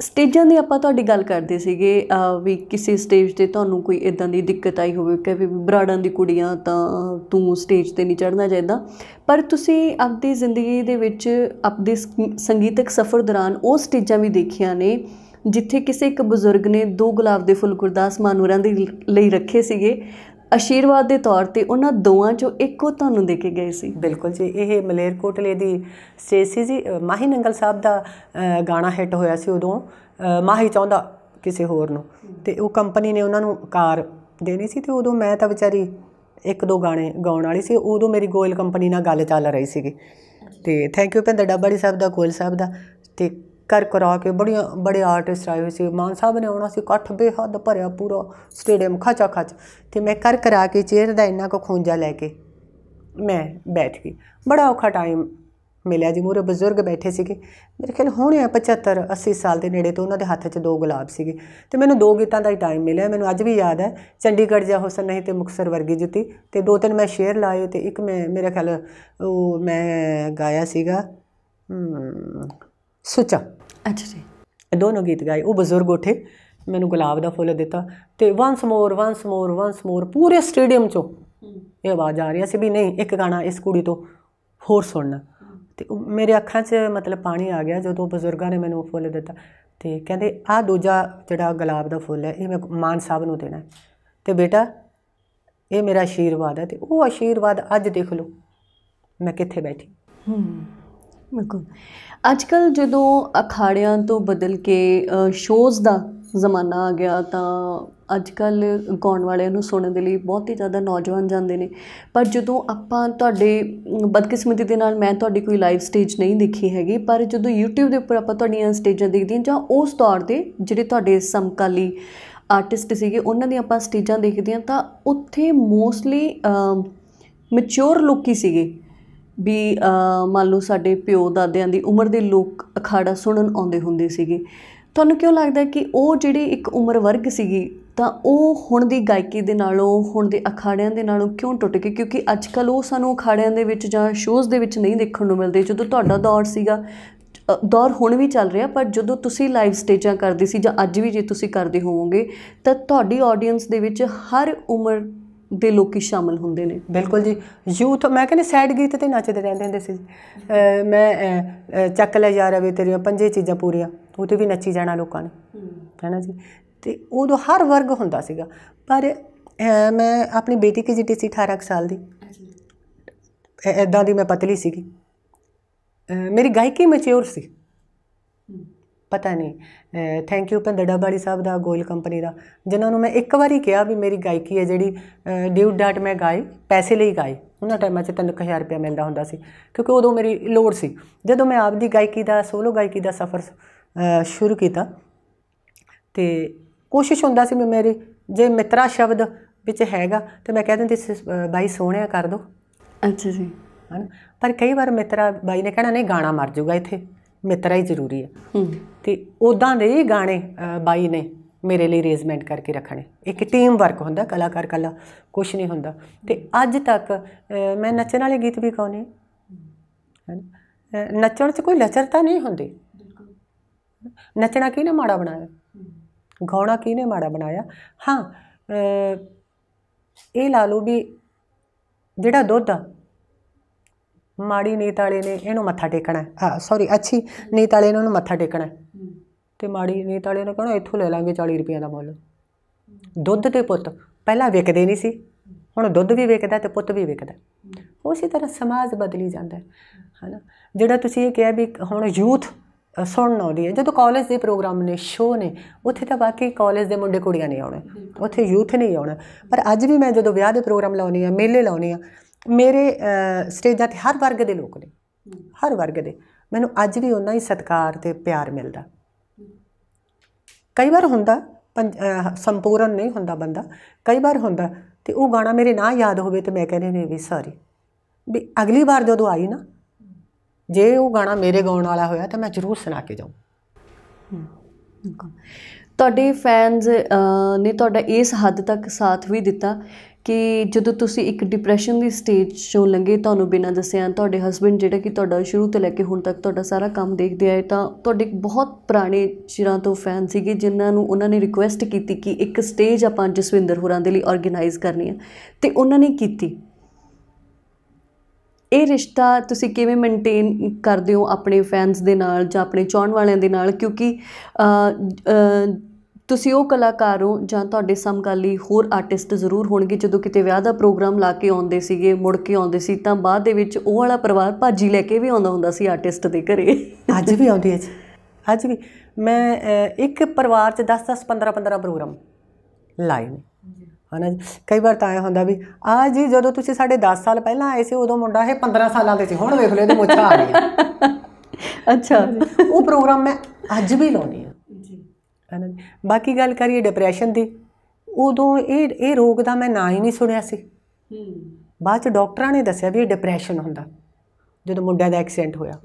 ਸਟੇਜਾਂ ਦੀ ਆਪਾਂ ਤੁਹਾਡੀ ਗੱਲ ਕਰਦੇ ਸੀਗੇ ਵੀ ਕਿਸੇ ਸਟੇਜ ਤੇ ਤੁਹਾਨੂੰ ਕੋਈ ਇਦਾਂ ਦੀ ਦਿੱਕਤ ਆਈ ਹੋਵੇ ਕਿ ਵੀ ਬਰਾੜਾਂ ਦੀ ਕੁੜੀਆਂ ਤਾਂ ਤੂੰ ਸਟੇਜ ਤੇ ਨਹੀਂ ਚੜਨਾ ਚਾਹੀਦਾ ਪਰ ਤੁਸੀਂ ਆਪਣੀ ਜ਼ਿੰਦਗੀ ਦੇ ਵਿੱਚ ਆਪਣੇ ਸੰਗੀਤਕ ਸਫ਼ਰ ਦੌਰਾਨ ਉਹ ਸਟੇਜਾਂ ਵੀ ਦੇਖੀਆਂ ਨੇ ਜਿੱਥੇ ਕਿਸੇ ਇੱਕ ਬਜ਼ੁਰਗ ਨੇ ਦੋ ਗੁਲਾਬ ਦੇ ਫੁੱਲ ਗੁਰਦਾਸ ਮਾਨੂਰਾਂ ਦੇ ਲਈ ਰੱਖੇ ਸੀਗੇ ਅਸ਼ੀਰਵਾਦ ਦੇ ਤੌਰ ਤੇ ਉਹਨਾਂ ਦੋਵਾਂ ਚੋਂ ਇੱਕੋ ਤੁਹਾਨੂੰ ਦੇ ਕੇ ਗਏ ਸੀ ਬਿਲਕੁਲ ਜੀ ਇਹ ਮਲੇਰਕੋਟਲੇ ਦੀ ਸੀ ਜੀ ਮਾਹੀ ਨੰਗਲ ਸਾਹਿਬ ਦਾ ਗਾਣਾ ਹਿੱਟ ਹੋਇਆ ਸੀ ਉਦੋਂ ਮਾਹੀ ਚਾਹੁੰਦਾ ਕਿਸੇ ਹੋਰ ਨੂੰ ਤੇ ਉਹ ਕੰਪਨੀ ਨੇ ਉਹਨਾਂ ਨੂੰ ਕਾਰ ਦੇਣੀ ਸੀ ਤੇ ਉਦੋਂ ਮੈਂ ਤਾਂ ਵਿਚਾਰੀ ਇੱਕ ਦੋ ਗਾਣੇ ਗਾਉਣ ਵਾਲੀ ਸੀ ਉਦੋਂ ਮੇਰੀ ਗੋਇਲ ਕੰਪਨੀ ਨਾਲ ਗੱਲ ਚੱਲ ਰਹੀ ਸੀਗੀ ਤੇ ਥੈਂਕ ਯੂ ਭਿੰਦਰ ਡੱਬਾੜੀ ਸਾਹਿਬ ਦਾ ਗੋਇਲ ਸਾਹਿਬ ਦਾ ਤੇ ਕਰ ਕਰਾ ਕੇ ਬੜੀਆਂ ਬੜੇ ਆਰਟਿਸਟ ਆਏ ਹੋਏ ਸੀ ਮਾਨ ਸਾਹਿਬ ਨੇ ਆਉਣਾ ਸੀ ਇਕੱਠ ਬੇਹੱਦ ਭਰਿਆ ਪੂਰਾ ਸਟੇਡੀਅਮ ਖਾਚਾ ਖਾਚ ਤੇ ਮੈਂ ਕਰ ਕਰਾ ਕੇ ਚੇਅਰ ਦਾ ਇੰਨਾ ਕੋ ਖੁੰਝਾ ਲੈ ਕੇ ਮੈਂ ਬੈਠ ਗਈ ਬੜਾ ਔਖਾ ਟਾਈਮ ਮਿਲਿਆ ਜੀ ਮੂਰੇ ਬਜ਼ੁਰਗ ਬੈਠੇ ਸੀਗੇ ਮੇਰੇ ਖਿਆਲ ਹੋਣੇ 75 80 ਸਾਲ ਦੇ ਨੇੜੇ ਤੋਂ ਉਹਨਾਂ ਦੇ ਹੱਥ 'ਚ ਦੋ ਗੁਲਾਬ ਸੀਗੇ ਤੇ ਮੈਨੂੰ ਦੋ ਗੀਤਾਂ ਦਾ ਹੀ ਟਾਈਮ ਮਿਲਿਆ ਮੈਨੂੰ ਅੱਜ ਵੀ ਯਾਦ ਹੈ ਚੰਡੀਗੜ੍ਹ ਜਾ ਹੁਸਨ ਨਹੀਂ ਤੇ ਮੁਕਸਰ ਵਰਗੀ ਜੁੱਤੀ ਤੇ ਦੋ ਤਿੰਨ ਮੈਂ ਸ਼ੇਰ ਲਾਏ ਤੇ ਇੱਕ ਮੈਂ ਮੇਰੇ ਖਿਆਲ ਉਹ ਮੈਂ ਗਾਇਆ ਸੀਗਾ ਸੁਚਾ ਅੱਛਾ ਜੀ ਇਹ ਦੋਨੋਂ ਗੀਤ ਗਾਏ ਉਹ ਬਜ਼ੁਰਗ ਉਠੇ ਮੈਨੂੰ ਗੁਲਾਬ ਦਾ ਫੁੱਲ ਦਿੱਤਾ ਤੇ once more once more once more ਪੂਰੇ ਸਟੇਡੀਅਮ ਚੋਂ ਇਹ ਆਵਾਜ਼ ਆ ਰਹੀ ਸੀ ਵੀ ਨਹੀਂ ਇੱਕ ਗਾਣਾ ਇਸ ਕੁੜੀ ਤੋਂ ਹੋਰ ਸੁਣਨਾ ਤੇ ਮੇਰੇ ਅੱਖਾਂ 'ਚ ਮਤਲਬ ਪਾਣੀ ਆ ਗਿਆ ਜਦੋਂ ਬਜ਼ੁਰਗਾਂ ਨੇ ਮੈਨੂੰ ਫੁੱਲ ਦਿੱਤਾ ਤੇ ਕਹਿੰਦੇ ਆ ਦੂਜਾ ਜਿਹੜਾ ਗੁਲਾਬ ਦਾ ਫੁੱਲ ਹੈ ਇਹ ਮੈਂ ਮਾਨ ਸਾਹਿਬ ਨੂੰ ਦੇਣਾ ਤੇ ਬੇਟਾ ਇਹ ਮੇਰਾ ਆਸ਼ੀਰਵਾਦ ਹੈ ਤੇ ਉਹ ਆਸ਼ੀਰਵਾਦ ਅੱਜ ਦੇਖ ਲਓ ਮੈਂ ਕਿੱਥੇ ਬੈਠੀ ਹੂੰ ਬਿਲਕੁਲ ਅੱਜ ਕੱਲ ਜਦੋਂ ਅਖਾੜਿਆਂ ਤੋਂ ਬਦਲ ਕੇ ਸ਼ੋਜ਼ ਦਾ ਜ਼ਮਾਨਾ ਆ ਗਿਆ ਤਾਂ ਅੱਜ ਕੱਲ ਗਾਉਣ ਵਾਲਿਆਂ ਨੂੰ ਸੁਣਨ ਦੇ ਲਈ ਬਹੁਤ ਹੀ ਜ਼ਿਆਦਾ ਨੌਜਵਾਨ ਜਾਂਦੇ ਨੇ ਪਰ ਜਦੋਂ ਆਪਾਂ ਤੁਹਾਡੇ ਬਦਕਿਸਮਤੀ ਦੇ ਨਾਲ ਮੈਂ ਤੁਹਾਡੀ ਕੋਈ ਲਾਈਵ ਸਟੇਜ ਨਹੀਂ ਦੇਖੀ ਹੈਗੀ ਪਰ ਜਦੋਂ YouTube ਦੇ ਉੱਪਰ ਆਪਾਂ ਤੁਹਾਡੀਆਂ ਸਟੇਜਾਂ ਦੇਖਦੇ ਹਾਂ ਜਾਂ ਉਸ ਤੌਰ ਦੇ ਜਿਹੜੇ ਤੁਹਾਡੇ ਸਮਕਾਲੀ ਆਰਟਿਸਟ ਸੀਗੇ ਉਹਨਾਂ ਦੀਆਂ ਆਪਾਂ ਸਟੇਜਾਂ ਦੇਖਦੇ ਹਾਂ ਤਾਂ ਉੱਥੇ ਮੋਸਟਲੀ ਮੈਚੁਰ ਲੋਕੀ ਸੀਗੇ ਵੀ ਮੰਨ ਲਓ ਸਾਡੇ ਪਿਓ ਦਾਦਿਆਂ ਦੀ ਉਮਰ ਦੇ ਲੋਕ ਅਖਾੜਾ ਸੁਣਨ ਆਉਂਦੇ ਹੁੰਦੇ ਸੀਗੇ ਤੁਹਾਨੂੰ ਕਿਉਂ ਲੱਗਦਾ ਕਿ ਉਹ ਜਿਹੜੀ ਇੱਕ ਉਮਰ ਵਰਗ ਸੀਗੀ ਤਾਂ ਉਹ ਹੁਣ ਦੀ ਗਾਇਕੀ ਦੇ ਨਾਲੋਂ ਹੁਣ ਦੇ ਅਖਾੜਿਆਂ ਦੇ ਨਾਲੋਂ ਕਿਉਂ ਟੁੱਟ ਗਈ ਕਿਉਂਕਿ ਅੱਜ ਕੱਲ ਉਹ ਸਾਨੂੰ ਅਖਾੜਿਆਂ ਦੇ ਵਿੱਚ ਜਾਂ ਸ਼ੋਜ਼ ਦੇ ਵਿੱਚ ਨਹੀਂ ਦੇਖਣ ਨੂੰ ਮਿਲਦੇ ਜਦੋਂ ਤੁਹਾਡਾ ਦੌਰ ਸੀਗਾ ਦੌਰ ਹੁਣ ਵੀ ਚੱਲ ਰਿਹਾ ਪਰ ਜਦੋਂ ਤੁਸੀਂ ਲਾਈਵ ਸਟੇਜਾਂ ਕਰਦੇ ਸੀ ਜਾਂ ਅੱਜ ਵੀ ਜੇ ਤੁਸੀਂ ਕਰਦੇ ਹੋਵੋਗੇ ਤਾਂ ਤੁਹਾਡੀ ਆਡੀਅנס ਦੇ ਵਿੱਚ ਹਰ ਉਮਰ ਦੇ ਲੋਕੀ ਸ਼ਾਮਲ ਹੁੰਦੇ ਨੇ ਬਿਲਕੁਲ ਜੀ ਯੂਥ ਮੈਂ ਕਹਿੰਦੇ ਸੈਡ ਗੀਤ ਤੇ ਨੱਚਦੇ ਰਹਿੰਦੇ ਹੁੰਦੇ ਸੀ ਮੈਂ ਚੱਕ ਲੈ ਯਾਰ ਅਵੇ ਤੇਰੀਆਂ ਪੰਜੇ ਚੀਜ਼ਾਂ ਪੂਰੀਆਂ ਉਹ ਤੇ ਵੀ ਨੱਚੀ ਜਾਣਾ ਲੋਕਾਂ ਨੇ ਕਹਿਣਾ ਜੀ ਤੇ ਉਦੋਂ ਹਰ ਵਰਗ ਹੁੰਦਾ ਸੀਗਾ ਪਰ ਮੈਂ ਆਪਣੀ ਬੇਟੀ ਕੀ ਜਿੱਤੀ ਸੀ 18 ਸਾਲ ਦੀ ਐਦਾਂ ਦੀ ਮੈਂ ਪਤਲੀ ਸੀਗੀ ਮੇਰੀ ਗਾਇਕੀ ਮੈਚਿਓਰ ਸੀ ਪਤਾ ਨਹੀਂ ਥੈਂਕ ਯੂ ਭਿੰਦਰ ਸਾਹਿਬ ਦਾ ਗੋਇਲ ਕੰਪਨੀ ਦਾ ਜਿਨ੍ਹਾਂ ਨੂੰ ਮੈਂ ਇੱਕ ਵਾਰੀ ਕਿਹਾ ਵੀ ਮੇਰੀ ਗਾਇਕੀ ਹੈ ਜਿਹੜੀ ਡਿਊਟ ਡਾਟ ਮੈਂ ਗਾਈ ਪੈਸੇ ਲਈ ਗਾਈ ਉਹਨਾਂ ਟਾਈਮਾਂ 'ਚ 3000 ਰੁਪਏ ਮਿਲਦਾ ਹੁੰਦਾ ਸੀ ਕਿਉਂਕਿ ਉਦੋਂ ਮੇਰੀ ਲੋੜ ਸੀ ਜਦੋਂ ਮੈਂ ਆਪਦੀ ਗਾਇਕੀ ਦਾ ਸੋਲੋ ਗਾਇਕੀ ਦਾ ਸਫ਼ਰ ਸ਼ੁਰੂ ਕੀਤਾ ਤੇ ਕੋਸ਼ਿਸ਼ ਹੁੰਦਾ ਸੀ ਮੈਂ ਮੇਰੇ ਜੇ ਮਿੱਤਰਾ ਸ਼ਬਦ ਵਿੱਚ ਹੈਗਾ ਤੇ ਮੈਂ ਕਹਿ ਦਿੰਦੀ ਸੀ ਬਾਈ ਸੋਹਣਿਆ ਕਰ ਦੋ ਅੱਛਾ ਜੀ ਹਨ ਪਰ ਕਈ ਵਾਰ ਮਿੱਤਰਾ ਬਾਈ ਨੇ ਕਹਿਣਾ ਨਹੀਂ ਗਾਣਾ ਮਰ ਜਾਊਗਾ ਇੱਥੇ ਮਿੱਤਰਾ ਹੀ ਜ਼ਰੂਰੀ ਹੈ ਤੇ ਉਦਾਂ ਦੇ ਹੀ ਗਾਣੇ ਬਾਈ ਨੇ ਮੇਰੇ ਲਈ ਅਰੇਂਜਮੈਂਟ ਕਰਕੇ ਰੱਖਣੇ ਇੱਕ ਟੀਮ ਵਰਕ ਹੁੰਦਾ ਕਲਾਕਾਰ ਕਲਾ ਕੁਝ ਨਹੀਂ ਹੁੰਦਾ ਤੇ ਅੱਜ ਤੱਕ ਮੈਂ ਨੱਚਣ ਵਾਲੇ ਗੀਤ ਵੀ ਗਾਉਨੇ ਹਨ ਨੱਚਣ 'ਚ ਕੋਈ ਲਚਰਤਾ ਨਹੀਂ ਹੁੰਦੀ ਨੱਚਣਾ ਕਿਹਨੇ ਮਾੜਾ ਬਣਾਇਆ ਗਾਉਣਾ ਕਿਹਨੇ ਮਾੜਾ ਬਣਾਇਆ ਹਾਂ ਇਹ ਲਾ ਲਓ ਵੀ ਜਿਹੜਾ ਦੁੱਧ ਆ ਮਾੜੀ ਨੀਤ ਵਾਲੇ ਨੇ ਇਹਨੂੰ ਮੱਥਾ ਟੇਕਣਾ ਆ ਸੌਰੀ ਅੱਛੀ ਨੀਤ ਵਾਲੇ ਨੇ ਉਹਨੂੰ ਮੱਥਾ ਟੇਕਣਾ ਤੇ ਮਾੜੀ ਨੀਤ ਵਾਲੇ ਨੇ ਕਹਣਾ ਇੱਥੋਂ ਲੈ ਲਾਂਗੇ 40 ਰੁਪਏ ਦਾ ਮੁੱਲ ਦੁੱਧ ਤੇ ਪੁੱਤ ਪਹਿਲਾਂ ਵਿਕਦੇ ਨਹੀਂ ਸੀ ਹੁਣ ਦੁੱਧ ਵੀ ਵਿਕਦਾ ਤੇ ਪੁੱਤ ਵੀ ਵਿਕਦਾ ਉਸੇ ਤਰ੍ਹਾਂ ਸਮਾਜ ਬਦਲੀ ਜਾਂਦਾ ਹੈ ਹਨਾ ਜਿਹੜਾ ਤੁਸੀਂ ਇਹ ਕਿਹਾ ਵੀ ਹੁਣ ਯੂਥ ਸੁਣਨ ਆਉਂਦੀ ਹੈ ਜਦੋਂ ਕਾਲਜ ਦੇ ਪ੍ਰੋਗਰਾਮ ਨੇ ਸ਼ੋਅ ਨੇ ਉੱਥੇ ਤਾਂ ਬਾਕੀ ਕਾਲਜ ਦੇ ਮੁੰਡੇ ਕੁੜੀਆਂ ਨਹੀਂ ਆਉਣੇ ਉੱਥੇ ਯੂਥ ਨਹੀਂ ਆਉਣਾ ਪਰ ਅੱਜ ਵੀ ਮੈਂ ਜਦੋਂ ਵਿਆਹ ਦੇ ਪ੍ਰੋਗਰਾਮ ਲਾਉਣੀ ਆ ਮੇਲੇ ਲਾਉਣੀ ਆ ਮੇਰੇ ਸਟੇਜਾਂ ਤੇ ਹਰ ਵਰਗ ਦੇ ਲੋਕ ਨੇ ਹਰ ਵਰਗ ਦੇ ਮੈਨੂੰ ਅੱਜ ਵੀ ਉਹਨਾਂ ਹੀ ਸਤਿਕਾਰ ਤੇ ਪਿਆਰ ਮਿਲਦਾ ਕਈ ਵਾਰ ਹੁੰਦਾ ਸੰਪੂਰਨ ਨਹੀਂ ਹੁੰਦਾ ਬੰਦਾ ਕਈ ਵਾਰ ਹੁੰਦਾ ਤੇ ਉਹ ਗਾਣਾ ਮੇਰੇ ਨਾਂ ਯਾਦ ਹੋਵੇ ਤੇ ਮੈਂ ਕਹਿੰਦੇ ਨੇ ਵੀ ਸੌਰੀ ਵੀ ਅਗਲੀ ਵਾਰ ਜਦੋਂ ਆਈ ਨਾ ਜੇ ਉਹ ਗਾਣਾ ਮੇਰੇ ਗਾਉਣ ਵਾਲਾ ਹੋਇਆ ਤਾਂ ਮੈਂ ਜ਼ਰੂਰ ਸੁਣਾ ਕੇ ਜਾਉਂ ਤੁਹਾਡੇ ਫੈਨਸ ਨੇ ਤੁਹਾਡਾ ਇਸ ਹੱਦ ਤੱਕ ਸਾਥ ਵੀ ਦਿੱਤਾ ਕਿ ਜਦੋਂ ਤੁਸੀਂ ਇੱਕ ਡਿਪਰੈਸ਼ਨ ਦੀ ਸਟੇਜ ਤੋਂ ਲੰਘੇ ਤੁਹਾਨੂੰ ਬਿਨਾਂ ਦੱਸਿਆਂ ਤੁਹਾਡੇ ਹਸਬੰਡ ਜਿਹੜਾ ਕਿ ਤੁਹਾਡਾ ਸ਼ੁਰੂ ਤੋਂ ਲੈ ਕੇ ਹੁਣ ਤੱਕ ਤੁਹਾਡਾ ਸਾਰਾ ਕੰਮ ਦੇਖਦੇ ਆਏ ਤਾਂ ਤੁਹਾਡੇ ਬਹੁਤ ਪੁਰਾਣੇ ਚਿਰਾਂ ਤੋਂ ਫੈਨ ਸੀਗੇ ਜਿਨ੍ਹਾਂ ਨੂੰ ਉਹਨਾਂ ਨੇ ਰਿਕੁਐਸਟ ਕੀਤੀ ਕਿ ਇੱਕ ਸਟੇਜ ਆਪਾਂ ਜਸਵਿੰਦਰ ਹੋਰਾਂ ਦੇ ਲਈ ਆਰਗੇਨਾਈਜ਼ ਕਰਨੀ ਹੈ ਤੇ ਉਹਨਾਂ ਨੇ ਕੀਤੀ ਇਹ ਰਿਸ਼ਤਾ ਤੁਸੀਂ ਕਿਵੇਂ ਮੇਨਟੇਨ ਕਰਦੇ ਹੋ ਆਪਣੇ ਫੈਨਸ ਦੇ ਨਾਲ ਜਾਂ ਆਪਣੇ ਚਾਹਣ ਵਾਲਿਆਂ ਦੇ ਨਾਲ ਕਿਉਂਕਿ ਤੁਸੀਂ ਉਹ ਕਲਾਕਾਰ ਹੋ ਜਾਂ ਤੁਹਾਡੇ ਸਮਕਾਲੀ ਹੋਰ ਆਰਟਿਸਟ ਜ਼ਰੂਰ ਹੋਣਗੇ ਜਦੋਂ ਕਿਤੇ ਵਿਆਹ ਦਾ ਪ੍ਰੋਗਰਾਮ ਲਾ ਕੇ ਆਉਂਦੇ ਸੀਗੇ ਮੁੜ ਕੇ ਆਉਂਦੇ ਸੀ ਤਾਂ ਬਾਅਦ ਦੇ ਵਿੱਚ ਉਹ ਵਾਲਾ ਪਰਿਵਾਰ ਭਾਜੀ ਲੈ ਕੇ ਵੀ ਆਉਂਦਾ ਹੁੰਦਾ ਸੀ ਆਰਟਿਸਟ ਦੇ ਘਰੇ ਅੱਜ ਵੀ ਆਉਂਦੀ ਹੈ ਅੱਜ ਵੀ ਮੈਂ ਇੱਕ ਪਰਿਵਾਰ 'ਚ 10-10 15-15 ਪ੍ਰੋਗਰਾਮ ਲਾਏ ਨੇ ਹਨਾ ਕਈ ਵਾਰ ਤਾਂ ਆਇਆ ਹੁੰਦਾ ਵੀ ਆ ਜੀ ਜਦੋਂ ਤੁਸੀਂ ਸਾਡੇ 10 ਸਾਲ ਪਹਿਲਾਂ ਆਏ ਸੀ ਉਦੋਂ ਮੁੰਡਾ ਇਹ 15 ਸਾਲਾਂ ਦੇ ਸੀ ਹੁਣ ਵੇਖ ਲਓ ਇਹਦੇ ਮੁੱਛਾਂ ਆ ਗਏ ਅੱਛਾ ਉਹ ਪ੍ਰੋਗਰਾਮ ਮੈਂ ਅੱਜ ਵੀ ਲਾਉਣੀ ਆ ਹਨਾ ਬਾਕੀ ਗੱਲ ਕਰੀਏ ਡਿਪਰੈਸ਼ਨ ਦੀ ਉਦੋਂ ਇਹ ਇਹ ਰੋਗ ਦਾ ਮੈਂ ਨਾਂ ਹੀ ਨਹੀਂ ਸੁਣਿਆ ਸੀ ਹੂੰ ਬਾਅਦ ਚ ਡਾਕਟਰਾਂ ਨੇ ਦੱਸਿਆ ਵੀ ਇਹ ਡਿਪਰੈਸ਼ਨ ਹੁੰਦਾ ਜਦੋਂ ਮੁੰਡਾ ਦਾ ਐਕਸੀਡੈਂਟ ਹੋਇਆ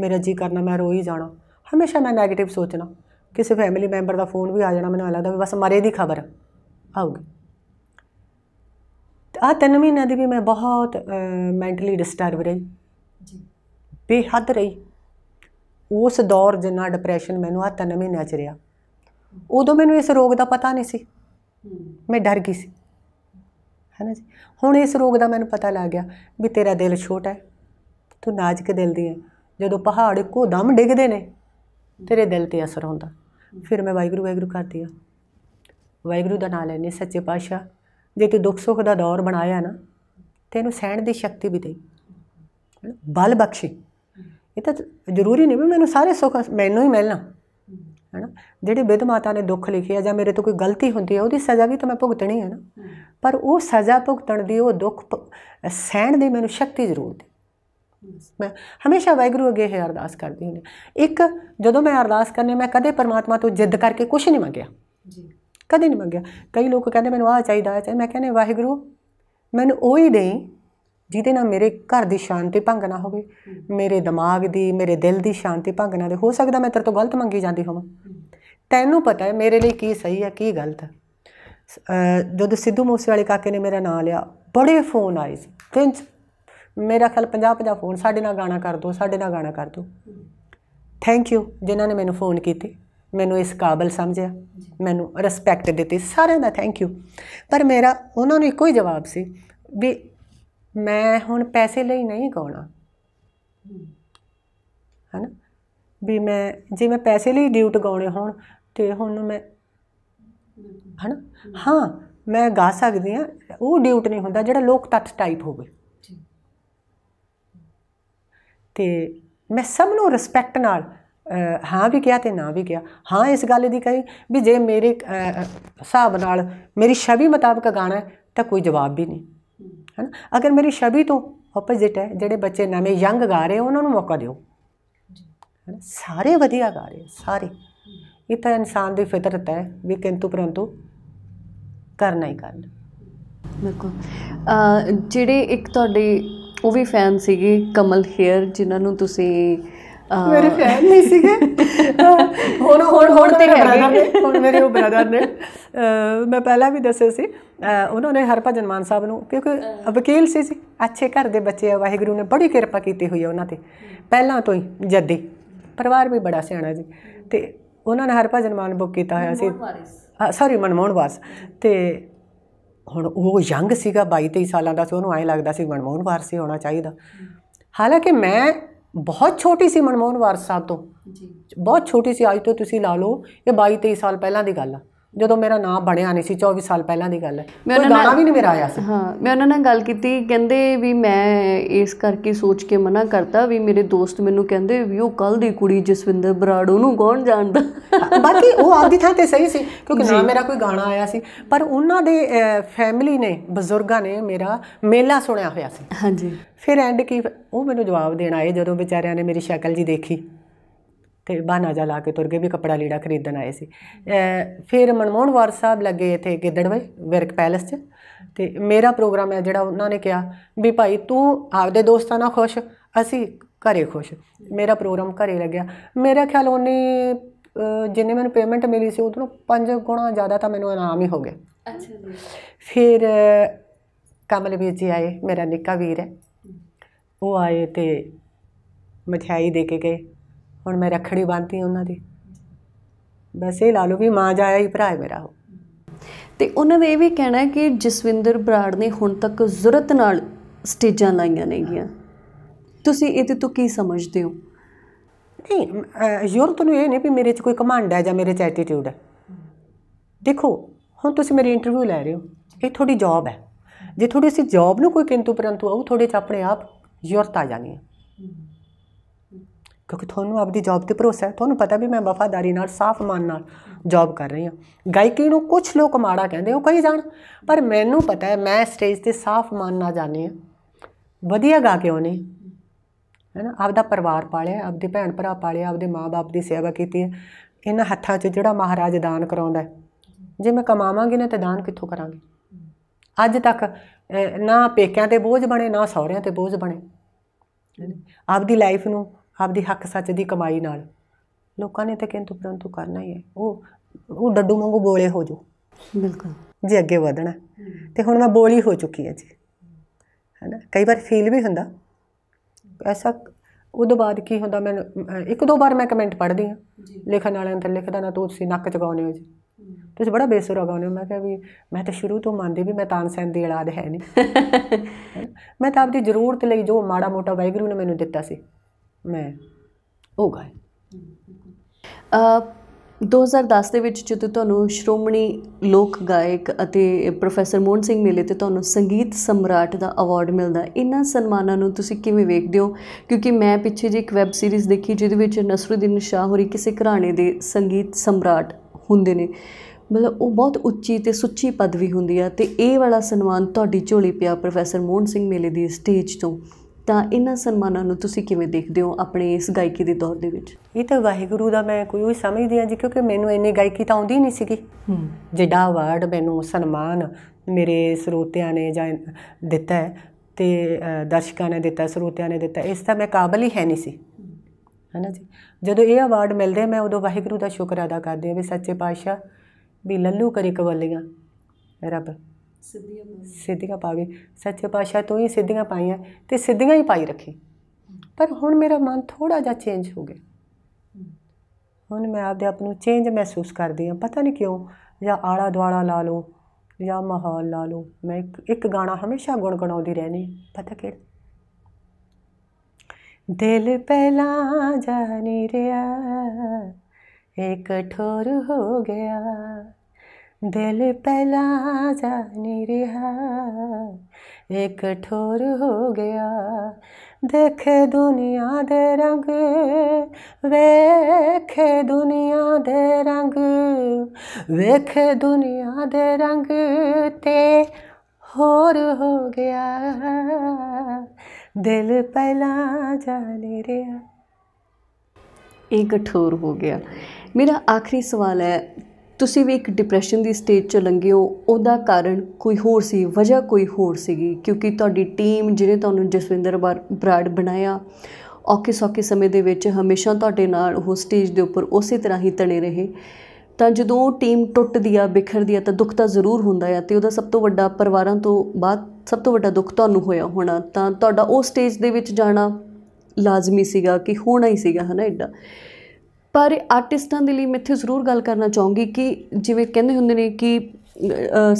ਮੇਰਾ ਜੀ ਕਰਨਾ ਮੈਂ ਰੋ ਹੀ ਜਾਣਾ ਹਮੇਸ਼ਾ ਮੈਂ 네ਗੇਟਿਵ ਸੋਚਣਾ ਕਿਸੇ ਫੈਮਿਲੀ ਮੈਂਬਰ ਦਾ ਫੋਨ ਵੀ ਆ ਜਾਣਾ ਮੈਨੂੰ ਲੱਗਦਾ ਵੀ ਬਸ ਮਰੇ ਦੀ ਖਬਰ ਆਊਗੀ ਆ ਤਿੰਨ ਮਹੀਨਾ ਦੀ ਵੀ ਮੈਂ ਬਹੁਤ ਮੈਂਟਲੀ ਡਿਸਟਰਬ ਰਹੀ ਜੀ ਬੇਹੱਦ ਰਹੀ ਉਸ ਦੌਰ ਜਿੰਨਾ ਡਿਪਰੈਸ਼ਨ ਮੈਨੂੰ ਆ ਤਿੰਨ ਮਹੀਨਾ ਚ ਰਿਹਾ ਉਦੋਂ ਮੈਨੂੰ ਇਸ ਰੋਗ ਦਾ ਪਤਾ ਨਹੀਂ ਸੀ ਮੈਂ ਡਰ ਗਈ ਸੀ ਹੈਨਾ ਜੀ ਹੁਣ ਇਸ ਰੋਗ ਦਾ ਮੈਨੂੰ ਪਤਾ ਲੱਗ ਗਿਆ ਵੀ ਤੇਰਾ ਦਿਲ ਛੋਟਾ ਹੈ ਤੂੰ ਨਾਜ਼ੁਕ ਦਿਲ ਦੀ ਹੈ ਜਦੋਂ ਪਹਾੜ ਕੋ ਦਮ ਡਿੱਗਦੇ ਨੇ ਤੇਰੇ ਦਿਲ ਤੇ ਅਸਰ ਹੁੰਦਾ ਫਿਰ ਮੈਂ ਵਾਹਿਗੁਰੂ ਵਾਹਿਗੁਰੂ ਕਰਦੀ ਆ ਵਾਹਿਗੁਰੂ ਦਾ ਨਾਮ ਲੈਣੇ ਸੱਚੇ ਪਾਤਸ਼ਾਹ ਜੇ ਤੂੰ ਦੁੱਖ ਸੁੱਖ ਦਾ ਦੌਰ ਬਣਾਇਆ ਨਾ ਤੈਨੂੰ ਸਹਿਣ ਦੀ ਸ਼ਕਤੀ ਵੀ ਦੇ ਬਲ ਬਖਸ਼ੇ ਇਹ ਤਾਂ ਜ਼ਰੂਰੀ ਨਹੀਂ ਵੀ ਮੈਨੂੰ ਸਾਰੇ ਸੁੱਖ ਮੈਨੂੰ ਹੀ ਮਿਲਣਾ ਹੈਨਾ ਜਿਹੜੇ ਵਿਧ ਮਾਤਾ ਨੇ ਦੁੱਖ ਲਿਖੇ ਆ ਜਾਂ ਮੇਰੇ ਤੋਂ ਕੋਈ ਗਲਤੀ ਹੁੰਦੀ ਹੈ ਉਹਦੀ ਸਜ਼ਾ ਵੀ ਤਾਂ ਮੈਂ ਭੁਗਤਣੀ ਹੈ ਨਾ ਪਰ ਉਹ ਸਜ਼ਾ ਭੁਗਤਣ ਦੀ ਉਹ ਦੁੱਖ ਸਹਿਣ ਦੀ ਮੈਨੂੰ ਸ਼ਕਤੀ ਜ਼ਰੂਰ ਦੇ ਮੈਂ ਹਮੇਸ਼ਾ ਵਾਹਿਗੁਰੂ ਅੱਗੇ ਹੈ ਅਰਦਾਸ ਕਰਦੀ ਹੁੰਦੀ ਇੱਕ ਜਦੋਂ ਮੈਂ ਅਰਦਾਸ ਕਰਨੇ ਮੈਂ ਕਦੇ ਪਰਮਾਤਮਾ ਤੋਂ ਜਿੱਦ ਕਰਕੇ ਕੁਝ ਨਹੀਂ ਮੰਗਿਆ ਜੀ ਕਦੇ ਨਹੀਂ ਮੰਗਿਆ ਕਈ ਲੋਕ ਕਹਿੰਦੇ ਮੈਨੂੰ ਆਹ ਚਾਹੀਦਾ ਹੈ ਮੈਂ ਕਹਿੰਦੇ ਵਾਹਿਗੁਰੂ ਮੈਨੂੰ ਉਹ ਹੀ ਦੇਈ ਜਿਹਦੇ ਨਾਲ ਮੇਰੇ ਘਰ ਦੀ ਸ਼ਾਂਤੀ ਭੰਗ ਨਾ ਹੋਵੇ ਮੇਰੇ ਦਿਮਾਗ ਦੀ ਮੇਰੇ ਦਿਲ ਦੀ ਸ਼ਾਂਤੀ ਭੰਗ ਨਾ ਹੋਵੇ ਹੋ ਸਕਦਾ ਮੈਂ ਤੇਰੇ ਤੋਂ ਗਲਤ ਮੰਗੀ ਜਾਂਦੀ ਹੋਵਾਂ ਤੈਨੂੰ ਪਤਾ ਹੈ ਮੇਰੇ ਲਈ ਕੀ ਸਹੀ ਹੈ ਕੀ ਗਲਤ ਹੈ ਜਦੋਂ ਸਿੱਧੂ ਮੂਸੇ ਵਾਲੇ ਕਾਕੇ ਨੇ ਮੇਰਾ ਨਾਮ ਲਿਆ ਬੜੇ ਫੋਨ ਆਏ ਸੀ ਤਿੰਨ ਮੇਰਾ ਖਲ 50 50 ਫੋਨ ਸਾਡੇ ਨਾਲ ਗਾਣਾ ਕਰ ਦੋ ਸਾਡੇ ਨਾਲ ਗਾਣਾ ਕਰ ਦੋ ਥੈਂਕ ਯੂ ਜਿਨ੍ਹਾਂ ਨੇ ਮੈਨੂੰ ਫੋਨ ਕੀਤੇ ਮੈਨੂੰ ਇਸ ਕਾਬਲ ਸਮਝਿਆ ਮੈਨੂੰ ਰਿਸਪੈਕਟ ਦਿੱਤੀ ਸਾਰਿਆਂ ਦਾ ਥੈਂਕ ਯੂ ਪਰ ਮੇਰਾ ਉਹਨਾਂ ਨੂੰ ਇੱਕੋ ਹੀ ਜਵਾਬ ਸੀ ਵੀ ਮੈਂ ਹੁਣ ਪੈਸੇ ਲਈ ਨਹੀਂ ਗਾਉਣਾ ਹੈਨਾ ਵੀ ਮੈਂ ਜੇ ਮੈਂ ਪੈਸੇ ਲਈ ਡਿਊਟ ਗਾਉਣੇ ਹੋਣ ਤੇ ਹੁਣ ਮੈਂ ਹੈਨਾ ਹਾਂ ਮੈਂ ਗਾ ਸਕਦੀ ਆ ਉਹ ਡਿਊਟ ਨਹੀਂ ਹੁੰਦਾ ਜਿਹੜਾ ਲੋਕ ਤੱਤ ਟਾਈਪ ਹੋਵੇ ਤੇ ਮੈਂ ਸਭ ਨੂੰ ਰਿਸਪੈਕਟ ਨਾਲ ਹਾਂ ਵੀ ਕਿਹਾ ਤੇ ਨਾ ਵੀ ਕਿਹਾ ਹਾਂ ਇਸ ਗੱਲ ਦੀ ਕਹੀ ਵੀ ਜੇ ਮੇਰੇ ਹਿਸਾਬ ਨਾਲ ਮੇਰੀ ਸ਼ਬੀ ਮੁਤਾਬਕ ਗਾਣਾ ਤਾਂ ਕੋਈ ਜਵਾਬ ਵੀ ਨਹੀਂ ਹੈ ਨਾ ਅਗਰ ਮੇਰੀ ਸ਼ਬੀ ਤੋਂ ਆਪੋਜ਼ਿਟ ਹੈ ਜਿਹੜੇ ਬੱਚੇ ਨਵੇਂ ਯੰਗ ਗਾ ਰਹੇ ਉਹਨਾਂ ਨੂੰ ਮੌਕਾ ਦਿਓ ਹੈ ਨਾ ਸਾਰੇ ਵਧੀਆ ਗਾ ਰਹੇ ਸਾਰੇ ਇਹ ਤਾਂ ਇਨਸਾਨ ਦੀ ਫਿਤਰਤ ਹੈ ਵੀ ਕਿੰਤੂ ਪਰੰਤੂ ਕਰਨਾ ਹੀ ਕਰਨਾ ਬਿਲਕੁਲ ਜਿਹੜੇ ਇੱਕ ਤੁਹਾਡੇ ਉਹ ਵੀ ਫੈਨ ਸੀਗੇ ਕਮਲ ਹੇਅਰ ਜਿਨ੍ਹਾਂ ਨੂੰ ਤੁਸੀਂ ਮੇਰੇ ਫੈਨ ਨਹੀਂ ਸੀਗੇ ਹੁਣ ਹੁਣ ਹੁਣ ਤੇ ਬ੍ਰਦਰ ਹੁਣ ਮੇਰੇ ਉਹ ਬ੍ਰਦਰ ਨੇ ਮੈਂ ਪਹਿਲਾਂ ਵੀ ਦੱਸਿਆ ਸੀ ਉਹਨਾਂ ਨੇ ਹਰਪਜਨ ਮਾਨ ਸਾਹਿਬ ਨੂੰ ਕਿਉਂਕਿ ਵਕੀਲ ਸੀ ਜੀ ਅੱਛੇ ਘਰ ਦੇ ਬੱਚੇ ਆ ਵਾਹਿਗੁਰੂ ਨੇ ਬੜੀ ਕਿਰਪਾ ਕੀਤੀ ਹੋਈ ਹੈ ਉਹਨਾਂ ਤੇ ਪਹਿਲਾਂ ਤੋਂ ਹੀ ਜੱਦੀ ਪਰਿਵਾਰ ਵੀ ਬੜਾ ਸਿਆਣਾ ਜੀ ਤੇ ਉਹਨਾਂ ਨੇ ਹਰਪਜਨ ਮਾਨ ਬੁੱਕ ਕੀਤਾ ਹੋਇਆ ਸੀ ਸੌਰੀ ਮਨਮੋਹਨ ਵਾਸ ਤੇ ਹੁਣ ਉਹ ਯੰਗ ਸੀਗਾ 22 23 ਸਾਲਾਂ ਦਾ ਸੀ ਉਹਨੂੰ ਐਂ ਲੱਗਦਾ ਸੀ ਮਨਮੋਹਨ ਵਾਰਸ ਹੀ ਹੋਣਾ ਚਾਹੀਦਾ ਹਾਲਾਂਕਿ ਮੈਂ ਬਹੁਤ ਛੋਟੀ ਸੀ ਮਨਮੋਹਨ ਵਾਰਸਾ ਤੋਂ ਜੀ ਬਹੁਤ ਛੋਟੀ ਸੀ ਅੱਜ ਤੋਂ ਤੁਸੀਂ ਲਾ ਲਓ ਇਹ 22 23 ਸਾਲ ਪਹਿਲਾਂ ਦੀ ਗੱਲ ਆ ਜਦੋਂ ਮੇਰਾ ਨਾਮ ਬਣਿਆ ਨਹੀਂ ਸੀ 24 ਸਾਲ ਪਹਿਲਾਂ ਦੀ ਗੱਲ ਹੈ ਮੈਂ ਉਹਨਾਂ ਨਾਲ ਵੀ ਨਹੀਂ ਮੇਰਾ ਆਇਆ ਸੀ ਹਾਂ ਮੈਂ ਉਹਨਾਂ ਨਾਲ ਗੱਲ ਕੀਤੀ ਕਹਿੰਦੇ ਵੀ ਮੈਂ ਇਸ ਕਰਕੇ ਸੋਚ ਕੇ ਮਨਾ ਕਰਤਾ ਵੀ ਮੇਰੇ ਦੋਸਤ ਮੈਨੂੰ ਕਹਿੰਦੇ ਵੀ ਉਹ ਕੱਲ ਦੀ ਕੁੜੀ ਜਸਵਿੰਦਰ ਬਰਾੜ ਉਹਨੂੰ ਕੌਣ ਜਾਣਦਾ ਬਾਕੀ ਉਹ ਆਪਦੀ ਥਾਂ ਤੇ ਸਹੀ ਸੀ ਕਿਉਂਕਿ ਨਾ ਮੇਰਾ ਕੋਈ ਗਾਣਾ ਆਇਆ ਸੀ ਪਰ ਉਹਨਾਂ ਦੇ ਫੈਮਿਲੀ ਨੇ ਬਜ਼ੁਰਗਾਂ ਨੇ ਮੇਰਾ ਮੇਲਾ ਸੁਣਿਆ ਹੋਇਆ ਸੀ ਹਾਂਜੀ ਫਿਰ ਐਂਡ ਕੀ ਉਹ ਮੈਨੂੰ ਜਵਾਬ ਦੇਣ ਆਏ ਜਦੋਂ ਵਿਚਾਰਿਆਂ ਨੇ ਮੇਰੀ ਸ਼ਕਲ ਜੀ ਦੇਖੀ ਤੇ ਬਾਨਾ ਜਾ ਲਾ ਕੇ ਤੁਰ ਗਏ ਵੀ ਕਪੜਾ ਲੀੜਾ ਖਰੀਦਣ ਆਏ ਸੀ ਫਿਰ ਮਨਮੋਹਨ ਵਾਰ ਸਾਹਿਬ ਲੱਗੇ ਇਥੇ ਗਿੱਦੜਵੇ ਵਿਰਕ ਪੈਲਸ 'ਚ ਤੇ ਮੇਰਾ ਪ੍ਰੋਗਰਾਮ ਹੈ ਜਿਹੜਾ ਉਹਨਾਂ ਨੇ ਕਿਹਾ ਵੀ ਭਾਈ ਤੂੰ ਆਪਦੇ ਦੋਸਤਾਂ ਨਾਲ ਖੁਸ਼ ਅਸੀਂ ਘਰੇ ਖੁਸ਼ ਮੇਰਾ ਪ੍ਰੋਗਰਾਮ ਘਰੇ ਲੱਗਿਆ ਮੇਰਾ ਖਿਆਲ ਉਹਨੇ ਜਿੰਨੇ ਮੈਨੂੰ ਪੇਮੈਂਟ ਮਿਲੀ ਸੀ ਤੋਂ ਪੰਜ ਗੁਣਾ ਜ਼ਿਆਦਾ ਤਾਂ ਮੈਨੂੰ ਇਨਾਮ ਹੀ ਹੋ ਗਿਆ ਅੱਛਾ ਜੀ ਫਿਰ ਵੀਰ ਜੀ ਆਏ ਮੇਰਾ ਨਿੱਕਾ ਵੀਰ ਹੈ ਉਹ ਆਏ ਤੇ ਮਠਿਆਈ ਦੇ ਕੇ ਗਏ ਹੁਣ ਮੈਂ ਰੱਖੜੀ ਬੰਨਤੀ ਉਹਨਾਂ ਦੀ ਵੈਸੇ ਲਾ ਲਓ ਵੀ ਮਾਂ ਜਾਇਆ ਹੀ ਭਰਾ ਹੈ ਮੇਰਾ ਉਹ ਤੇ ਉਹਨਾਂ ਨੇ ਇਹ ਵੀ ਕਹਿਣਾ ਕਿ ਜਸਵਿੰਦਰ ਬਰਾੜ ਨੇ ਹੁਣ ਤੱਕ ਜ਼ੁਰਤ ਨਾਲ ਸਟੇਜਾਂ ਲਾਈਆਂ ਨੇਗੀਆਂ ਤੁਸੀਂ ਇਹਦੇ ਤੋਂ ਕੀ ਸਮਝਦੇ ਹੋ ਨਹੀਂ ਜ਼ੁਰਤ ਨੂੰ ਇਹ ਨਹੀਂ ਵੀ ਮੇਰੇ 'ਚ ਕੋਈ ਕਮਾਂਡ ਹੈ ਜਾਂ ਮੇਰੇ 'ਚ ਐਟੀਟਿਊਡ ਹੈ ਦੇਖੋ ਹੁਣ ਤੁਸੀਂ ਮੇਰੀ ਇੰਟਰਵਿਊ ਲੈ ਰਹੇ ਹੋ ਇਹ ਤੁਹਾਡੀ ਜੌਬ ਹੈ ਜੇ ਤੁਹਾਡੀ ਅਸੀਂ ਜੌਬ ਨੂੰ ਕੋਈ ਕਿੰਤੂ ਪਰੰਤੂ ਆਉ ਤੁਹਾਡੇ 'ਚ ਆਪਣੇ ਆਪ ਜ਼ੁਰਤ ਆ ਜਾਣੀ ਹੈ ਕਿਉਂਕਿ ਤੁਹਾਨੂੰ ਆਪਦੀ ਜੌਬ ਤੇ ਭਰੋਸਾ ਹੈ ਤੁਹਾਨੂੰ ਪਤਾ ਵੀ ਮੈਂ ਵਫਾਦਾਰੀ ਨਾਲ ਸਾਫ਼ ਮਨ ਨਾਲ ਜੌਬ ਕਰ ਰਹੀ ਹਾਂ ਗਾਇਕੀ ਨੂੰ ਕੁਝ ਲੋਕ ਮਾੜਾ ਕਹਿੰਦੇ ਉਹ ਕਈ ਜਾਣ ਪਰ ਮੈਨੂੰ ਪਤਾ ਹੈ ਮੈਂ ਸਟੇਜ ਤੇ ਸਾਫ਼ ਮਨ ਨਾਲ ਜਾਣੀ ਹਾਂ ਵਧੀਆ ਗਾ ਕੇ ਉਹਨੇ ਹੈਨਾ ਆਪਦਾ ਪਰਿਵਾਰ ਪਾਲਿਆ ਆਪਦੇ ਭੈਣ ਭਰਾ ਪਾਲਿਆ ਆਪਦੇ ਮਾਪੇ ਦੀ ਸੇਵਾ ਕੀਤੀ ਹੈ ਇਹਨਾਂ ਹੱਥਾਂ 'ਚ ਜਿਹੜਾ ਮਹਾਰਾਜ ਦਾਨ ਕਰਾਉਂਦਾ ਜੇ ਮੈਂ ਕਮਾਵਾਂਗੀ ਨਾ ਤੇ ਦਾਨ ਕਿੱਥੋਂ ਕਰਾਂਗੀ ਅੱਜ ਤੱਕ ਨਾ ਪੇਕਿਆਂ ਤੇ ਬੋਝ ਬਣੇ ਨਾ ਸਹੁਰਿਆਂ ਤੇ ਬੋਝ ਬਣੇ ਆਪਦੀ ਲਾਈਫ ਨੂੰ ਆਪਦੀ ਹੱਕ ਸੱਚ ਦੀ ਕਮਾਈ ਨਾਲ ਲੋਕਾਂ ਨੇ ਤਾਂ ਕਿੰਤੂ ਪਰੰਤੂ ਕਰਨਾ ਹੀ ਹੈ ਉਹ ਉਹ ਡੱਡੂ ਵਾਂਗੂ ਬੋਲੇ ਹੋ ਜੋ ਬਿਲਕੁਲ ਜੀ ਅੱਗੇ ਵਧਣਾ ਤੇ ਹੁਣ ਮੈਂ ਬੋਲੀ ਹੋ ਚੁੱਕੀ ਹਾਂ ਜੀ ਹੈਨਾ ਕਈ ਵਾਰ ਫੀਲ ਵੀ ਹੁੰਦਾ ਐਸਾ ਉਦੋਂ ਬਾਅਦ ਕੀ ਹੁੰਦਾ ਮੈਂ ਇੱਕ ਦੋ ਵਾਰ ਮੈਂ ਕਮੈਂਟ ਪੜ੍ਹਦੀ ਹਾਂ ਲਿਖਣ ਵਾਲਿਆਂ ਤੇ ਲਿਖਦਾ ਨਾ ਤੁਸੀਂ ਨੱਕ ਚਗਾਉਨੇ ਹੋ ਜੀ ਤੁਸੀਂ ਬੜਾ ਬੇਸੁਰਾ ਗਾਉਨੇ ਹੋ ਮੈਂ ਕਿਹਾ ਵੀ ਮੈਂ ਤਾਂ ਸ਼ੁਰੂ ਤੋਂ ਮੰਨਦੀ ਵੀ ਮੈਂ ਤਾਨਸੈਨ ਦੀ ਔਲਾਦ ਹੈ ਨਹੀਂ ਮੈਂ ਤਾਂ ਆਪਦੀ ਜ਼ਰੂਰਤ ਲਈ ਜੋ ਮਾੜਾ ਮੋਟਾ ਵਾਇਗਰੂ ਨੇ ਮੈਨੂੰ ਦਿੱਤਾ ਸੀ ਮੈਂ ਉਹ ਅ 2010 ਦੇ ਵਿੱਚ ਜਦੋਂ ਤੁਹਾਨੂੰ ਸ਼੍ਰੋਮਣੀ ਲੋਕ ਗਾਇਕ ਅਤੇ ਪ੍ਰੋਫੈਸਰ ਮੋਹਨ ਸਿੰਘ ਮੇਲੇ ਤੇ ਤੁਹਾਨੂੰ ਸੰਗੀਤ ਸਮਰਾਟ ਦਾ ਅਵਾਰਡ ਮਿਲਦਾ ਇਹਨਾਂ ਸਨਮਾਨਾਂ ਨੂੰ ਤੁਸੀਂ ਕਿਵੇਂ ਵੇਖਦੇ ਹੋ ਕਿਉਂਕਿ ਮੈਂ ਪਿੱਛੇ ਜੀ ਇੱਕ ਵੈਬ ਸੀਰੀਜ਼ ਦੇਖੀ ਜਿਹਦੇ ਵਿੱਚ ਨਸਰੁਦੀਨ ਸ਼ਾਹ ਹੋਰੀ ਕਿਸੇ ਘਰਾਣੇ ਦੇ ਸੰਗੀਤ ਸਮਰਾਟ ਹੁੰਦੇ ਨੇ ਮਤਲਬ ਉਹ ਬਹੁਤ ਉੱਚੀ ਤੇ ਸੁੱਚੀ ਪਦਵੀ ਹੁੰਦੀ ਆ ਤੇ ਇਹ ਵਾਲਾ ਸਨਮਾਨ ਤੁਹਾਡੀ ਝੋਲੀ ਪਿਆ ਪ੍ਰੋਫੈਸਰ ਮੋਹਨ ਸਿੰਘ ਮੇਲੇ ਦੀ ਸਟੇਜ ਤੋਂ ਤਾਂ ਇਹਨਾਂ ਸਨਮਾਨਾਂ ਨੂੰ ਤੁਸੀਂ ਕਿਵੇਂ ਦੇਖਦੇ ਹੋ ਆਪਣੇ ਇਸ ਗਾਇਕੀ ਦੇ ਦੌਰ ਦੇ ਵਿੱਚ ਇਹ ਤਾਂ ਵਾਹਿਗੁਰੂ ਦਾ ਮੈਂ ਕੋਈ ਵੀ ਸਮਝਦੀ ਆ ਜੀ ਕਿਉਂਕਿ ਮੈਨੂੰ ਇੰਨੀ ਗਾਇਕੀ ਤਾਂ ਆਉਂਦੀ ਨਹੀਂ ਸੀਗੀ ਜਿਹੜਾ ਅਵਾਰਡ ਮੈਨੂੰ ਸਨਮਾਨ ਮੇਰੇ ਸਰੋਤਿਆਂ ਨੇ ਜਾਂ ਦਿੱਤਾ ਹੈ ਤੇ ਦਰਸ਼ਕਾਂ ਨੇ ਦਿੱਤਾ ਸਰੋਤਿਆਂ ਨੇ ਦਿੱਤਾ ਇਸ ਦਾ ਮੈਂ ਕਾਬਲ ਹੀ ਹੈ ਨਹੀਂ ਸੀ ਹਨਾ ਜੀ ਜਦੋਂ ਇਹ ਅਵਾਰਡ ਮਿਲਦੇ ਮੈਂ ਉਦੋਂ ਵਾਹਿਗੁਰੂ ਦਾ ਸ਼ੁਕਰ ਅਦਾ ਕਰਦੀ ਹਾਂ ਵੀ ਸੱਚੇ ਪਾਤਸ਼ਾਹ ਵੀ ਲੱਲੂ ਕਰੇ ਕਵਲੀਆਂ ਰੱਬ ਸਿੱਧੀਆਂ ਸਿੱਧੀਆਂ ਪਾਵੇ ਸੱਚੇ ਪਾਤਸ਼ਾਹ ਤੋਂ ਹੀ ਸਿੱਧੀਆਂ ਪਾਈਆਂ ਤੇ ਸਿੱਧੀਆਂ ਹੀ ਪਾਈ ਰੱਖੀ ਪਰ ਹੁਣ ਮੇਰਾ ਮਨ ਥੋੜਾ ਜਿਹਾ ਚੇਂਜ ਹੋ ਗਿਆ ਹੁਣ ਮੈਂ ਆਪਦੇ ਆਪ ਨੂੰ ਚੇਂਜ ਮਹਿਸੂਸ ਕਰਦੀ ਆ ਪਤਾ ਨਹੀਂ ਕਿਉਂ ਜਾਂ ਆਲਾ ਦੁਆਲਾ ਲਾ ਲਓ ਜਾਂ ਮਾਹੌਲ ਲਾ ਲਓ ਮੈਂ ਇੱਕ ਗਾਣਾ ਹਮੇਸ਼ਾ ਗੁੰਗਣਾਉਂਦੀ ਰਹਿਣੀ ਪਤਾ ਕਿਹੜਾ ਦਿਲ ਪਹਿਲਾ ਜਾਣੀ ਰਿਆ ਇੱਕ ਠੋਰ ਹੋ ਗਿਆ दिल पहला जाने रहा ਇਹ ਕਠੋਰ ਹੋ ਗਿਆ ਦੇਖੇ ਦੁਨੀਆ ਦੇ ਰੰਗ ਵੇਖੇ ਦੁਨੀਆ ਦੇ ਰੰਗ ਵੇਖੇ ਦੁਨੀਆ ਦੇ ਰੰਗ ਤੇ ਹੋਰ ਹੋ ਗਿਆ ਦਿਲ ਪਹਿਲਾਂ ਜਾਣੇ ਰਿਹਾ ਇਹ ਕਠੋਰ ਹੋ ਗਿਆ ਮੇਰਾ ਆਖਰੀ ਸਵਾਲ ਹੈ ਤੁਸੀਂ ਵੀ ਇੱਕ ਡਿਪਰੈਸ਼ਨ ਦੀ ਸਟੇਜ 'ਚ ਲੰਗੇ ਹੋ ਉਹਦਾ ਕਾਰਨ ਕੋਈ ਹੋਰ ਸੀ ਵਜ੍ਹਾ ਕੋਈ ਹੋਰ ਸੀਗੀ ਕਿਉਂਕਿ ਤੁਹਾਡੀ ਟੀਮ ਜਿਹਨੇ ਤੁਹਾਨੂੰ ਜਸਵਿੰਦਰ ਬਰਾੜ ਬਣਾਇਆ ਔਕੇ ਸੌਕੇ ਸਮੇਂ ਦੇ ਵਿੱਚ ਹਮੇਸ਼ਾ ਤੁਹਾਡੇ ਨਾਲ ਉਹ ਸਟੇਜ ਦੇ ਉੱਪਰ ਉਸੇ ਤਰ੍ਹਾਂ ਹੀ ਤਣੇ ਰਹੇ ਤਾਂ ਜਦੋਂ ਟੀਮ ਟੁੱਟਦੀ ਆ ਬਿਖਰਦੀ ਆ ਤਾਂ ਦੁੱਖ ਤਾਂ ਜ਼ਰੂਰ ਹੁੰਦਾ ਆ ਤੇ ਉਹਦਾ ਸਭ ਤੋਂ ਵੱਡਾ ਪਰਿਵਾਰਾਂ ਤੋਂ ਬਾਅਦ ਸਭ ਤੋਂ ਵੱਡਾ ਦੁੱਖ ਤੁਹਾਨੂੰ ਹੋਇਆ ਹੋਣਾ ਤਾਂ ਤੁਹਾਡਾ ਉਹ ਸਟੇਜ ਦੇ ਵਿੱਚ ਜਾਣਾ ਲਾਜ਼ਮੀ ਸੀਗਾ ਕਿ ਹੋਣਾ ਹੀ ਸੀਗਾ ਹਨਾ ਐਡਾ ਪਰ ਆਰਟਿਸਟਾਂ ਦੇ ਲਈ ਮੈਂ ਇੱਥੇ ਜ਼ਰੂਰ ਗੱਲ ਕਰਨਾ ਚਾਹੂੰਗੀ ਕਿ ਜਿਵੇਂ ਕਹਿੰਦੇ ਹੁੰਦੇ ਨੇ ਕਿ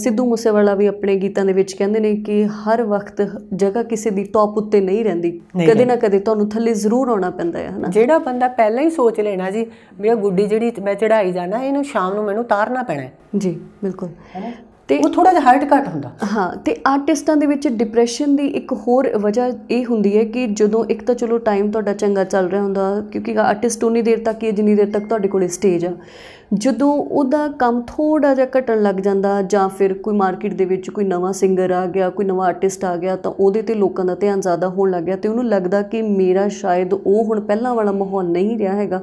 ਸਿੱਧੂ ਮੂਸੇਵਾਲਾ ਵੀ ਆਪਣੇ ਗੀਤਾਂ ਦੇ ਵਿੱਚ ਕਹਿੰਦੇ ਨੇ ਕਿ ਹਰ ਵਕਤ ਜਗ੍ਹਾ ਕਿਸੇ ਦੀ ਟੌਪ ਉੱਤੇ ਨਹੀਂ ਰਹਿੰਦੀ ਕਦੇ ਨਾ ਕਦੇ ਤੁਹਾਨੂੰ ਥੱਲੇ ਜ਼ਰੂਰ ਆਉਣਾ ਪੈਂਦਾ ਹੈ ਹਨਾ ਜਿਹੜਾ ਬੰਦਾ ਪਹਿਲਾਂ ਹੀ ਸੋਚ ਲੈਣਾ ਜੀ ਮੇਰਾ ਗੁੱਡੀ ਜਿਹੜੀ ਮੈਂ ਚੜਾਈ ਜਾਣਾ ਇਹਨੂੰ ਸ਼ਾਮ ਨੂੰ ਮੈਨੂੰ ਤਾਰਨਾ ਪੈਣਾ ਹੈ ਜੀ ਬਿਲਕੁਲ ਤੇ ਉਹ ਥੋੜਾ ਜਿਹਾ ਹਾਰਟ ਘਟ ਹੁੰਦਾ ਹਾਂ ਤੇ ਆਰਟਿਸਟਾਂ ਦੇ ਵਿੱਚ ਡਿਪਰੈਸ਼ਨ ਦੀ ਇੱਕ ਹੋਰ ਵਜ੍ਹਾ ਇਹ ਹੁੰਦੀ ਹੈ ਕਿ ਜਦੋਂ ਇੱਕ ਤਾਂ ਚਲੋ ਟਾਈਮ ਤੁਹਾਡਾ ਚੰਗਾ ਚੱਲ ਰਿਹਾ ਹੁੰਦਾ ਕਿਉਂਕਿ ਆਰਟਿਸਟ ਉਨੀ ਦੇਰ ਤੱਕ ਹੀ ਜਿੰਨੀ ਦੇਰ ਤੱਕ ਤੁਹਾਡੇ ਕੋਲ ਸਟੇਜ ਆ ਜਦੋਂ ਉਹਦਾ ਕੰਮ ਥੋੜਾ ਜਿਹਾ ਘਟਣ ਲੱਗ ਜਾਂਦਾ ਜਾਂ ਫਿਰ ਕੋਈ ਮਾਰਕੀਟ ਦੇ ਵਿੱਚ ਕੋਈ ਨਵਾਂ ਸਿੰਗਰ ਆ ਗਿਆ ਕੋਈ ਨਵਾਂ ਆਰਟਿਸਟ ਆ ਗਿਆ ਤਾਂ ਉਹਦੇ ਤੇ ਲੋਕਾਂ ਦਾ ਧਿਆਨ ਜ਼ਿਆਦਾ ਹੋਣ ਲੱਗ ਗਿਆ ਤੇ ਉਹਨੂੰ ਲੱਗਦਾ ਕਿ ਮੇਰਾ ਸ਼ਾਇਦ ਉਹ ਹੁਣ ਪਹਿਲਾਂ ਵਾਲਾ ਮਾਹੌਲ ਨਹੀਂ ਰਿਹਾ ਹੈਗਾ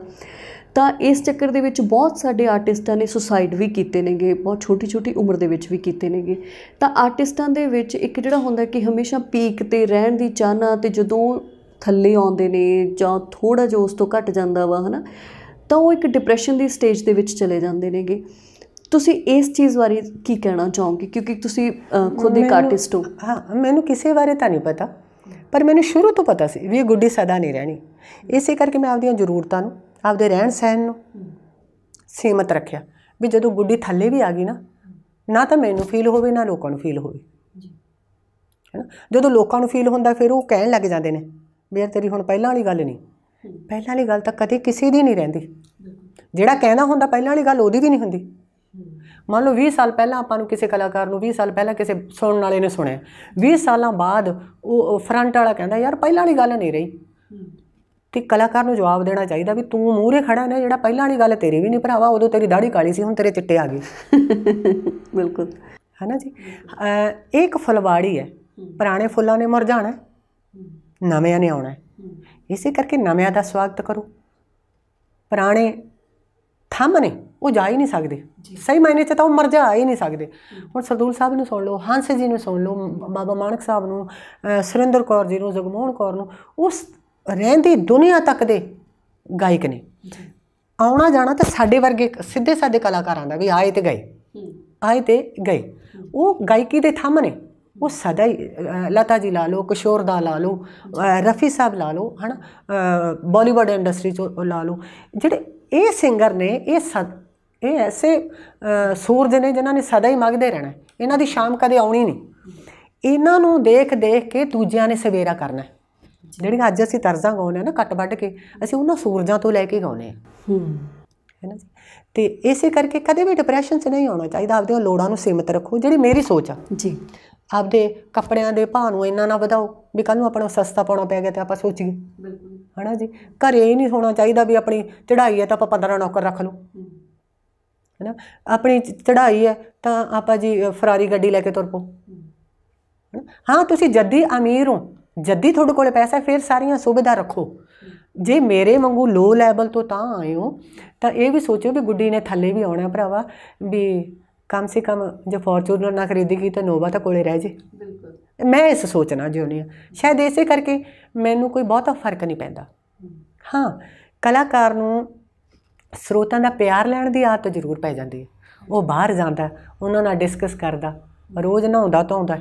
ਤਾਂ ਇਸ ਚੱਕਰ ਦੇ ਵਿੱਚ ਬਹੁਤ ਸਾਡੇ ਆਰਟਿਸਟਾਂ ਨੇ ਸੁਸਾਈਡ ਵੀ ਕੀਤੇ ਨੇਗੇ ਬਹੁਤ ਛੋਟੀ ਛੋਟੀ ਉਮਰ ਦੇ ਵਿੱਚ ਵੀ ਕੀਤੇ ਨੇਗੇ ਤਾਂ ਆਰਟਿਸਟਾਂ ਦੇ ਵਿੱਚ ਇੱਕ ਜਿਹੜਾ ਹੁੰਦਾ ਕਿ ਹਮੇਸ਼ਾ ਪੀਕ ਤੇ ਰਹਿਣ ਦੀ ਚਾਹਨਾ ਤੇ ਜਦੋਂ ਥੱਲੇ ਆਉਂਦੇ ਨੇ ਜਾਂ ਥੋੜਾ ਜਿਹਾ ਉਸ ਤੋਂ ਘਟ ਜਾਂਦਾ ਵਾ ਹਨਾ ਤਾਂ ਉਹ ਇੱਕ ਡਿਪਰੈਸ਼ਨ ਦੀ ਸਟੇਜ ਦੇ ਵਿੱਚ ਚਲੇ ਜਾਂਦੇ ਨੇਗੇ ਤੁਸੀਂ ਇਸ ਚੀਜ਼ ਬਾਰੇ ਕੀ ਕਹਿਣਾ ਚਾਹੋਗੇ ਕਿਉਂਕਿ ਤੁਸੀਂ ਖੁਦ ਇੱਕ ਆਰਟਿਸਟ ਹੋ ਹਾਂ ਮੈਨੂੰ ਕਿਸੇ ਬਾਰੇ ਤਾਂ ਨਹੀਂ ਪਤਾ ਪਰ ਮੈਨੂੰ ਸ਼ੁਰੂ ਤੋਂ ਪਤਾ ਸੀ ਵੀ ਇਹ ਗੁੱਡੀ ਸਦਾ ਨਹੀਂ ਰਹਿਣੀ ਇਸੇ ਕਰਕੇ ਮੈਂ ਆਪਣੀਆਂ ਜ਼ਰੂਰਤਾਂ ਨੂੰ ਆਪਦੇ ਰਹਿਣ ਸਹਿਣ ਨੂੰ ਸੀਮਤ ਰੱਖਿਆ ਵੀ ਜਦੋਂ ਗੁੱਡੀ ਥੱਲੇ ਵੀ ਆ ਗਈ ਨਾ ਨਾ ਤਾਂ ਮੈਨੂੰ ਫੀਲ ਹੋਵੇ ਨਾ ਲੋਕਾਂ ਨੂੰ ਫੀਲ ਹੋਵੇ ਹੈਨਾ ਜਦੋਂ ਲੋਕਾਂ ਨੂੰ ਫੀਲ ਹੁੰਦਾ ਫਿਰ ਉਹ ਕਹਿਣ ਲੱਗ ਜਾਂਦੇ ਨੇ ਵੀ ਯਾਰ ਤੇਰੀ ਹੁਣ ਪਹਿਲਾਂ ਵਾਲੀ ਗੱਲ ਨਹੀਂ ਪਹਿਲਾਂ ਵਾਲੀ ਗੱਲ ਤਾਂ ਕਦੇ ਕਿਸੇ ਦੀ ਨਹੀਂ ਰਹਿੰਦੀ ਜਿਹੜਾ ਕਹਿੰਦਾ ਹੁੰਦਾ ਪਹਿਲਾਂ ਵਾਲੀ ਗੱਲ ਉਹਦੀ ਵੀ ਨਹੀਂ ਹੁੰਦੀ ਮੰਨ ਲਓ 20 ਸਾਲ ਪਹਿਲਾਂ ਆਪਾਂ ਨੂੰ ਕਿਸੇ ਕਲਾਕਾਰ ਨੂੰ 20 ਸਾਲ ਪਹਿਲਾਂ ਕਿਸੇ ਸੁਣਨ ਵਾਲੇ ਨੇ ਸੁਣਿਆ 20 ਸਾਲਾਂ ਬਾਅਦ ਉਹ ਫਰੰਟ ਵਾਲਾ ਕਹਿੰਦਾ ਯਾਰ ਪਹਿਲਾਂ ਵਾਲੀ ਗੱਲ ਨਹੀਂ ਰਹੀ ਤੇ ਕਲਾਕਾਰ ਨੂੰ ਜਵਾਬ ਦੇਣਾ ਚਾਹੀਦਾ ਵੀ ਤੂੰ ਮੂਹਰੇ ਖੜਾ ਨਾ ਜਿਹੜਾ ਪਹਿਲਾਂ ਵਾਲੀ ਗੱਲ ਤੇਰੀ ਵੀ ਨਹੀਂ ਭਰਾਵਾ ਉਦੋਂ ਤੇਰੀ ਦਾੜੀ ਕਾਲੀ ਸੀ ਹੁਣ ਤੇਰੇ ਚਿੱਟੇ ਆ ਗਏ ਬਿਲਕੁਲ ਹਨਾ ਜੀ ਇੱਕ ਫਲਵਾੜੀ ਹੈ ਪੁਰਾਣੇ ਫੁੱਲਾਂ ਨੇ ਮਰ ਜਾਣਾ ਨਵੇਂ ਨੇ ਆਉਣਾ ਇਸੇ ਕਰਕੇ ਨਵਿਆਂ ਦਾ ਸਵਾਗਤ ਕਰੋ ਪੁਰਾਣੇ ਥੰਮ ਨੇ ਉਹ ਜਾ ਹੀ ਨਹੀਂ ਸਕਦੇ ਸਹੀ ਮਾਇਨੇ 'ਚ ਤਾਂ ਉਹ ਮਰ ਜਾ ਹੀ ਨਹੀਂ ਸਕਦੇ ਹੁਣ ਸਰਦੂਲ ਸਾਹਿਬ ਨੂੰ ਸੁਣ ਲਓ ਹੰਸ ਜੀ ਨੂੰ ਸੁਣ ਲਓ ਬਾਬਾ ਮਾਨਕ ਸਾਹਿਬ ਨੂੰ ਸੁਰਿੰਦਰ ਕੌਰ ਜੀ ਨੂੰ ਜਗਮੋਹਨ ਕੌਰ ਨੂੰ ਉਸ ਰਹਿੰਦੀ ਦੁਨੀਆ ਤੱਕ ਦੇ ਗਾਇਕ ਨੇ ਆਉਣਾ ਜਾਣਾ ਤਾਂ ਸਾਡੇ ਵਰਗੇ ਸਿੱਧੇ ਸਾਡੇ ਕਲਾਕਾਰਾਂ ਦਾ ਵੀ ਆਏ ਤੇ ਗਏ ਆਏ ਤੇ ਗਏ ਉਹ ਗਾਇਕੀ ਦੇ ਥੰਮ ਨੇ ਉਹ ਸਦਾ ਹੀ ਲਤਾ ਜੀ ਲਾ ਲਓ ਕਿਸ਼ੋਰ ਦਾ ਲਾ ਲਓ ਰਫੀ ਸਾਹਿਬ ਲਾ ਲਓ ਹਨਾ ਬਾਲੀਵੁੱਡ ਇੰਡਸਟਰੀ ਚ ਲਾ ਲਓ ਜਿਹੜੇ ਇਹ ਸਿੰਗਰ ਨੇ ਇਹ ਸਦ ਇਹ ਐਸੇ ਸੂਰਜ ਨੇ ਜਿਨ੍ਹਾਂ ਨੇ ਸਦਾ ਹੀ ਮਗਦੇ ਰਹਿਣਾ ਇਹਨਾਂ ਦੀ ਸ਼ਾਮ ਕਦੇ ਆਉਣੀ ਨਹੀਂ ਇਹਨਾਂ ਨੂੰ ਦੇਖ ਦੇਖ ਕੇ ਦੂਜਿਆਂ ਨੇ ਸਵੇਰਾ ਕਰਨਾ ਜਿਹੜੀਆਂ ਅੱਜ ਅਸੀਂ ਤਰਜ਼ਾਂ ਗਾਉਨੇ ਆ ਨਾ ਕੱਟ ਵੱਢ ਕੇ ਅਸੀਂ ਉਹਨਾਂ ਸੂਰਜਾਂ ਤੋਂ ਲੈ ਕੇ ਗਾਉਨੇ ਆ ਹੂੰ ਹੈ ਨਾ ਜੀ ਤੇ ਇਸੇ ਕਰਕੇ ਕਦੇ ਵੀ ਡਿਪਰੈਸ਼ਨ 'ਚ ਨਹੀਂ ਆਉਣਾ ਚਾਹੀਦਾ ਆਪਦੇ ਲੋੜਾਂ ਨੂੰ ਸੀਮਤ ਰੱਖੋ ਜਿਹੜੀ ਮੇਰੀ ਸੋਚ ਆ ਜੀ ਆਪਦੇ ਕੱਪੜਿਆਂ ਦੇ ਭਾਅ ਨੂੰ ਇੰਨਾ ਨਾ ਵਧਾਓ ਵੀ ਕੱਲ ਨੂੰ ਆਪਣਾ ਸਸਤਾ ਪਾਉਣਾ ਪੈ ਗਿਆ ਤੇ ਆਪਾਂ ਸੋਚੀਏ ਬਿਲਕੁਲ ਨਾ ਜੀ ਘਰੇ ਇਹ ਨਹੀਂ ਹੋਣਾ ਚਾਹੀਦਾ ਵੀ ਆਪਣੀ ਚੜਾਈ ਹੈ ਤਾਂ ਆਪਾਂ 15 ਨੌਕਰ ਰੱਖ ਲਓ ਹੈਨਾ ਆਪਣੀ ਚੜਾਈ ਹੈ ਤਾਂ ਆਪਾਂ ਜੀ ਫਰਾਰੀ ਗੱਡੀ ਲੈ ਕੇ ਤੁਰ ਪੋ ਹਾਂ ਤੁਸੀਂ ਜੱਦੀ ਅਮੀਰ ਹੋ ਜੱਦੀ ਤੁਹਾਡੇ ਕੋਲ ਪੈਸਾ ਫਿਰ ਸਾਰੀਆਂ ਸੁਵਿਧਾ ਰੱਖੋ ਜੇ ਮੇਰੇ ਵਾਂਗੂ ਲੋ ਲੈਵਲ ਤੋਂ ਤਾਂ ਆਏ ਹੋ ਤਾਂ ਇਹ ਵੀ ਸੋਚੋ ਵੀ ਗੁੱਡੀ ਨੇ ਥੱਲੇ ਵੀ ਆਉਣਾ ਭਰਾਵਾ ਵੀ ਕਮ ਸੇ ਕਮ ਜੇ ਫੋਰਚੂਨਰ ਨਾ ਖਰੀਦੇਗੀ ਤਾਂ ਨੋਵਾ ਤਾਂ ਕੋਲੇ ਰਹਿ ਜੇ ਬਿਲਕੁਲ ਮੈਂ ਇਸ ਸੋਚਣਾ ਜਿਉਣੀ ਆ ਸ਼ਾਇਦ ਇਸੇ ਕਰਕੇ ਮੈਨੂੰ ਕੋਈ ਬਹੁਤਾ ਫਰਕ ਨਹੀਂ ਪੈਂਦਾ ਹਾਂ ਕਲਾਕਾਰ ਨੂੰ ਸਰੋਤਾਂ ਦਾ ਪਿਆਰ ਲੈਣ ਦੀ ਆਦਤ ਜ਼ਰੂਰ ਪੈ ਜਾਂਦੀ ਹੈ ਉਹ ਬਾਹਰ ਜਾਂਦਾ ਉਹਨਾਂ ਨਾਲ ਡਿਸਕਸ ਕਰਦਾ ਰੋਜ਼ ਨਾ ਹੁੰਦਾ ਤਾਂ ਹੁੰਦਾ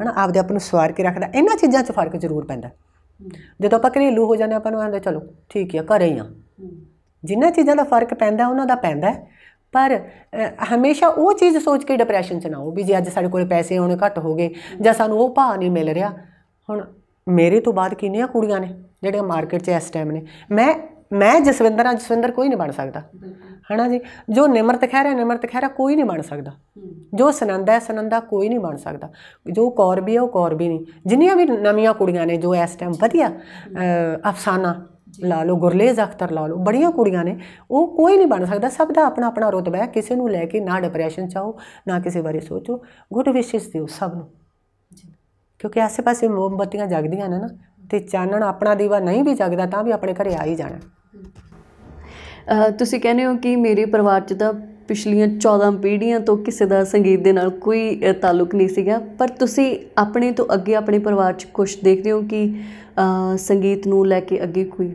ਹਨਾ ਆਪਦੇ ਆਪ ਨੂੰ ਸਵਾਰ ਕੇ ਰੱਖਦਾ ਇਹਨਾਂ ਚੀਜ਼ਾਂ 'ਚ ਫਰਕ ਜ਼ਰੂਰ ਪੈਂਦਾ ਜਦੋਂ ਆਪਾਂ ਘਰੇਲੂ ਹੋ ਜਾਂਦੇ ਆਪਾਂ ਨੂੰ ਆਂਦੇ ਚਲੋ ਠੀਕ ਹੈ ਘਰੇ ਹੀ ਆ ਜਿੰਨਾ ਚੀਜ਼ਾਂ ਦਾ ਫਰਕ ਪੈਂਦਾ ਉਹਨਾਂ ਦਾ ਪੈਂਦਾ ਪਰ ਹਮੇਸ਼ਾ ਉਹ ਚੀਜ਼ ਸੋਚ ਕੇ ਡਿਪਰੈਸ਼ਨ 'ਚ ਨਾ ਹੋ ਵੀ ਜੇ ਅੱਜ ਸਾਡੇ ਕੋਲ ਪੈਸੇ ਹੋਣੇ ਘੱਟ ਹੋ ਗਏ ਜਾਂ ਸਾਨੂੰ ਉਹ ਭਾਅ ਨਹੀਂ ਮਿਲ ਰਿਹਾ ਹੁਣ ਮੇਰੇ ਤੋਂ ਬਾਅਦ ਕਿੰਨੀਆਂ ਕੁੜੀਆਂ ਨੇ ਜਿਹੜੀਆਂ ਮਾਰਕੀਟ 'ਚ ਇਸ ਟਾਈਮ ਨੇ ਮੈਂ ਮੈਂ ਜਸਵਿੰਦਰ ਆ ਜਸਵਿੰਦਰ ਕੋਈ ਨਹੀਂ ਬਣ ਸਕਦਾ ਹਨਾ ਜੀ ਜੋ ਨਿਮਰਤ ਖਹਿਰਾ ਨਿਮਰਤ ਖਹਿਰਾ ਕੋਈ ਨਹੀਂ ਬਣ ਸਕਦਾ ਜੋ ਸਨੰਦਾ ਹੈ ਸਨੰਦਾ ਕੋਈ ਨਹੀਂ ਬਣ ਸਕਦਾ ਜੋ ਵੀ ਹੈ ਉਹ ਕੌਰਬੀ ਨਹੀਂ ਜਿੰਨੀਆਂ ਵੀ ਨਵੀਆਂ ਕੁੜੀਆਂ ਨੇ ਜੋ ਇਸ ਟਾਈਮ ਵਧੀਆ ਅਫਸਾਨਾ ਲਾ ਲਓ ਗੁਰਲੇਜ਼ ਅਖਤਰ ਲਾ ਲਓ ਬੜੀਆਂ ਕੁੜੀਆਂ ਨੇ ਉਹ ਕੋਈ ਨਹੀਂ ਬਣ ਸਕਦਾ ਸਭ ਦਾ ਆਪਣਾ ਆਪਣਾ ਰੁਤਬਾ ਹੈ ਕਿਸੇ ਨੂੰ ਲੈ ਕੇ ਨਾ ਡਿਪਰੈਸ਼ਨ ਚਾਹੋ ਨਾ ਕਿਸੇ ਬਾਰੇ ਸੋਚੋ ਗੁੱਡ ਵਿਸ਼ੇਸ ਦਿਓ ਸਭ ਨੂੰ ਕਿਉਂਕਿ ਆਸੇ-ਪਾਸੇ ਮੋਮਬਤੀਆਂ ਜਗਦੀਆਂ ਨੇ ਨਾ ਤੇ ਚਾਨਣ ਆਪਣਾ ਦੀਵਾ ਨਹੀਂ ਵੀ ਜਗਦਾ ਤਾਂ ਵੀ ਆਪਣੇ ਘਰੇ ਆ ਹੀ ਜਾਣਾ ਤੁਸੀਂ ਕਹਿੰਦੇ ਹੋ ਕਿ ਮੇਰੇ ਪਰਿਵਾਰ 'ਚ ਤਾਂ ਪਿਛਲੀਆਂ 14 ਪੀੜ੍ਹੀਆਂ ਤੋਂ ਕਿਸੇ ਦਾ ਸੰਗੀਤ ਦੇ ਨਾਲ ਕੋਈ ਤਾਲੁਕ ਨਹੀਂ ਸੀਗਾ ਪਰ ਤੁਸੀਂ ਆਪਣੇ ਤੋਂ ਅੱਗੇ ਆਪਣੇ ਪਰਿਵਾਰ 'ਚ ਕੁਝ ਦੇਖਦੇ ਹੋ ਕਿ ਸੰਗੀਤ ਨੂੰ ਲੈ ਕੇ ਅੱਗੇ ਕੋਈ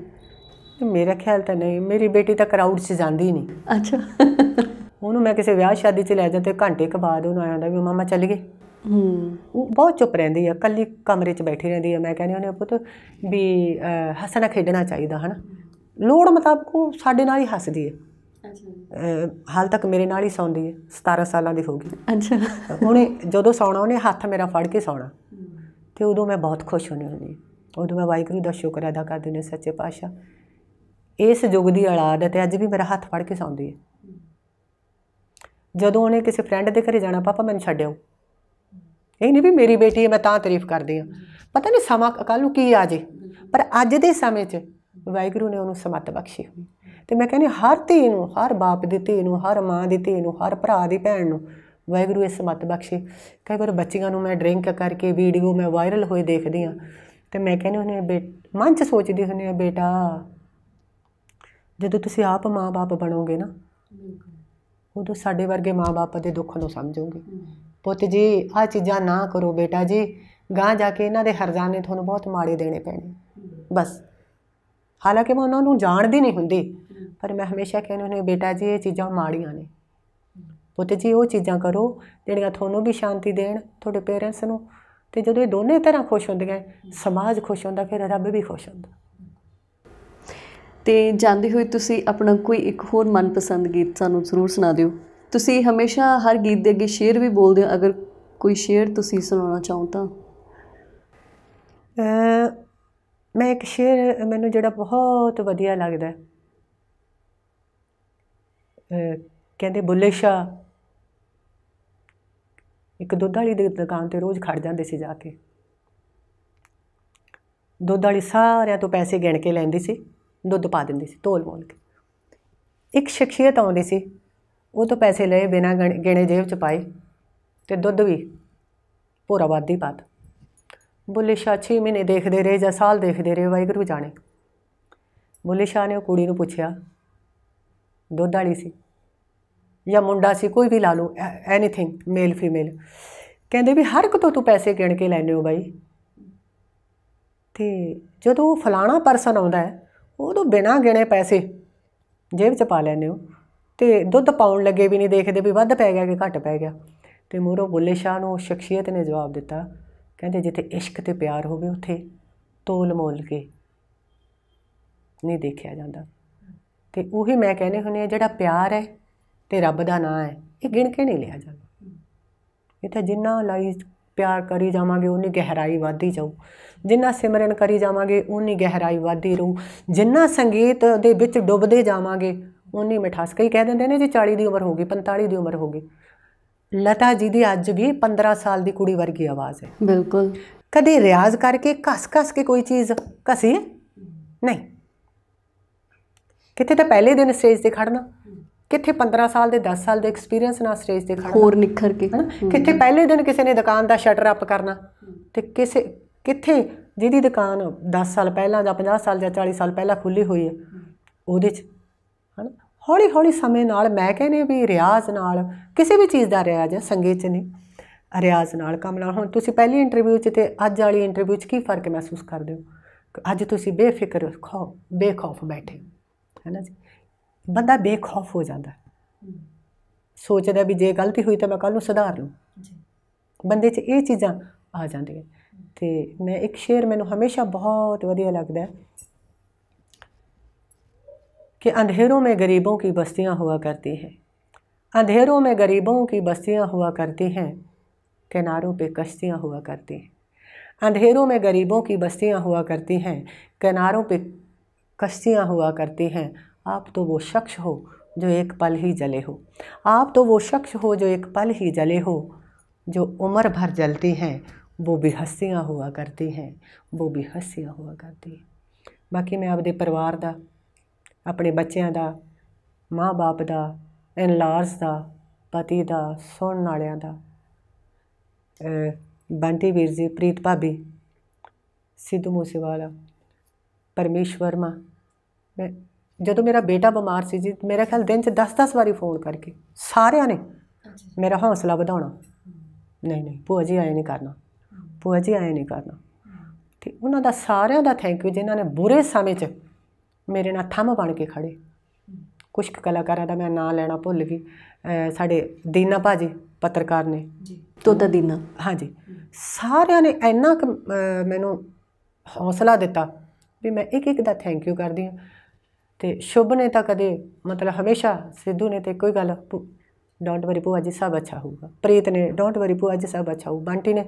ਮੇਰਾ ਖਿਆਲ ਤਾਂ ਨਹੀਂ ਮੇਰੀ ਬੇਟੀ ਤਾਂ ਕਰਾਊਡ 'ਚ ਜਾਂਦੀ ਨਹੀਂ ਅੱਛਾ ਉਹਨੂੰ ਮੈਂ ਕਿਸੇ ਵਿਆਹ ਸ਼ਾਦੀ 'ਚ ਲੈ ਜਾਂ ਤੇ ਘੰਟੇ ਕ ਬਾਅਦ ਉਹਨੂੰ ਜਾਂਦਾ ਵੀ ਮਮਾ ਚੱਲ ਗਏ ਹੂੰ ਉਹ ਬਹੁਤ ਚੁੱਪ ਰਹਿੰਦੀ ਆ ਕੱਲੀ ਕਮਰੇ 'ਚ ਬੈਠੀ ਰਹਿੰਦੀ ਆ ਮੈਂ ਕਹਿੰਦੀ ਉਹਨੇ ਪੁੱਤ ਵੀ ਹੱਸਣਾ ਖੇਡਣਾ ਚਾਹੀਦਾ ਹਨਾ ਲੋੜ ਮੁਤਾਬਕ ਉਹ ਸਾਡੇ ਨਾਲ ਹੀ ਹੱਸਦੀ ਹੈ ਅੱਛਾ ਹਾਲ ਤੱਕ ਮੇਰੇ ਨਾਲ ਹੀ ਸੌਂਦੀ ਹੈ 17 ਸਾਲਾਂ ਦੀ ਹੋ ਗਈ ਅੱਛਾ ਹੁਣੇ ਜਦੋਂ ਸੌਣਾ ਉਹਨੇ ਹੱਥ ਮੇਰਾ ਫੜ ਕੇ ਸੌਣਾ ਤੇ ਉਦੋਂ ਮੈਂ ਬਹੁਤ ਖੁਸ਼ ਹੋਣੀ ਹੁੰਦੀ ਉਦੋਂ ਮੈਂ ਵਾਹਿਗੁਰੂ ਦਾ ਸ਼ੁਕਰ ਅਦਾ ਕਰਦੀ ਨੇ ਸੱਚੇ ਪਾਤਸ਼ਾਹ ਇਸ ਯੁੱਗ ਦੀ ਔਲਾਦ ਹੈ ਤੇ ਅੱਜ ਵੀ ਮੇਰਾ ਹੱਥ ਫੜ ਕੇ ਸੌਂਦੀ ਹੈ ਜਦੋਂ ਉਹਨੇ ਕਿਸੇ ਫਰੈਂਡ ਦੇ ਘਰੇ ਜਾਣਾ ਪਾਪਾ ਮੈਨੂੰ ਛੱਡਿਓ ਇਹ ਨਹੀਂ ਵੀ ਮੇਰੀ ਬੇਟੀ ਹੈ ਮੈਂ ਤਾਂ ਤਾਰੀਫ ਕਰਦੀ ਹਾਂ ਪਤਾ ਨਹੀਂ ਸਮਾਂ ਕੱਲ ਨੂੰ ਕੀ ਆ ਜੇ ਪਰ ਅੱਜ ਦੇ ਸਮੇਂ 'ਚ ਵਾਹਿਗੁਰੂ ਨੇ ਉਹਨੂੰ ਸਮਤ ਬਖਸ਼ੀ ਹੋਈ ਤੇ ਮੈਂ ਕਹਿੰਦੀ ਹਰ ਧੀ ਨੂੰ ਹਰ ਬਾਪ ਦੀ ਧੀ ਨੂੰ ਹਰ ਮਾਂ ਦੀ ਧੀ ਨੂੰ ਹਰ ਭਰਾ ਦੀ ਭੈਣ ਨੂੰ ਵਾਹਿਗੁਰੂ ਇਸ ਸਮਤ ਬਖਸ਼ੇ ਕਈ ਵਾਰ ਬੱਚੀਆਂ ਨੂੰ ਮੈਂ ਡਰਿੰਕ ਕਰਕੇ ਵੀਡੀਓ ਮੈਂ ਵਾਇਰਲ ਹੋਏ ਦੇਖਦੀ ਆ ਤੇ ਮੈਂ ਕਹਿੰਦੀ ਉਹਨੇ ਮਨ ਚ ਸੋਚਦੀ ਹੁੰਦੀ ਆ ਬੇਟਾ ਜਦੋਂ ਤੁਸੀਂ ਆਪ ਮਾਂ-ਬਾਪ ਬਣੋਗੇ ਨਾ ਉਦੋਂ ਸਾਡੇ ਵਰਗੇ ਮਾਂ-ਬਾਪ ਦੇ ਦੁੱਖ ਨੂੰ ਸਮਝੋਗੇ ਪੁੱਤ ਜੀ ਆ ਚੀਜ਼ਾਂ ਨਾ ਕਰੋ ਬੇਟਾ ਜੀ ਗਾਂ ਜਾ ਕੇ ਇਹਨਾਂ ਦੇ ਹਰਜ਼ਾਨੇ ਤੁਹਾਨੂੰ ਬਹੁਤ ਮਾੜੇ ਦੇਣੇ ਪੈਣੇ ਬਸ ਹਾਲਾਂਕਿ ਮੈਂ ਉਹਨਾਂ ਨੂੰ ਜਾਣਦੀ ਨਹੀਂ ਹੁੰਦੀ ਪਰ ਮੈਂ ਹਮੇਸ਼ਾ ਕਹਿੰਦੀ ਹੁੰਦੀ ਬੇਟਾ ਜੀ ਇਹ ਚੀਜ਼ਾਂ ਮਾੜੀਆਂ ਨੇ ਪੁੱਤ ਜੀ ਉਹ ਚੀਜ਼ਾਂ ਕਰੋ ਜਿਹੜੀਆਂ ਤੁਹਾਨੂੰ ਵੀ ਸ਼ਾਂਤੀ ਦੇਣ ਤੁਹਾਡੇ ਪੇਰੈਂਟਸ ਨੂੰ ਤੇ ਜਦੋਂ ਇਹ ਦੋਨੇ ਤਰ੍ਹਾਂ ਖੁਸ਼ ਹੁੰਦੀਆਂ ਸਮਾਜ ਖੁਸ਼ ਹੁੰਦਾ ਫਿਰ ਰੱਬ ਵੀ ਖੁਸ਼ ਹੁੰਦਾ ਤੇ ਜਾਂਦੇ ਹੋਏ ਤੁਸੀਂ ਆਪਣਾ ਕੋਈ ਇੱਕ ਹੋਰ ਮਨਪਸੰਦ ਗੀਤ ਸਾਨੂੰ ਜ਼ਰੂਰ ਸੁਣਾ ਦਿਓ ਤੁਸੀਂ ਹਮੇਸ਼ਾ ਹਰ ਗੀਤ ਦੇ ਅੱਗੇ ਸ਼ੇਰ ਵੀ ਬੋਲਦੇ ਹੋ ਅਗਰ ਕੋਈ ਸ਼ੇਰ ਤੁਸੀਂ ਸੁਣਾਉਣਾ ਚਾਹੋ ਤਾਂ ਮੈਂ ਇੱਕ ਸ਼ੇਰ ਮੈਨੂੰ ਜਿਹੜਾ ਬਹੁਤ ਵਧੀਆ ਲੱਗਦਾ ਹੈ ਕਹਿੰਦੇ ਬੁੱਲੇ ਸ਼ਾ ਇੱਕ ਦੁੱਧ ਵਾਲੀ ਦੀ ਦੁਕਾਨ ਤੇ ਰੋਜ਼ ਖੜ ਜਾਂਦੇ ਸੀ ਜਾ ਕੇ ਦੁੱਧ ਵਾਲੀ ਸਾਰਿਆਂ ਤੋਂ ਪੈਸੇ ਗਿਣ ਕੇ ਲੈਂਦੀ ਸੀ ਦੁੱਧ ਪਾ ਦਿੰਦੀ ਸੀ ਤੋਲ ਮੋਲ ਕੇ ਇੱਕ ਸ਼ਖਸੀਅਤ ਆਉਂਦੀ ਸੀ ਉਹ ਤੋਂ ਪੈਸੇ ਲਏ ਬਿਨਾ ਗਿਣੇ ਜੇਬ ਚ ਪਾਏ ਤੇ ਦੁੱਧ ਵੀ ਪੂਰਾ ਵਾਦੀ ਪਾਤਾ ਬੁੱਲੇ ਸ਼ਾਹ 6 ਮਹੀਨੇ ਦੇਖਦੇ ਰਹੇ ਜਾਂ ਸਾਲ ਦੇਖਦੇ ਰਹੇ ਵਾਹਿਗੁਰੂ ਜਾਣੇ ਬੁੱਲੇ ਸ਼ਾਹ ਨੇ ਉਹ ਕੁੜੀ ਨੂੰ ਪੁੱਛਿਆ ਦੁੱਧ ਵਾਲੀ ਸੀ ਜਾਂ ਮੁੰਡਾ ਸੀ ਕੋਈ ਵੀ ਲਾ ਲਓ ਐਨੀਥਿੰਗ ਮੇਲ ਫੀਮੇਲ ਕਹਿੰਦੇ ਵੀ ਹਰ ਇੱਕ ਤੋਂ ਤੂੰ ਪੈਸੇ ਗਿਣ ਕੇ ਲੈਨੇ ਹੋ ਬਾਈ ਤੇ ਜਦੋਂ ਫਲਾਣਾ ਪਰਸਨ ਆਉਂਦਾ ਹੈ ਤੋਂ ਬਿਨਾ ਗਿਣੇ ਪੈਸੇ ਜੇਬ 'ਚ ਪਾ ਲੈਨੇ ਹੋ ਤੇ ਦੁੱਧ ਪਾਉਣ ਲੱਗੇ ਵੀ ਨਹੀਂ ਦੇਖਦੇ ਵੀ ਵੱਧ ਪੈ ਗਿਆ ਕਿ ਘੱਟ ਪੈ ਗਿਆ ਤੇ ਮੂਰੋ ਬੁੱਲੇ ਸ਼ਾਹ ਨੂੰ ਸ਼ਖਸੀਅਤ ਨੇ ਜਵਾਬ ਦਿੱਤਾ ਕਹਿੰਦੇ ਜਿੱਥੇ ਇਸ਼ਕ ਤੇ ਪਿਆਰ ਹੋਵੇ ਉੱਥੇ ਤੋਲ ਮੋਲ ਕੇ ਨਹੀਂ ਦੇਖਿਆ ਜਾਂਦਾ ਤੇ ਉਹੀ ਮੈਂ ਕਹਿੰਦੇ ਹੁੰਨੇ ਆ ਜਿਹੜਾ ਪਿਆਰ ਹੈ ਤੇ ਰੱਬ ਦਾ ਨਾਂ ਹੈ ਇਹ ਗਿਣ ਕੇ ਨਹੀਂ ਲਿਆ ਜਾਂਦਾ ਇਹ ਤਾਂ ਜਿੰਨਾ ਲਾਈ ਪਿਆਰ ਕਰੀ ਜਾਵਾਂਗੇ ਉਨੀ ਗਹਿਰਾਈ ਵਧਦੀ ਜਾਊ ਜਿੰਨਾ ਸਿਮਰਨ ਕਰੀ ਜਾਵਾਂਗੇ ਉਨੀ ਗਹਿਰਾਈ ਵਧਦੀ ਰਹੂ ਜਿੰਨਾ ਸੰਗੀਤ ਦੇ ਵਿੱਚ ਡੁੱਬਦੇ ਜਾਵਾਂਗੇ ਉਨੀ ਮਿਠਾਸ ਕਈ ਕਹਿ ਦਿੰਦੇ ਨੇ ਜੀ 40 ਦੀ ਉਮਰ ਹੋ ਗਈ 45 ਦੀ ਉਮਰ ਹੋ ਗਈ ਲਤਾ ਜੀ ਦੀ ਅੱਜ ਵੀ 15 ਸਾਲ ਦੀ ਕੁੜੀ ਵਰਗੀ ਆਵਾਜ਼ ਹੈ ਬਿਲਕੁਲ ਕਦੇ ਰਿਆਜ਼ ਕਰਕੇ ਕਸ-ਕਸ ਕੇ ਕੋਈ ਚੀਜ਼ ਕਸੀ ਨਹੀਂ ਕਿਤੇ ਤਾਂ ਪਹਿਲੇ ਦਿਨ ਸਟੇਜ ਤੇ ਖੜਨਾ ਕਿੱਥੇ 15 ਸਾਲ ਦੇ 10 ਸਾਲ ਦੇ ਐਕਸਪੀਰੀਅੰਸ ਨਾਲ ਸਟੇਜ ਤੇ ਖੜਨਾ ਹੋਰ ਨਿਖਰ ਕੇ ਕਿੱਥੇ ਪਹਿਲੇ ਦਿਨ ਕਿਸੇ ਨੇ ਦੁਕਾਨ ਦਾ ਸ਼ਟਰ ਅਪ ਕਰਨਾ ਤੇ ਕਿਸੇ ਕਿੱਥੇ ਜਿਹਦੀ ਦੁਕਾਨ 10 ਸਾਲ ਪਹਿਲਾਂ ਜਾਂ 50 ਸਾਲ ਜਾਂ 40 ਸਾਲ ਪਹਿਲਾਂ ਖੁੱਲੀ ਹੋਈ ਹੈ ਉਹਦੇ ਚ ਹਨਾ ਹੌਲੀ ਹੌਲੀ ਸਮੇਂ ਨਾਲ ਮੈਂ ਕਹਿੰਨੇ ਵੀ ਰਿਆਜ਼ ਨਾਲ ਕਿਸੇ ਵੀ ਚੀਜ਼ ਦਾ ਰਿਆਜ਼ ਸੰਗੇ ਚ ਨਹੀਂ ਰਿਆਜ਼ ਨਾਲ ਕੰਮ ਨਾਲ ਹੁਣ ਤੁਸੀਂ ਪਹਿਲੀ ਇੰਟਰਵਿਊ ਚ ਤੇ ਅੱਜ ਵਾਲੀ ਇੰਟਰਵਿਊ ਚ ਕੀ ਫਰਕ ਮਹਿਸੂਸ ਕਰਦੇ ਹੋ ਅੱਜ ਤੁਸੀਂ ਬੇਫਿਕਰ ਖੋ ਬੇਖੌਫ ਬੈਠੇ ਹੈ ਨਾ ਜੀ ਬੰਦਾ ਬੇਖੌਫ ਹੋ ਜਾਂਦਾ ਸੋਚਦਾ ਵੀ ਜੇ ਗਲਤੀ ਹੋਈ ਤਾਂ ਮੈਂ ਕੱਲ ਨੂੰ ਸੁਧਾਰ ਲਵਾਂ ਬੰਦੇ 'ਚ ਇਹ ਚੀਜ਼ਾਂ ਆ ਜਾਂਦੀਆਂ ਤੇ ਮੈਂ ਇੱਕ ਸ਼ੇਰ ਮੈਨੂੰ ਹਮੇਸ਼ਾ ਬਹੁਤ ਵਧੀਆ ਲੱਗਦਾ कि अंधेरों में गरीबों की बस्तियां हुआ करती हैं अंधेरों में गरीबों की बस्तियां हुआ करती हैं किनारों पे कश्तियां हुआ करती हैं अंधेरों में गरीबों की बस्तियां हुआ करती हैं किनारों पे कश्तियां हुआ करती हैं आप तो वो शख्स हो जो एक पल ही जले हो आप तो वो शख्स हो जो एक पल ही जले हो जो उम्र भर जलती हैं वो भी हस्तियाँ हुआ करती हैं वो भी हस्तियाँ हुआ करती हैं बाकी मैं आपके परिवार का ਆਪਣੇ ਬੱਚਿਆਂ ਦਾ ਮਾਂ-ਬਾਪ ਦਾ ਇਨ-ਲਾਰਸ ਦਾ ਪਤੀ ਦਾ ਸੁਣਨ ਵਾਲਿਆਂ ਦਾ ਬੰਟੀ ਵੀਰ ਜੀ ਪ੍ਰੀਤ ਭਾਬੀ ਸਿੱਧੂ ਮੂਸੇਵਾਲਾ ਪਰਮੇਸ਼ ਮੈਂ ਜਦੋਂ ਮੇਰਾ ਬੇਟਾ ਬਿਮਾਰ ਸੀ ਜੀ ਮੇਰੇ ਖਿਆਲ ਦਿਨ 'ਚ 10-10 ਵਾਰੀ ਫੋਨ ਕਰਕੇ ਸਾਰਿਆਂ ਨੇ ਮੇਰਾ ਹੌਸਲਾ ਵਧਾਉਣਾ ਨਹੀਂ ਨਹੀਂ ਭੂਆ ਜੀ ਆਏ ਨਹੀਂ ਕਰਨਾ ਭੂਆ ਜੀ ਆਏ ਨਹੀਂ ਕਰਨਾ ਤੇ ਉਹਨਾਂ ਦਾ ਸਾਰਿਆਂ ਦਾ ਥੈਂਕ ਯੂ ਜਿਨ੍ਹਾਂ ਨੇ ਬੁਰੇ ਸਮੇਂ 'ਚ ਮੇਰੇ ਨਾਲ ਥੰਮ ਬਣ ਕੇ ਖੜੇ ਕੁਝ ਕਲਾਕਾਰਾਂ ਦਾ ਮੈਂ ਨਾਮ ਲੈਣਾ ਭੁੱਲ ਗਈ ਸਾਡੇ ਦੀਨਾ ਭਾਜੀ ਪੱਤਰਕਾਰ ਨੇ ਜੀ ਤੋਤਾ ਦੀਨਾ ਹਾਂਜੀ ਸਾਰਿਆਂ ਨੇ ਇੰਨਾ ਮੈਨੂੰ ਹੌਸਲਾ ਦਿੱਤਾ ਵੀ ਮੈਂ ਇੱਕ ਇੱਕ ਦਾ ਥੈਂਕ ਯੂ ਕਰਦੀ ਹਾਂ ਤੇ ਸ਼ੁਭ ਨੇ ਤਾਂ ਕਦੇ ਮਤਲਬ ਹਮੇਸ਼ਾ ਸਿੱਧੂ ਨੇ ਤੇ ਕੋਈ ਗੱਲ ਡੋਂਟ ਵਰੀ ਭੂਆ ਜੀ ਸਭ ਅੱਛਾ ਹੋਊਗਾ ਪ੍ਰੀਤ ਨੇ ਡੋਂਟ ਵਰੀ ਭੂਆ ਜੀ ਸਭ ਅੱਛਾ ਹੋਊ ਬੰਟੀ ਨੇ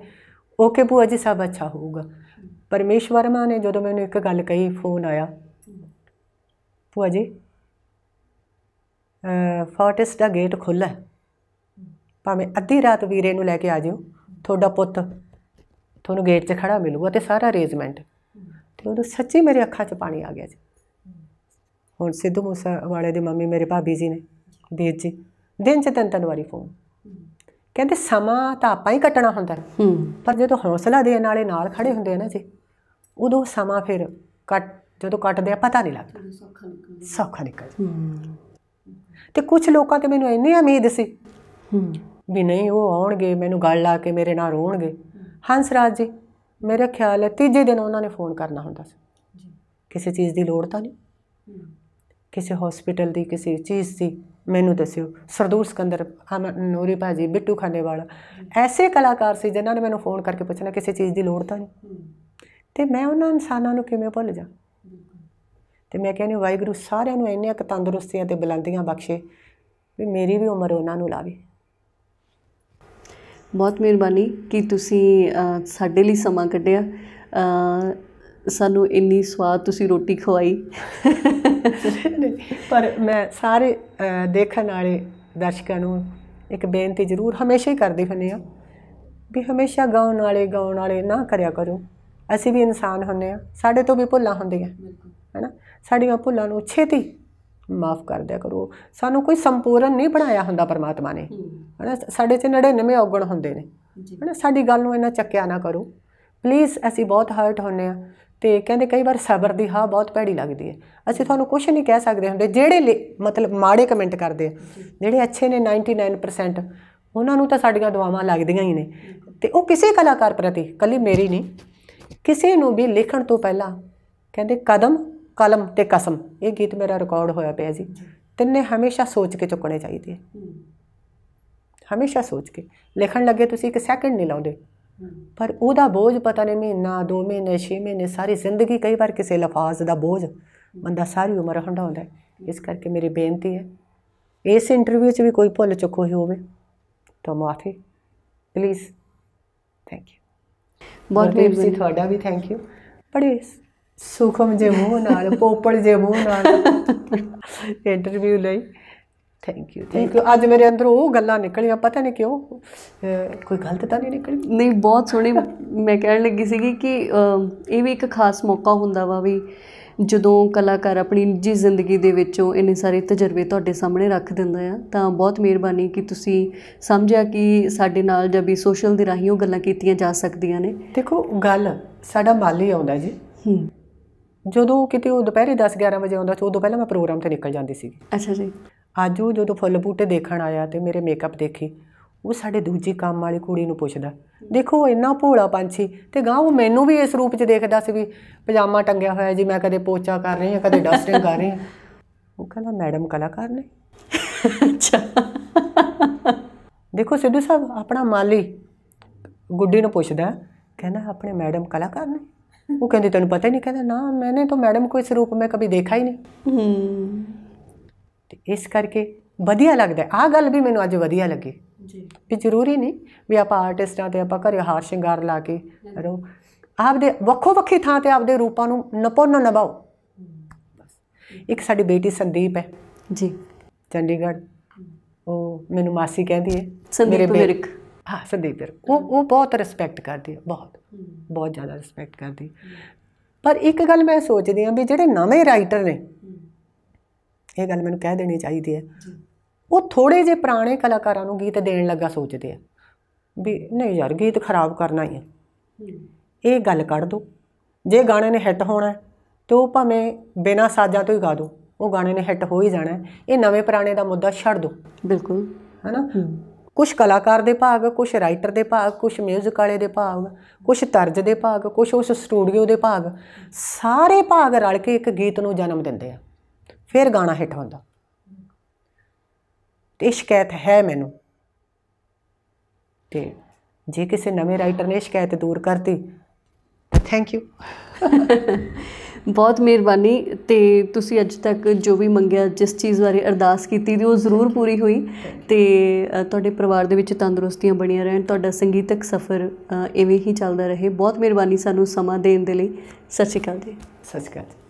ਓਕੇ ਭੂਆ ਜੀ ਸਭ ਅੱਛਾ ਹੋਊਗਾ ਪਰਮੇਸ਼ਵਰਮਾ ਨੇ ਜਦੋਂ ਮੈਨੂੰ ਇੱਕ ਗੱਲ ਕਹੀ ਫੋਨ ਆਇਆ ਭੂਆ ਜੀ ਫੋਰਟਿਸ ਦਾ ਗੇਟ ਖੁੱਲਾ ਭਾਵੇਂ ਅੱਧੀ ਰਾਤ ਵੀਰੇ ਨੂੰ ਲੈ ਕੇ ਆ ਜਿਓ ਤੁਹਾਡਾ ਪੁੱਤ ਤੁਹਾਨੂੰ ਗੇਟ 'ਚ ਖੜਾ ਮਿਲੂਗਾ ਤੇ ਸਾਰਾ ਅਰੇਂਜਮੈਂਟ ਤੇ ਉਹਨੂੰ ਸੱਚੀ ਮੇਰੇ ਅੱਖਾਂ 'ਚ ਪਾਣੀ ਆ ਗਿਆ ਜੀ ਹੁਣ ਸਿੱਧੂ ਮੂਸਾ ਵਾਲੇ ਦੇ ਮੰਮੀ ਮੇਰੇ ਭਾਬੀ ਜੀ ਨੇ ਵੀਰ ਜੀ ਦਿਨ 'ਚ ਤਿੰਨ ਤਿੰਨ ਵਾਰੀ ਫੋਨ ਕਹਿੰਦੇ ਸਮਾਂ ਤਾਂ ਆਪਾਂ ਹੀ ਕੱਟਣਾ ਹੁੰਦਾ ਪਰ ਜੇ ਤੋ ਹੌਸਲਾ ਦੇਣ ਵਾਲੇ ਨਾਲ ਖੜੇ ਹੁੰਦੇ ਆ ਨਾ ਜੀ ਉਦੋਂ ਸਮਾਂ ਫਿਰ ਕੱਟ ਜਦੋਂ ਕੱਟਦੇ ਆ ਪਤਾ ਨਹੀਂ ਲੱਗਦਾ ਸੌਖਾ ਨਿਕਲ ਜਾਂਦਾ ਤੇ ਕੁਝ ਲੋਕਾਂ ਤੇ ਮੈਨੂੰ ਇੰਨੀ ਉਮੀਦ ਸੀ ਵੀ ਨਹੀਂ ਉਹ ਆਉਣਗੇ ਮੈਨੂੰ ਗੱਲ ਲਾ ਕੇ ਮੇਰੇ ਨਾਲ ਰੋਣਗੇ ਹੰਸ ਰਾਜ ਜੀ ਮੇਰੇ ਖਿਆਲ ਹੈ ਤੀਜੇ ਦਿਨ ਉਹਨਾਂ ਨੇ ਫੋਨ ਕਰਨਾ ਹੁੰਦਾ ਸੀ ਕਿਸੇ ਚੀਜ਼ ਦੀ ਲੋੜ ਤਾਂ ਨਹੀਂ ਕਿਸੇ ਹਸਪੀਟਲ ਦੀ ਕਿਸੇ ਚੀਜ਼ ਦੀ ਮੈਨੂੰ ਦੱਸਿਓ ਸਰਦੂਰ ਸਕੰਦਰ ਨੂਰੀ ਭਾਜੀ ਬਿੱਟੂ ਵਾਲਾ ਐਸੇ ਕਲਾਕਾਰ ਸੀ ਜਿਨ੍ਹਾਂ ਨੇ ਮੈਨੂੰ ਫੋਨ ਕਰਕੇ ਪੁੱਛਣਾ ਕਿਸੇ ਚੀਜ਼ ਦੀ ਲੋੜ ਤਾਂ ਨਹੀਂ ਤੇ ਮੈਂ ਉਹਨਾਂ ਇਨਸਾਨਾਂ ਨੂੰ ਕਿਵੇਂ ਭੁੱਲ ਜਾ ਤੇ ਮੈਂ ਕਹਿੰਦੀ ਵਾਹਿਗੁਰੂ ਸਾਰਿਆਂ ਨੂੰ ਇੰਨੇ ਕ ਤੰਦਰੁਸਤੀਆਂ ਤੇ ਬੁਲੰਦੀਆਂ ਬਖਸ਼ੇ ਵੀ ਮੇਰੀ ਵੀ ਉਮਰ ਉਹਨਾਂ ਨੂੰ ਲਾਵੇ ਬਹੁਤ ਮਿਹਰਬਾਨੀ ਕਿ ਤੁਸੀਂ ਸਾਡੇ ਲਈ ਸਮਾਂ ਕੱਢਿਆ ਸਾਨੂੰ ਇੰਨੀ ਸਵਾਦ ਤੁਸੀਂ ਰੋਟੀ ਖਵਾਈ ਪਰ ਮੈਂ ਸਾਰੇ ਦੇਖਣ ਵਾਲੇ ਦਰਸ਼ਕਾਂ ਨੂੰ ਇੱਕ ਬੇਨਤੀ ਜ਼ਰੂਰ ਹਮੇਸ਼ਾ ਹੀ ਕਰਦੇ ਹੁੰਨੇ ਆ ਵੀ ਹਮੇਸ਼ਾ ਗਾਉਣ ਵਾਲੇ ਗਾਉਣ ਵਾਲੇ ਨਾ ਕਰਿਆ ਕਰੋ ਅਸੀਂ ਵੀ ਇਨਸਾਨ ਹੁੰਨੇ ਆ ਸਾਡੇ ਤੋਂ ਵੀ ਭੁੱਲਾਂ ਹੁੰਦੀਆਂ ਹੈਨਾ ਸਾਡੀਆਂ ਭੁੱਲਾਂ ਨੂੰ ਛੇਤੀ ਮਾਫ ਕਰ ਦਿਆ ਕਰੋ ਸਾਨੂੰ ਕੋਈ ਸੰਪੂਰਨ ਨਹੀਂ ਬਣਾਇਆ ਹੁੰਦਾ ਪਰਮਾਤਮਾ ਨੇ ਹਨਾ ਸਾਡੇ 'ਚ 99 ਔਗਣ ਹੁੰਦੇ ਨੇ ਹਨਾ ਸਾਡੀ ਗੱਲ ਨੂੰ ਇਹਨਾਂ ਚੱਕਿਆ ਨਾ ਕਰੋ ਪਲੀਜ਼ ਅਸੀਂ ਬਹੁਤ ਹਰਟ ਹੁੰਨੇ ਆ ਤੇ ਕਹਿੰਦੇ ਕਈ ਵਾਰ ਸਬਰ ਦੀ ਹਾ ਬਹੁਤ ਪੈੜੀ ਲੱਗਦੀ ਹੈ ਅਸੀਂ ਤੁਹਾਨੂੰ ਕੁਝ ਨਹੀਂ ਕਹਿ ਸਕਦੇ ਹੁੰਦੇ ਜਿਹੜੇ ਮਤਲਬ ਮਾੜੇ ਕਮੈਂਟ ਕਰਦੇ ਜਿਹੜੇ ਅੱਛੇ ਨੇ 99% ਉਹਨਾਂ ਨੂੰ ਤਾਂ ਸਾਡੀਆਂ ਦੁਆਵਾਂ ਲੱਗਦੀਆਂ ਹੀ ਨੇ ਤੇ ਉਹ ਕਿਸੇ ਕਲਾਕਾਰ ਪ੍ਰਤੀ ਕੱਲੀ ਮੇਰੀ ਨਹੀਂ ਕਿਸੇ ਨੂੰ ਵੀ ਲਿਖਣ ਤੋਂ ਪਹਿਲਾਂ ਕਹਿੰਦੇ ਕਦਮ ਕਲਮ ਤੇ ਕਸਮ ਇਹ ਗੀਤ ਮੇਰਾ ਰਿਕਾਰਡ ਹੋਇਆ ਪਿਆ ਜੀ ਤਿੰਨੇ ਹਮੇਸ਼ਾ ਸੋਚ ਕੇ ਚੁੱਕਣੇ ਚਾਹੀਦੇ ਹਮੇਸ਼ਾ ਸੋਚ ਕੇ ਲਿਖਣ ਲੱਗੇ ਤੁਸੀਂ ਇੱਕ ਸੈਕਿੰਡ ਨਹੀਂ ਲਾਉਂਦੇ ਪਰ ਉਹਦਾ ਬੋਝ ਪਤਾ ਨਹੀਂ ਮਹੀਨਾ ਦੋ ਮਹੀਨੇ ਛੇ ਮਹੀਨੇ ਸਾਰੀ ਜ਼ਿੰਦਗੀ ਕਈ ਵਾਰ ਕਿਸੇ ਲਫ਼ਾਜ਼ ਦਾ ਬੋਝ ਬੰਦਾ ਸਾਰੀ ਉਮਰ ਹੰਡਾਉਂਦਾ ਹੈ ਇਸ ਕਰਕੇ ਮੇਰੀ ਬੇਨਤੀ ਹੈ ਇਸ ਇੰਟਰਵਿਊ 'ਚ ਵੀ ਕੋਈ ਭੁੱਲ ਚੁੱਕ ਹੋਈ ਹੋਵੇ ਤਾਂ ਮਾਫੀ ਪਲੀਜ਼ ਥੈਂਕ ਯੂ ਬਹੁਤ ਬਹੁਤ ਤੁਹਾਡਾ ਵੀ ਥੈਂਕ ਯੂ ਬੜੇ ਸੁਖਮ ਜੇ ਮੂੰਹ ਨਾਲ ਪੋਪੜ ਜੇ ਮੂੰਹ ਨਾਲ ਇੰਟਰਵਿਊ ਲਈ ਥੈਂਕ ਯੂ ਥੈਂਕ ਯੂ ਅੱਜ ਮੇਰੇ ਅੰਦਰ ਉਹ ਗੱਲਾਂ ਨਿਕਲੀਆਂ ਪਤਾ ਨਹੀਂ ਕਿਉਂ ਕੋਈ ਗਲਤ ਤਾਂ ਨਹੀਂ ਨਿਕਲੀ ਨਹੀਂ ਬਹੁਤ ਸੋਹਣੀ ਮੈਂ ਕਹਿਣ ਲੱਗੀ ਸੀਗੀ ਕਿ ਇਹ ਵੀ ਇੱਕ ਖਾਸ ਮੌਕਾ ਹੁੰਦਾ ਵਾ ਵੀ ਜਦੋਂ ਕਲਾਕਾਰ ਆਪਣੀ ਨਿੱਜੀ ਜ਼ਿੰਦਗੀ ਦੇ ਵਿੱਚੋਂ ਇੰਨੇ ਸਾਰੇ ਤਜਰਬੇ ਤੁਹਾਡੇ ਸਾਹਮਣੇ ਰੱਖ ਦਿੰਦਾ ਆ ਤਾਂ ਬਹੁਤ ਮਿਹਰਬਾਨੀ ਕਿ ਤੁਸੀਂ ਸਮਝਿਆ ਕਿ ਸਾਡੇ ਨਾਲ ਜਾਂ ਵੀ ਸੋਸ਼ਲ ਦੇ ਰਾਹੀਂ ਉਹ ਗੱਲਾਂ ਕੀਤੀਆਂ ਜਾ ਸਕਦੀਆਂ ਨੇ ਦੇਖੋ ਗੱਲ ਸਾਡਾ ਮਾਲੀ ਆਉਂਦਾ ਜੀ ਹੂੰ ਜਦੋਂ ਕਿਤੇ ਉਹ ਦੁਪਹਿਰੇ 10 11 ਵਜੇ ਆਉਂਦਾ ਸੀ ਉਦੋਂ ਪਹਿਲਾਂ ਮੈਂ ਪ੍ਰੋਗਰਾਮ ਤੇ ਨਿਕਲ ਜਾਂਦੀ ਸੀ ਅੱਛਾ ਜੀ ਅੱਜ ਉਹ ਜਦੋਂ ਫੁੱਲ ਬੂਟੇ ਦੇਖਣ ਆਇਆ ਤੇ ਮੇਰੇ ਮੇਕਅਪ ਦੇਖੀ ਉਹ ਸਾਡੇ ਦੂਜੀ ਕੰਮ ਵਾਲੀ ਕੁੜੀ ਨੂੰ ਪੁੱਛਦਾ ਦੇਖੋ ਇੰਨਾ ਭੋਲਾ ਪੰਛੀ ਤੇ ਗਾਂ ਉਹ ਮੈਨੂੰ ਵੀ ਇਸ ਰੂਪ 'ਚ ਦੇਖਦਾ ਸੀ ਵੀ ਪਜਾਮਾ ਟੰਗਿਆ ਹੋਇਆ ਜੀ ਮੈਂ ਕਦੇ ਪੋਚਾ ਕਰ ਰਹੀ ਹਾਂ ਕਦੇ ਡਸਟਿੰਗ ਕਰ ਰਹੀ ਹਾਂ ਉਹ ਕਹਿੰਦਾ ਮੈਡਮ ਕਲਾਕਾਰ ਨੇ ਅੱਛਾ ਦੇਖੋ ਸਿੱਧੂ ਸਾਹਿਬ ਆਪਣਾ ਮਾਲੀ ਗੁੱਡੀ ਨੂੰ ਪੁੱਛਦਾ ਕਹਿੰਦਾ ਆਪਣੇ ਮੈਡਮ ਕਲਾਕਾਰ ਨੇ ਉਹ ਕਹਿੰਦੀ ਤੈਨੂੰ ਪਤਾ ਹੀ ਨਹੀਂ ਕਹਿੰਦਾ ਨਾ ਮੈਨੇ ਤਾਂ ਮੈਡਮ ਕੋਈ ਇਸ ਰੂਪ ਮੈਂ ਕਦੀ ਦੇਖਾ ਹੀ ਨਹੀਂ ਹੂੰ ਤੇ ਇਸ ਕਰਕੇ ਵਧੀਆ ਲੱਗਦਾ ਆ ਗੱਲ ਵੀ ਮੈਨੂੰ ਅੱਜ ਵਧੀਆ ਲੱਗੀ ਜੀ ਵੀ ਜ਼ਰੂਰੀ ਨਹੀਂ ਵੀ ਆਪਾਂ ਆਰਟਿਸਟਾਂ ਤੇ ਆਪਾਂ ਘਰੇ ਹਾਰ ਸ਼ਿੰਗਾਰ ਲਾ ਕੇ ਰੋ ਆਪਦੇ ਵੱਖੋ ਵੱਖੀ ਥਾਂ ਤੇ ਆਪਦੇ ਰੂਪਾਂ ਨੂੰ ਨਪੋ ਨਬਾਓ ਇੱਕ ਸਾਡੀ ਬੇਟੀ ਸੰਦੀਪ ਹੈ ਜੀ ਚੰਡੀਗੜ੍ਹ ਉਹ ਮੈਨੂੰ ਮਾਸੀ ਕਹਿੰਦੀ ਹੈ ਮੇਰੇ ਵਿਰਕ ਹਾਂ ਸੰਦੀਪ ਵਿਰਕ ਉਹ ਉਹ ਬਹੁਤ ਰਿਸਪੈਕਟ ਕਰਦੀ ਹੈ ਬਹੁਤ ਬਹੁਤ ਜ਼ਿਆਦਾ ਰਿਸਪੈਕਟ ਕਰਦੀ ਪਰ ਇੱਕ ਗੱਲ ਮੈਂ ਸੋਚਦੀ ਹਾਂ ਵੀ ਜਿਹੜੇ ਨਵੇਂ ਰਾਈਟਰ ਨੇ ਇਹ ਗੱਲ ਮੈਨੂੰ ਕਹਿ ਦੇਣੀ ਚਾਹੀਦੀ ਹੈ ਉਹ ਥੋੜੇ ਜੇ ਪੁਰਾਣੇ ਕਲਾਕਾਰਾਂ ਨੂੰ ਗੀਤ ਦੇਣ ਲੱਗਾ ਸੋਚਦੇ ਆ ਵੀ ਨਹੀਂ ਯਾਰ ਗੀਤ ਖਰਾਬ ਕਰਨਾ ਹੀ ਹੈ ਇਹ ਗੱਲ ਕੱਢ ਦੋ ਜੇ ਗਾਣੇ ਨੇ ਹਿੱਟ ਹੋਣਾ ਤੇ ਉਹ ਭਾਵੇਂ ਬਿਨਾਂ ਸਾਜ਼ਾਂ ਤੋਂ ਹੀ ਗਾ ਦੋ ਉਹ ਗਾਣੇ ਨੇ ਹਿੱਟ ਹੋ ਹੀ ਜਾਣਾ ਇਹ ਨਵੇਂ ਪੁਰਾਣੇ ਦਾ ਮੁੱਦਾ ਛੱਡ ਦੋ ਬਿਲਕੁਲ ਹੈਨਾ ਕੁਝ ਕਲਾਕਾਰ ਦੇ ਭਾਗ ਕੁਝ ਰਾਈਟਰ ਦੇ ਭਾਗ ਕੁਝ 뮤직 ਵਾਲੇ ਦੇ ਭਾਗ ਕੁਝ ਤਰਜ ਦੇ ਭਾਗ ਕੁਝ ਉਸ ਸਟੂਡੀਓ ਦੇ ਭਾਗ ਸਾਰੇ ਭਾਗ ਰਲ ਕੇ ਇੱਕ ਗੀਤ ਨੂੰ ਜਨਮ ਦਿੰਦੇ ਆ ਫਿਰ ਗਾਣਾ ਹਿੱਟ ਹੁੰਦਾ ਤੇ ਸ਼ਿਕਾਇਤ ਹੈ ਮੈਨੂੰ ਤੇ ਜੇ ਕਿਸੇ ਨਵੇਂ ਰਾਈਟਰ ਨੇ ਸ਼ਿਕਾਇਤ ਦੂਰ ਕਰਤੀ ਥੈਂਕ ਯੂ ਬਹੁਤ ਮਿਹਰਬਾਨੀ ਤੇ ਤੁਸੀਂ ਅੱਜ ਤੱਕ ਜੋ ਵੀ ਮੰਗਿਆ ਜਿਸ ਚੀਜ਼ ਬਾਰੇ ਅਰਦਾਸ ਕੀਤੀ ਦੀ ਉਹ ਜ਼ਰੂਰ ਪੂਰੀ ਹੋਈ ਤੇ ਤੁਹਾਡੇ ਪਰਿਵਾਰ ਦੇ ਵਿੱਚ ਤੰਦਰੁਸਤੀਆਂ ਬਣੀਆਂ ਰਹਿਣ ਤੁਹਾਡਾ ਸੰਗੀਤਕ ਸਫ਼ਰ ਐਵੇਂ ਹੀ ਚੱਲਦਾ ਰਹੇ ਬਹੁਤ ਮਿਹਰਬਾਨੀ ਸਾਨੂੰ ਸਮਾਂ ਦੇਣ ਦੇ ਲਈ ਸਤਿ ਸ਼੍ਰੀ ਅਕਾਲ ਜੀ ਸਤਿ ਸ਼੍ਰੀ ਅਕਾਲ